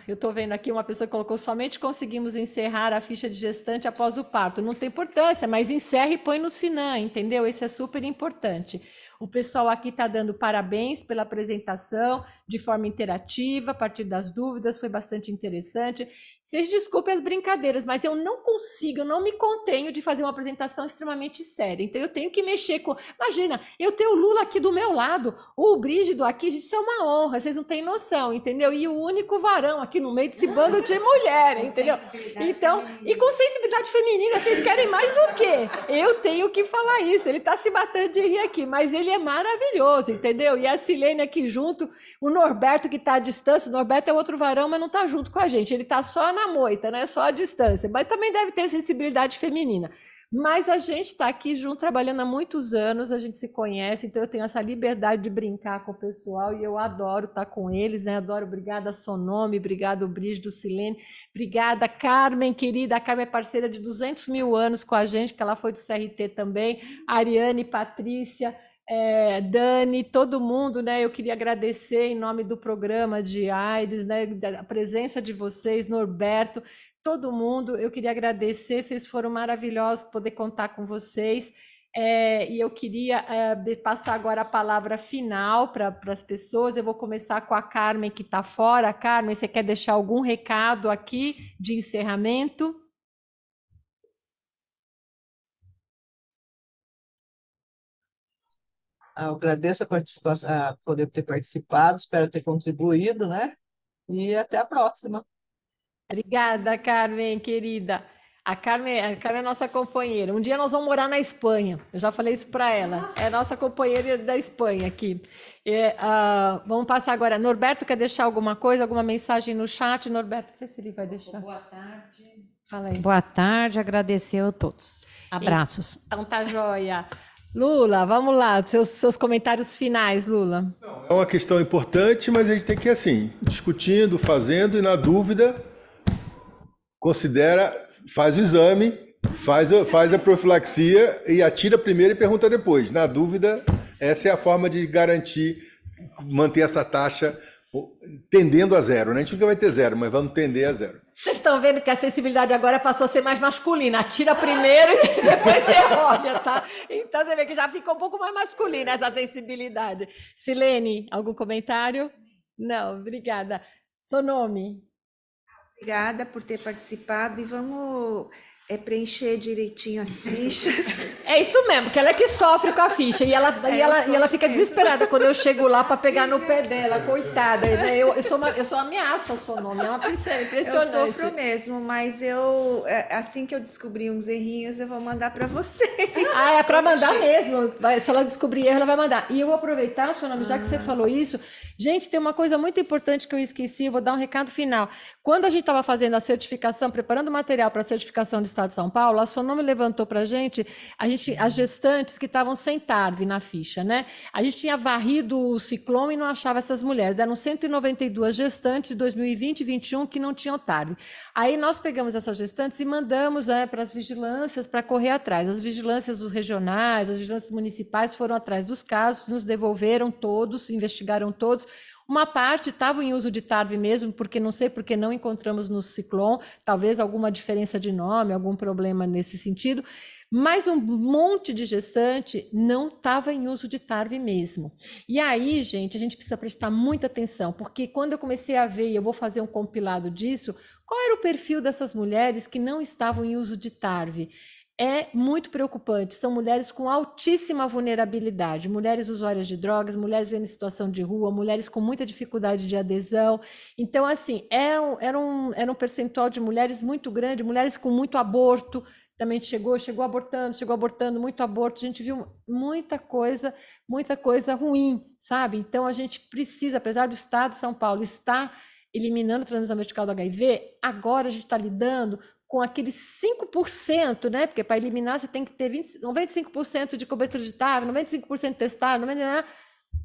eu estou vendo aqui uma pessoa que colocou: somente conseguimos encerrar a ficha de gestante após o parto. Não tem importância, mas encerre e põe no Sinan, entendeu? Isso é super importante. O pessoal aqui está dando parabéns pela apresentação de forma interativa, a partir das dúvidas, foi bastante interessante. Vocês desculpem é as brincadeiras, mas eu não consigo, eu não me contenho de fazer uma apresentação extremamente séria. Então eu tenho que mexer com. Imagina, eu tenho o Lula aqui do meu lado, o Brígido aqui, gente, isso é uma honra, vocês não têm noção, entendeu? E o único varão aqui no meio desse bando de [LAUGHS] mulher, entendeu? Então, feminina. e com sensibilidade feminina, vocês querem mais o quê? Eu tenho que falar isso. Ele está se batendo de rir aqui, mas ele é maravilhoso, entendeu? E a Silene aqui junto, o Norberto que está à distância, o Norberto é outro varão, mas não está junto com a gente, ele está só na moita, né? Só a distância. Mas também deve ter sensibilidade feminina. Mas a gente está aqui junto, trabalhando há muitos anos, a gente se conhece, então eu tenho essa liberdade de brincar com o pessoal e eu adoro estar tá com eles, né? Adoro, obrigada Sonome, obrigada Brígido Silene, obrigada Carmen, querida. A Carmen é parceira de 200 mil anos com a gente, que ela foi do CRT também. Ariane, Patrícia, é, Dani, todo mundo, né? Eu queria agradecer em nome do programa de Aires, né? A presença de vocês, Norberto, todo mundo. Eu queria agradecer, vocês foram maravilhosos poder contar com vocês. É, e eu queria é, passar agora a palavra final para as pessoas. Eu vou começar com a Carmen, que está fora. Carmen, você quer deixar algum recado aqui de encerramento? Ah, agradeço a participação, a poder ter participado, espero ter contribuído, né? E até a próxima. Obrigada, Carmen, querida. A Carmen, a Carmen é nossa companheira. Um dia nós vamos morar na Espanha. Eu já falei isso para ela. É nossa companheira da Espanha aqui. E, uh, vamos passar agora. Norberto quer deixar alguma coisa, alguma mensagem no chat? Norberto, não sei se ele vai deixar. Boa tarde. Fala aí. Boa tarde, agradecer a todos. Abraços. Então tá joia. Lula, vamos lá, seus, seus comentários finais, Lula. Não, é uma questão importante, mas a gente tem que ir assim, discutindo, fazendo e na dúvida, considera, faz o exame, faz, faz a profilaxia e atira primeiro e pergunta depois. Na dúvida, essa é a forma de garantir manter essa taxa tendendo a zero, né? A gente nunca vai ter zero, mas vamos tender a zero. Vocês estão vendo que a sensibilidade agora passou a ser mais masculina. Atira primeiro e [LAUGHS] depois você olha, tá? Então você vê que já ficou um pouco mais masculina essa sensibilidade. Silene, algum comentário? Não, obrigada. Seu nome? Obrigada por ter participado e vamos é preencher direitinho as fichas. [LAUGHS] É isso mesmo, porque ela é que sofre com a ficha. E ela, [LAUGHS] é, e ela, e ela fica desesperada quando eu chego lá para pegar no pé [LAUGHS] dela, coitada. Eu, eu, sou uma, eu sou ameaça ao seu nome, é uma princesa, é impressionante. Eu sofro mesmo, mas eu, é, assim que eu descobrir uns errinhos, eu vou mandar para vocês. Ah, é para mandar mesmo. se ela descobrir erro, ela vai mandar. E eu vou aproveitar, seu nome, já que você ah. falou isso. Gente, tem uma coisa muito importante que eu esqueci, eu vou dar um recado final. Quando a gente estava fazendo a certificação, preparando o material para a certificação de estado de São Paulo, a nome levantou para gente, a gente as uhum. gestantes que estavam sem TARV na ficha, né? A gente tinha varrido o ciclone e não achava essas mulheres. Deram 192 gestantes de 2020 e 2021 que não tinham TARV. Aí nós pegamos essas gestantes e mandamos né, para as vigilâncias para correr atrás. As vigilâncias dos regionais, as vigilâncias municipais foram atrás dos casos, nos devolveram todos, investigaram todos uma parte estava em uso de TARV mesmo, porque não sei porque não encontramos no Ciclone, talvez alguma diferença de nome, algum problema nesse sentido, mas um monte de gestante não estava em uso de TARV mesmo. E aí, gente, a gente precisa prestar muita atenção, porque quando eu comecei a ver, e eu vou fazer um compilado disso, qual era o perfil dessas mulheres que não estavam em uso de TARV? é muito preocupante. São mulheres com altíssima vulnerabilidade, mulheres usuárias de drogas, mulheres em situação de rua, mulheres com muita dificuldade de adesão. Então, assim, é um, era, um, era um percentual de mulheres muito grande, mulheres com muito aborto. Também chegou, chegou abortando, chegou abortando, muito aborto. A gente viu muita coisa, muita coisa ruim, sabe? Então a gente precisa, apesar do Estado de São Paulo estar eliminando o transmissão vertical do HIV, agora a gente está lidando com aqueles 5%, né? Porque para eliminar você tem que ter 20, 95% de cobertura de TAV, 95% testado, nada.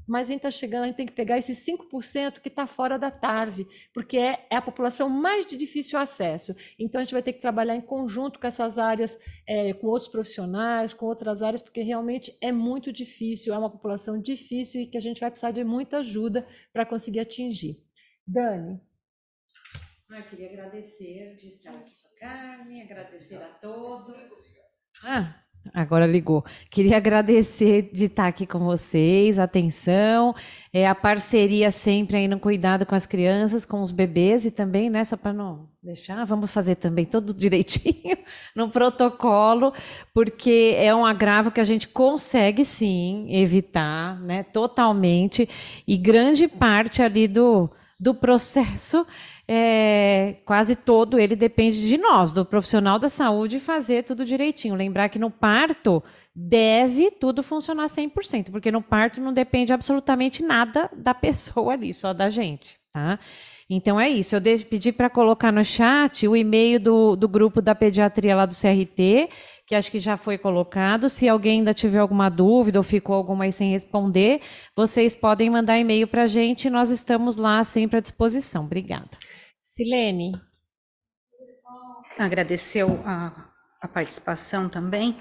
mas a gente está chegando, a gente tem que pegar esses 5% que está fora da TARV, porque é, é, a população mais de difícil acesso. Então, a gente vai ter que trabalhar em conjunto com essas áreas, é, com outros profissionais, com outras áreas, porque realmente é muito difícil, é uma população difícil e que a gente vai precisar de muita ajuda para conseguir atingir. Dani. Eu queria agradecer de estar aqui Carmen, agradecer a todos. Ah, agora ligou. Queria agradecer de estar aqui com vocês, a atenção, é, a parceria sempre aí no cuidado com as crianças, com os bebês e também, né, só para não deixar, vamos fazer também todo direitinho [LAUGHS] no protocolo, porque é um agravo que a gente consegue sim evitar, né, totalmente, e grande parte ali do, do processo é, quase todo ele depende de nós, do profissional da saúde, fazer tudo direitinho. Lembrar que no parto deve tudo funcionar 100%, porque no parto não depende absolutamente nada da pessoa ali, só da gente, tá? Então é isso. Eu pedi para colocar no chat o e-mail do, do grupo da pediatria lá do CRT, que acho que já foi colocado. Se alguém ainda tiver alguma dúvida ou ficou alguma aí sem responder, vocês podem mandar e-mail para a gente. Nós estamos lá sempre à disposição. Obrigada. Silene. Agradeceu a, a participação também,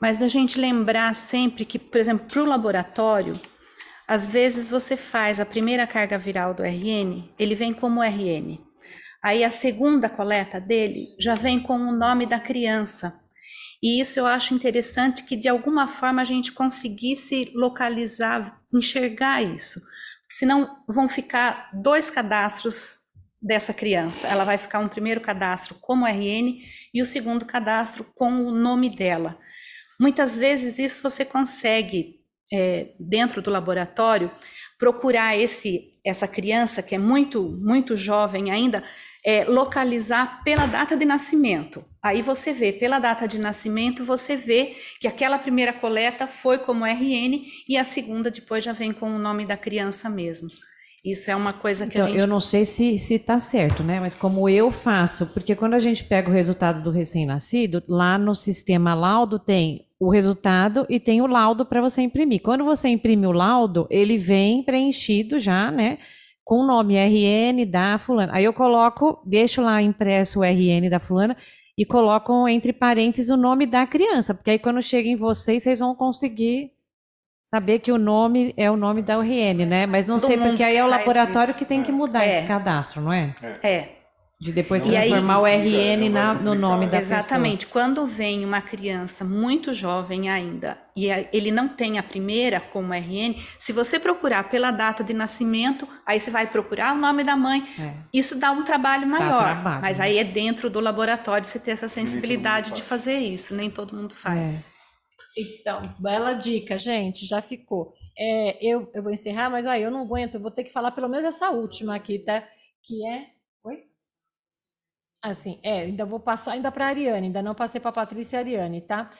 mas da gente lembrar sempre que, por exemplo, para o laboratório, às vezes você faz a primeira carga viral do RN, ele vem como RN. Aí a segunda coleta dele já vem com o nome da criança. E isso eu acho interessante que de alguma forma a gente conseguisse localizar, enxergar isso. Senão vão ficar dois cadastros dessa criança. Ela vai ficar um primeiro cadastro como RN e o segundo cadastro com o nome dela. Muitas vezes isso você consegue é, dentro do laboratório procurar esse essa criança que é muito muito jovem ainda é, localizar pela data de nascimento. Aí você vê pela data de nascimento você vê que aquela primeira coleta foi como RN e a segunda depois já vem com o nome da criança mesmo. Isso é uma coisa que então, a gente... Eu não sei se está se tá certo, né? Mas como eu faço, porque quando a gente pega o resultado do recém-nascido, lá no sistema laudo tem o resultado e tem o laudo para você imprimir. Quando você imprime o laudo, ele vem preenchido já, né? Com o nome RN da fulana. Aí eu coloco, deixo lá impresso o RN da fulana e coloco entre parênteses o nome da criança, porque aí quando chega em vocês, vocês vão conseguir saber que o nome é o nome da URN, né? Mas não Do sei, porque aí é o laboratório isso. que tem que mudar é. esse cadastro, não é? É. é. De depois transformar aí, o RN na, no nome da Exatamente. Quando vem uma criança muito jovem ainda e ele não tem a primeira como RN, se você procurar pela data de nascimento, aí você vai procurar o nome da mãe. É. Isso dá um trabalho maior. Trabalho, mas né? aí é dentro do laboratório você ter essa sensibilidade de fazer isso. Nem todo mundo faz. É. Então, bela dica, gente, já ficou. É, eu, eu vou encerrar, mas aí eu não aguento, eu vou ter que falar pelo menos essa última aqui, tá? Que é. Oi? Assim, é, ainda vou passar ainda para a Ariane, ainda não passei para a Patrícia e a Ariane, tá?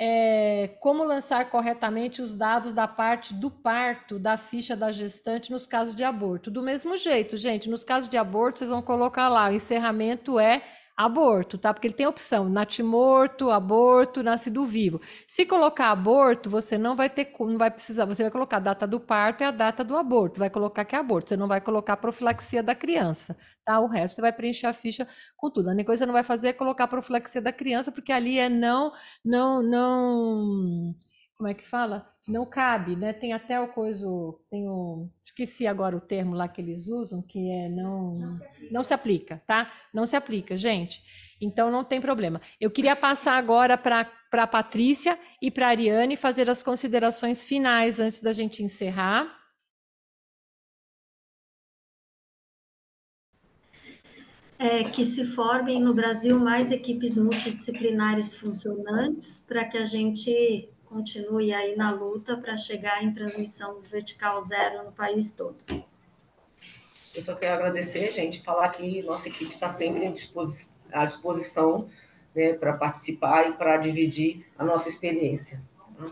É, como lançar corretamente os dados da parte do parto da ficha da gestante nos casos de aborto. Do mesmo jeito, gente, nos casos de aborto, vocês vão colocar lá: o encerramento é aborto, tá? Porque ele tem opção, natimorto, aborto, nascido vivo. Se colocar aborto, você não vai ter, não vai precisar, você vai colocar a data do parto e a data do aborto, vai colocar que é aborto, você não vai colocar a profilaxia da criança, tá? O resto você vai preencher a ficha com tudo. A única coisa que você não vai fazer é colocar a profilaxia da criança, porque ali é não, não, não, como é que fala? não cabe, né? Tem até o coisa, tem esqueci agora o termo lá que eles usam, que é não não se aplica, não se aplica tá? Não se aplica, gente. Então não tem problema. Eu queria passar agora para para Patrícia e para Ariane fazer as considerações finais antes da gente encerrar. É, que se formem no Brasil mais equipes multidisciplinares funcionantes para que a gente continue aí na luta para chegar em transmissão vertical zero no país todo. Eu só quero agradecer, gente, falar que nossa equipe está sempre à disposição né, para participar e para dividir a nossa experiência.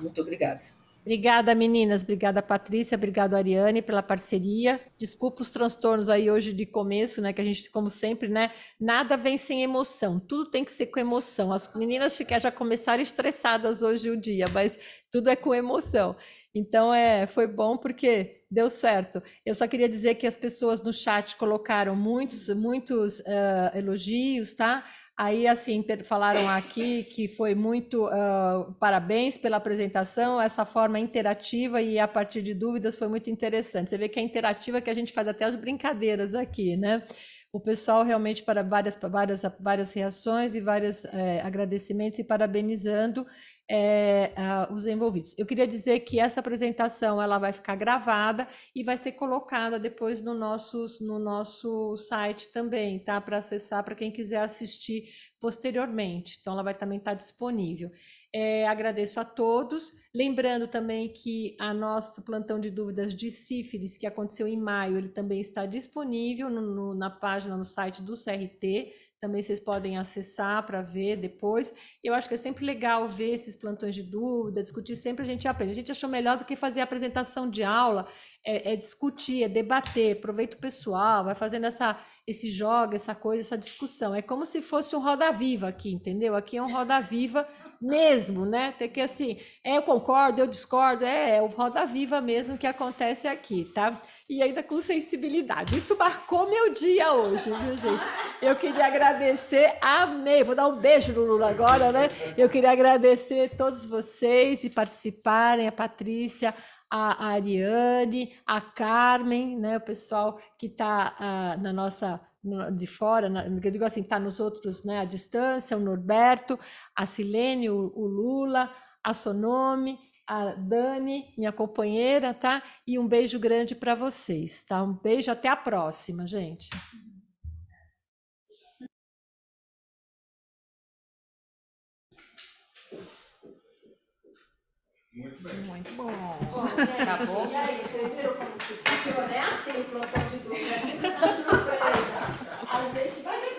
Muito obrigada. Obrigada, meninas. Obrigada, Patrícia. Obrigado, Ariane, pela parceria. Desculpa os transtornos aí hoje de começo, né? Que a gente, como sempre, né? Nada vem sem emoção. Tudo tem que ser com emoção. As meninas já começaram estressadas hoje o dia, mas tudo é com emoção. Então, é, foi bom porque deu certo. Eu só queria dizer que as pessoas no chat colocaram muitos, muitos uh, elogios, tá? Aí, assim, falaram aqui que foi muito uh, parabéns pela apresentação, essa forma interativa e a partir de dúvidas foi muito interessante. Você vê que é interativa que a gente faz até as brincadeiras aqui, né? O pessoal realmente para várias, várias, várias reações e vários é, eh, agradecimentos e parabenizando é, uh, os envolvidos. Eu queria dizer que essa apresentação ela vai ficar gravada e vai ser colocada depois no nosso, no nosso site também, tá? Para acessar para quem quiser assistir posteriormente. Então, ela vai também estar tá disponível. É, agradeço a todos. Lembrando também que a nosso plantão de dúvidas de sífilis, que aconteceu em maio, ele também está disponível no, no, na página, no site do CRT também vocês podem acessar para ver depois. Eu acho que é sempre legal ver esses plantões de dúvida, discutir, sempre a gente aprende. A gente achou melhor do que fazer apresentação de aula, é, é discutir, é debater, aproveita o pessoal, vai fazendo essa, esse jogo, essa coisa, essa discussão. É como se fosse um roda-viva aqui, entendeu? Aqui é um roda-viva mesmo, né? Tem que assim, é, eu concordo, eu discordo, é, é o roda-viva mesmo que acontece aqui, tá? e ainda com sensibilidade. Isso marcou meu dia hoje, viu, gente? Eu queria agradecer, amei. Vou dar um beijo no Lula agora, né? Eu queria agradecer a todos vocês de participarem, a Patrícia, a Ariane, a Carmen, né? O pessoal que está uh, ah, na nossa de fora, eu digo assim, está nos outros, né? A distância, o Norberto, a Silene, o, o Lula, a Sonome a Dani, minha companheira, tá? E um beijo grande para vocês, tá? Um beijo, até a próxima, gente. Muito bem. Muito bom. bom aí, E aí, vocês viram como funciona? É assim plantão de É né? surpresa. [LAUGHS] A gente vai